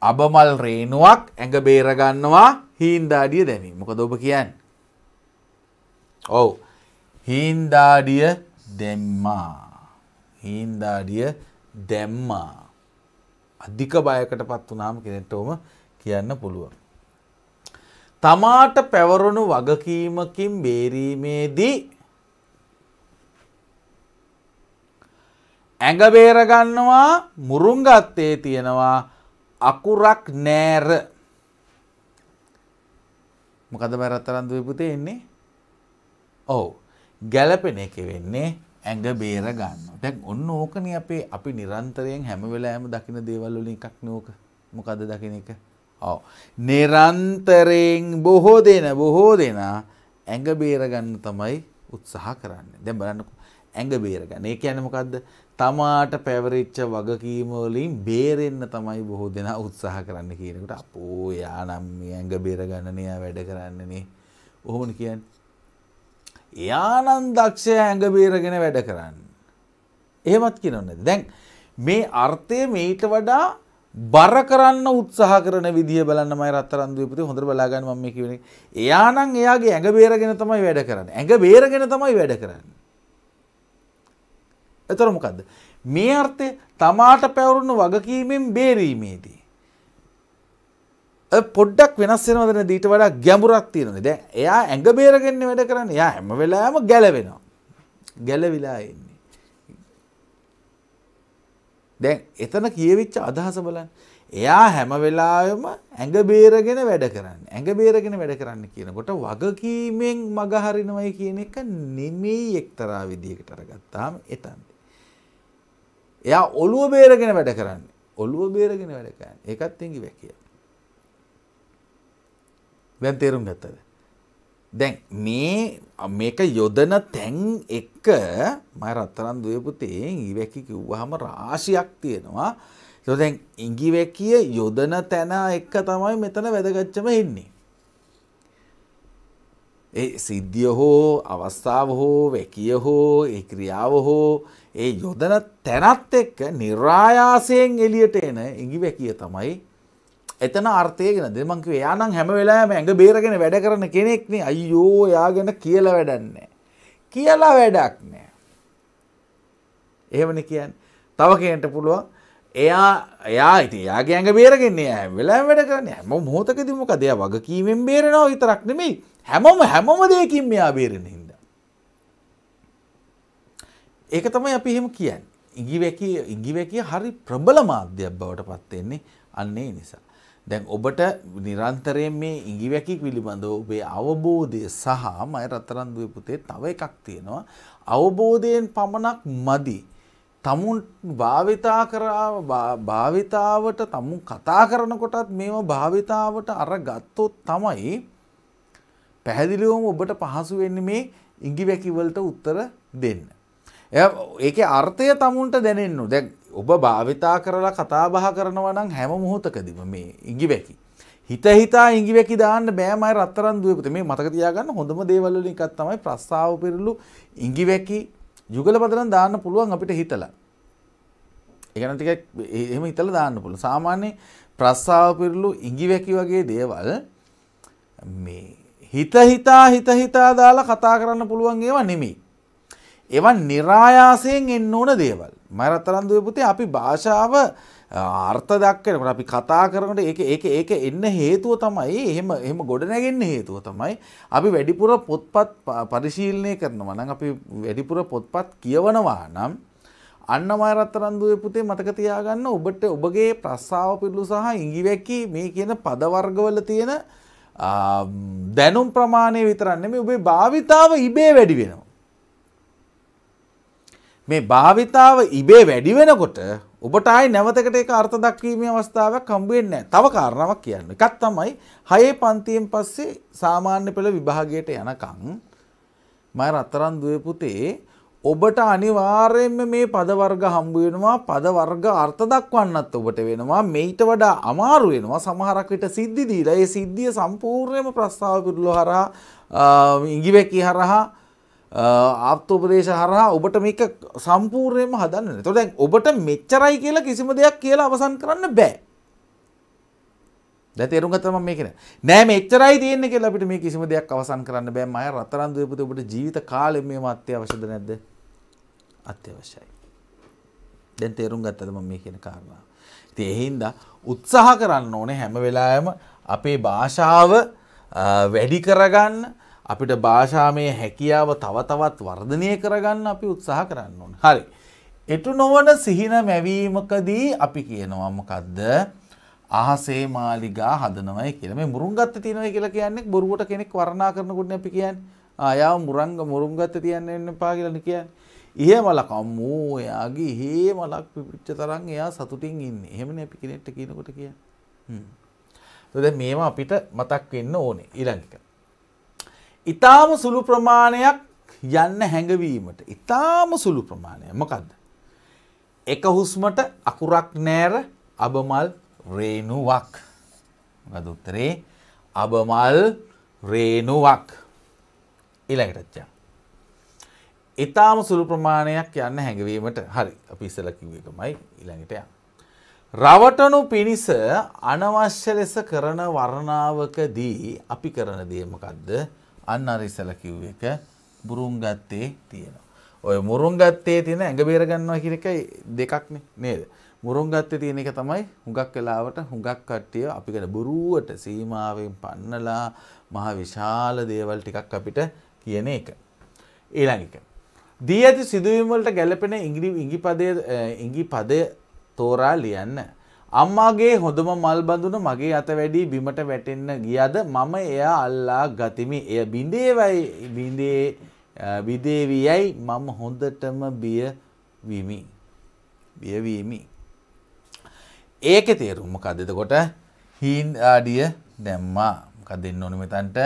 අබමල් රේනුවක් ඇඟ බේරගන්නවා හීන්දාඩිය දැමී මොකද ඔබ කියන්න. ඔවු හීන්දාඩිය දෙම්මා හීන්දාඩිය දැම්මා අධික බයකට පත් වනාම කෙනෙට්ටෝම කියන්න පුළුවන්. තමාට පැවරුණු වගකීමකින් බේරීමේදී ඇඟබේරගන්නවා මුරුංගත්තේ තියෙනවා අකුරක් නෑර මොකද බැරත්තරන් දවිපුතේ එන්නේ ඔවු ගැලපෙන එක වෙන්නේ ඇඟ බේර ගන්න දැන් ඔන්න ඕකන අපේ අපි නිරන්තරයෙන් හැමවෙලාෑම දකින දේවල්ලොලින් එකක් නෝක මොකද දකින එක ඔව නිරන්තරයෙන් බොහෝ දෙන බොහෝ දෙනා ඇඟ බේරගන්න තමයි උත්සාහ කරන්න දැ බලන්නකු ඇඟ බේරගන්න ඒ ඇනමකක්ද තමාට පැවරිච්ච වගකීමවලින් බේරෙන්න තමයි බොහෝ දෙනා උත්සාහ කරන්න කියනකට අපෝ යානම් ඇඟ බේරගණනයා වැඩ කරන්නනේ ඔහොමන කියන්න. යානන් දක්ෂය ඇඟ බේරගෙන වැඩ කරන්න. එහෙමත් කියනොන්න දැන් මේ අර්ථය මේට වඩා බර කරන්න උත්සාහ කරන විදිහ බලන්න මයි රත්තරන්දුවපති හොඳ බලාගන්න මම කියවෙන එයානම් එයාගේ ඇඟ බේරගෙන තමයි වැඩ කරන්න ඇඟ බේරගෙන තමයි වැඩ කරන්න එතර මොකක්ද. මේ අර්ථය තමාට පැවරුණු වගකීමෙන් බේරීමේදී. පොඩ්ඩක් වෙනස් වෙනවදන දීට වඩා ගැඹුරක් තියෙනනේ දැ එයා ඇඟ බේරගෙන්න්න වැඩ කරන්න යා හැම වෙලාම ගැලවෙනවා. ගැලවිලා එන්නේ. දැන් එතන කියවිච්ච අදහස බලන් එයා හැම වෙලාවම ඇඟ බේරගෙන වැඩ කරන්න ඇඟ බේරගෙන වැඩ කරන්න කියනකොට වගකීමෙන් මගහරිනවයි කියන එක නෙමෙයි එක්තරා විදිහකට අරගත්තාම එතන්. එයා ඔළුව බේරගෙන වැඩ කරන්නේ ඔළුව බේරගෙන වැඩකන්න ඒකත් එඟි වැැකිය දැන් තේරුම් ගත්තද දැන් මේ මේක යොදන තැන් එක මයි රත්තරන් දුවපුතේ ඉවැකි කිව්වහම රාශියක් තියෙනවා යොදැන් ඉංගිවැකිය යොදන තැන එක තමයි මෙතන වැදගච්චම එන්නේ ඒ සිද්ධිය හෝ අවස්ථාව හෝ වැකිය හෝ ඒ ක්‍රියාව හෝ ඒ යොදන තැනත් එක්ක නිර්ායාසයෙන් එලියට එන ඉඟිවැකිය තමයි එතන අර්ථයගෙන දෙමංකිව යානම් හැම වෙලාම ඇඟ බේරගෙන වැඩ කරන කෙනෙක්නේ අයියෝ යාගෙන කියල වැඩන්නේ. කියලා වැඩක් නෑ. එහෙමන කියන් තව කියට පුළුවන් එයා එයා ඉති යාගේ ඇඟ බේරගෙන්නේ ඇ වෙලා වැඩ කරන්න හැම මහෝතකතිමක දෙය වගකීමෙන් බේරෙනව විතරක් නෙමෙයි හැමම හැමම දෙයකින් මෙයා බේරෙන්නේ ඒක තමයි අපි එහෙම කියන් ඉගිවැකි ඉගිවැකිය හරි ප්‍රබල මාධ්‍යයක් බවට පත්වෙන්නේ අන්නේ නිසා. දැන් ඔබට නිරන්තරයෙන් මේ ඉඟිවැකි පිළිබඳව ඔබේ අවබෝධය සහ මය රත්තරන් දුවේ පුතේ තව එකක් තියෙනවා අවබෝධයෙන් පමණක් මදි තමුන් භාවිතා කරා භාවිතාවට තමුන් කතා කරනකොටත් මේව භාවිතාවට අර ගත්තොත් තමයි පැහැදිලිවම ඔබට පහසු වෙන්නේ මේ ඉඟිවැකි වලට උත්තර දෙන්න ඒකේ අර්ථය තමුන්ට දැනෙන්නු දැ ඔබ භාවිතා කරලා කතාබහ කරනවා නම් හැම මුහොතකදම මේ ඉඟිවැකි. හිත හිතා ඉංගිවැකි දාන්න බෑමයි රත්තරන් දුවපත මේ මතක තියාගන්න හොඳම දේවල්ලින් එකත් තමයි ප්‍රස්ථාව පිරලු ඉංගිවැකි යුගල පදරන් දාන්න පුළුවන් අපිට හිතලා. එකන ටික එහෙම හිතල දාන්න පුළුව සාමාන්‍ය ප්‍රස්ථාව පිරලු ඉංගිවැකි වගේ දේවල් මේ හිත හිතා හිත හිතා දාලා කතා කරන්න පුළුවන් ඒවා නෙමේ එවන් નિરાයාසයෙන් එන්න ඕන දේවල්. මරතරන්දුවේ පුතේ අපි භාෂාව අර්ථ දක්වනකොට අපි කතා කරනකොට ඒක ඒක ඒක එන්න හේතුව තමයි එහෙම එහෙම ගොඩ නැගෙන්න හේතුව තමයි අපි වැඩිපුර පොත්පත් පරිශීලනය කරනවා නම් අපි වැඩිපුර පොත්පත් කියවනවා නම් අන්න මරතරන්දුවේ පුතේ මතක තියාගන්න ඔබට ඔබගේ ප්‍රස්තාව පිළිබඳ සහ ඉඟිවැකි මේ කියන පද වර්ගවල තියෙන දැනුම් ප්‍රමාණය විතරක් නෙමෙයි ඔබේ භාවිතාව ඉබේ වැඩි වෙනවා මේ භාවිතාව ඉබේ වැඩි වෙනකොට ඔබට ආයි නැවතකට ඒක අර්ථ දක්වීමේ අවස්ථාවක් හම්බුවෙන්නේ නැහැ. තව කාරණාවක් කියන්න. එකක් තමයි හයේ පන්තියෙන් පස්සේ සාමාන්‍ය පෙළ විභාගයට යනකම් මම රත්තරන් දුවේ පුතේ ඔබට අනිවාර්යයෙන්ම මේ පද වර්ග හම්බ වෙනවා පද වර්ග අර්ථ දක්වන්නත් ඔබට වෙනවා මේිට වඩා අමාරු වෙනවා සමහරක් විට සිද්ධි දීලා ඒ සිද්ධිය සම්පූර්ණයෙන්ම ප්‍රස්තාව පිළිලෝ හරහා ඉඟිවැකි හරහා ආප්තෝපදේශ හරහා ඔබට මේක සම්පූර්ණයෙන්ම හදන්න. එතකොට දැන් ඔබට මෙච්චරයි කියලා කිසිම දෙයක් කියලා අවසන් කරන්න බෑ. දැන් තේරුම් ගත්තා මම මේ කියන්නේ. නෑ මෙච්චරයි තියෙන්නේ කියලා අපිට මේ කිසිම දෙයක් අවසන් කරන්න බෑ. මම රත්තරන් දුවපිට ඔබට ජීවිත කාලෙම මේව අත්‍යවශ්‍යද නැද්ද? අත්‍යවශ්‍යයි. දැන් තේරුම් ගත්තද මම මේ කියන කාරණා. ඉතින් එහෙනම් උත්සාහ කරන්න ඕනේ හැම වෙලාවෙම අපේ භාෂාව වැඩි කරගන්න අපිට භාෂාමය හැකියාව තව තවත් වර්ධනය කරගන්න අපි උත්සාහ කරන්න ඕන. හරි. එටු නොවන සිහින මැවීමකදී අපි කියනවා මොකද්ද? අහසේ මාලිගා හදනවයි කියලා. මේ මුරුංගත්ත තියනවා කියලා කියන්නේ බොරුවට කෙනෙක් වර්ණනා කරනකොට අපි කියන්නේ ආයාව මුරංග මුරුංගත්ත තියන්න එන්න එපා කියලා කියන්නේ. ඉහ මලක් අම්මෝ එයාගේ හේ මලක් පිපිච්ච තරම් එයා සතුටින් ඉන්නේ. එහෙමනේ අපි කෙනෙක්ට කියනකොට කියන්නේ. හ්ම්. ඒකද මේවා අපිට මතක් වෙන්න ඕනේ ඊළඟට. ඉතාම සුළු ප්‍රමාණයක් යන්න හැඟවීමට. ඉතාම සුළු ප්‍රමාණය මොකක්ද. එක හුස්මට අකුරක් නෑර අබමල් රේනුවක්. ගදුත්තරේ අබමල් රේනුවක් ඉළඟටච්චා. ඉතාම සුළු ප්‍රමාණයක් යන්න හැඟවීමට හරි අපි ඉස්සල කිවකමයි ඉළඟට යන්න. රවටනු පිණිස අනවශ්‍ය ලෙස කරන වරණාවකදී අපි කරන දේමකක්ද අන්න අර ඉස්සලා කිව්ව එක මුරුංගත්තේ තියෙනවා. ඔය මුරුංගත්තේ තියෙන ඇඟ බේර ගන්නවා කියන එක දෙකක්නේ නේද? මුරුංගත්තේ තියෙන එක තමයි හුඟක් වෙලාවට හුඟක් කට්ටිය අපි කියන බොරුවට සීමාවෙන් පන්නලා මහ විශාල දේවල් ටිකක් අපිට කියන එක. ඊළඟ එක. දී ඇති සිදුවීම් වලට ගැළපෙන ඉංග්‍රී ඉංගි පදයේ ඉංගි පදය තෝරා ලියන්න. අම්මාගේ හොඳම මල් බඳුන මගේ අත වැඩි බිමට වැටෙන්න ගියද මම එයා අල්ලා ගතිමි එය බිඳේවයි බිඳේ විදේවියයි මම හොඳටම බිය විමි බියවීමි ඒකෙ තේරුම් මොකක්ද එතකොට හීන්ආඩිය දැම්මා මොකක් දෙන්න ඕනේ මෙතනට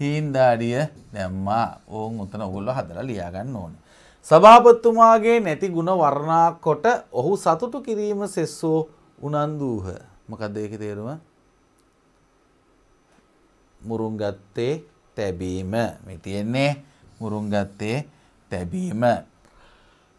හීන්ආඩිය දැම්මා ඕන් උතන ඔයගොල්ලෝ හදලා ලියා ගන්න ඕනේ සභාපතිතුමාගේ නැති ಗುಣ වර්ණා කොට ඔහු සතුටු කිරීම සෙස්සෝ උනන්දූහ මොකද ඒක තේරුම මුරුන්ගත්තේ තැබීම මේ තියෙන්නේ මුරුන්ගත්තේ තැබීම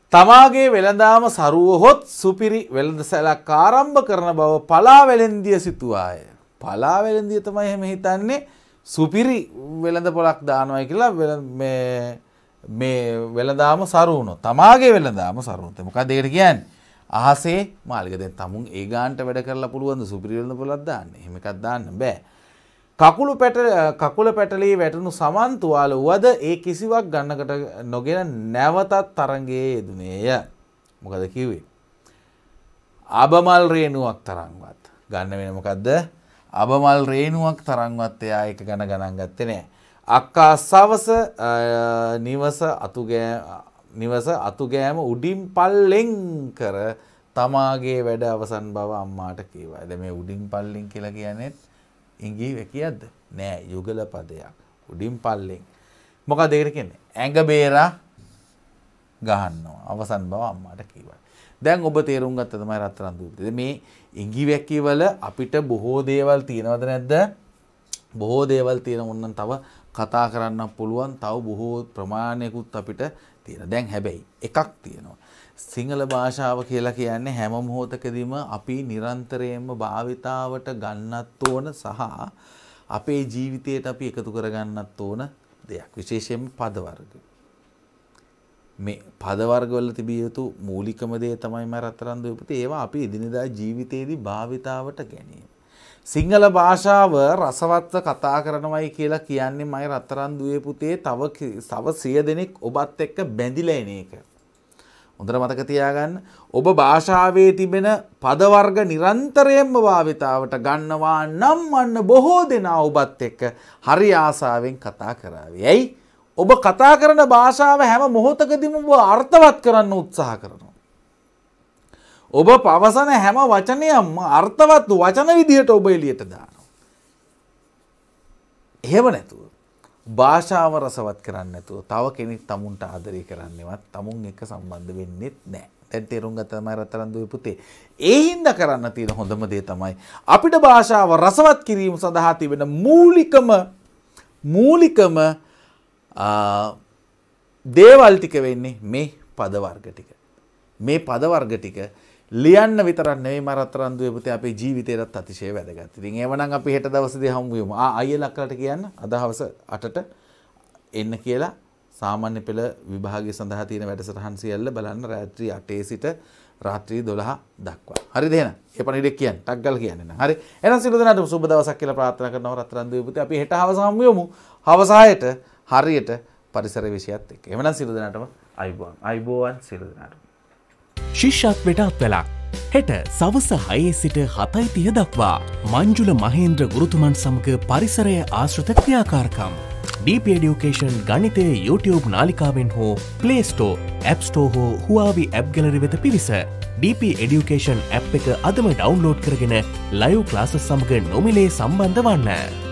තමාගේ වෙළඳාම සරුවහොත් සුපිරි වෙළඳ සැලක් ආරම්භ කරන බව පලා වෙළෙන්දිය සිතුවාය පලා වෙළෙන්දිය තමයි එහෙම හිතන්නේ සුපිරි වෙළඳ පොලක් දානවයි කියලා මේ වෙළඳාම සරුවුණු තමාගේ වෙළඳාම සරුවුණු මොකක්ද ඒකට කියන්නේ අහසේ මාලිකද තමුන් ඒ ගාන්ට වැඩ කරලා පුළුවන්ද සුපිරිවෙලන්න පුලත් දාන්න හෙමකක් දාන්න බෑ. කකුළු පැට කකුල පැටලී වැටනු සමන්තුවාල වුවද ඒ කිසිවක් ගන්නකට නොගෙන නැවතත් තරගේ යෙදනේය මොකද කිවේ. අබමල් රේනුවක් තරංවත් ගන්න වෙනමකක්ද අබමල් රේනුවක් තරංවත් එයා එක ගණ ගණන්ගත්තනෑ. අක්කා සවස නිවස අතුගෑ නිවස අතුගෑම උඩින් පල්ලෙන් කර තමාගේ වැඩ අවසන් බව අම්මාට කීවා. ඇද මේ උඩින් පල්ලින් කියලා කියනෙත් ඉංගී වැකියද නෑ යුගල පදයක් උඩින් පල්ලෙන්. මොක දෙකට කියන්නේ ඇඟ බේරා ගහන්නවා අවසන් බව අම්මාට කීවයි. දැන් ඔබ තේරුම් ගත්ත තමයි රත්තරන් දූතේ. මේ ඉඟි වැකිවල අපිට බොහෝ දේවල් තියෙනවද නැද්ද? බොහෝ දේවල් තියෙන මොන්නම් තව කතා කරන්න පුළුවන්. තව බොහෝ ප්‍රමාණයකුත් අපිට තියෙන. දැන් හැබැයි එකක් තියෙනවා. සිංහල භාෂාව කියලා කියන්නේ හැම මොහොතකදීම අපි නිරන්තරයෙන්ම භාවිතාවට ගන්නත් ඕන සහ අපේ ජීවිතයට අපි එකතු කරගන්නත් ඕන දෙයක්. විශේෂයෙන්ම පද වර්ග. මේ පද වර්ගවල තිබිය යුතු මූලිකම දේ තමයි මම රත්තරන් දූපතේ ඒවා අපි එදිනෙදා ජීවිතයේදී භාවිතාවට ගැනීම. සිංහල භාෂාව රසවත්ව කතා කරනවයි කියලා කියන්නේ මයි රත්තරන් දුවේ පුතේ තව සව සිය දෙනෙක් ඔබත් එක්ක බැඳිලා එන එක. හොඳට මතක තියාගන්න ඔබ භාෂාවේ තිබෙන පද වර්ග නිරන්තරයෙන්ම භාවිතාවට ගන්නවා නම් අන්න බොහෝ දෙනා ඔබත් එක්ක හරි ආසාවෙන් කතා කරાવી. ඇයි? ඔබ කතා කරන භාෂාව හැම මොහොතකදීම ඔබ අර්ථවත් කරන්න උත්සාහ කරනවා. ඔබ පවසන හැම වචනයම අර්ථවත් වචන විදිහට ඔබ එලියට දාන. එහෙම නැතුව. භාෂාව රසවත් කරන්න ඇතුව තව කෙනෙක් තමුන්ට ආදරය කරන්නවත් තමුන් එක සම්බන්ධ වෙන්නෙත් නෑ තැන් තේරුම් ගතමයි රතරන්දුව පුතේ. ඒ හින්ද කරන්න තියෙන හොඳම දේ තමයි. අපිට භාෂාව රසවත් කිරීම සඳහා තිබෙන මූලිකම මූලිකම දේවල් ටික වෙන්නේ මේ පදවර්ග ටික. මේ පදවර්ග ටික ලියන්න විතරන්න මරත්තරන්දුව පති අපේ ජීවිතයටත් අතිශය වැදගත් ඉතින් ඒවනම් අපි හෙට දවසදි හමුුවම අය ලක්කට කියන්න අදහවස අටට එන්න කියලා සාමාන්‍ය පෙළ විභාග සඳහා තියෙන වැඩසටහන් සියල්ල බලන්න රාත්‍රී අටේ සිට රාත්‍රී දොළහ දක්වා හරි දෙන එපනිට කියන් ටක්ගල් කියන්න හරි එන සිලදනට සුබ දවසක් කියල ප්‍රාථන කරනව රත්තරන්දපති අපි හෙට හවසාමයමු හවසායට හරියට පරිසර විෂයත් එක් එමන සිලදනටම අයිබෝන් අයිබෝවන් සිලදනට ශිෂ්‍යත්වයට අත්වෙලා. හෙට සවස හයේ සිට හතයිතිය දක්වා මංජුල මහේන්ද්‍ර ගුරුතුමන් සමඟ පරිසරය ආශ්‍රත ක්‍රියාකාරකම්. Deep Education ගනිතය YouTube නාලිකාවෙන් හෝ Play Store, App Store හෝ හුවාවි ඇප් ගැලරි වෙත පිවිස. DP Education ඇප් එක අදම ඩවන්ලෝඩ් කරගෙන ලයු ක්ලාස සමඟ නොමිලේ සම්බන්ධ වන්න.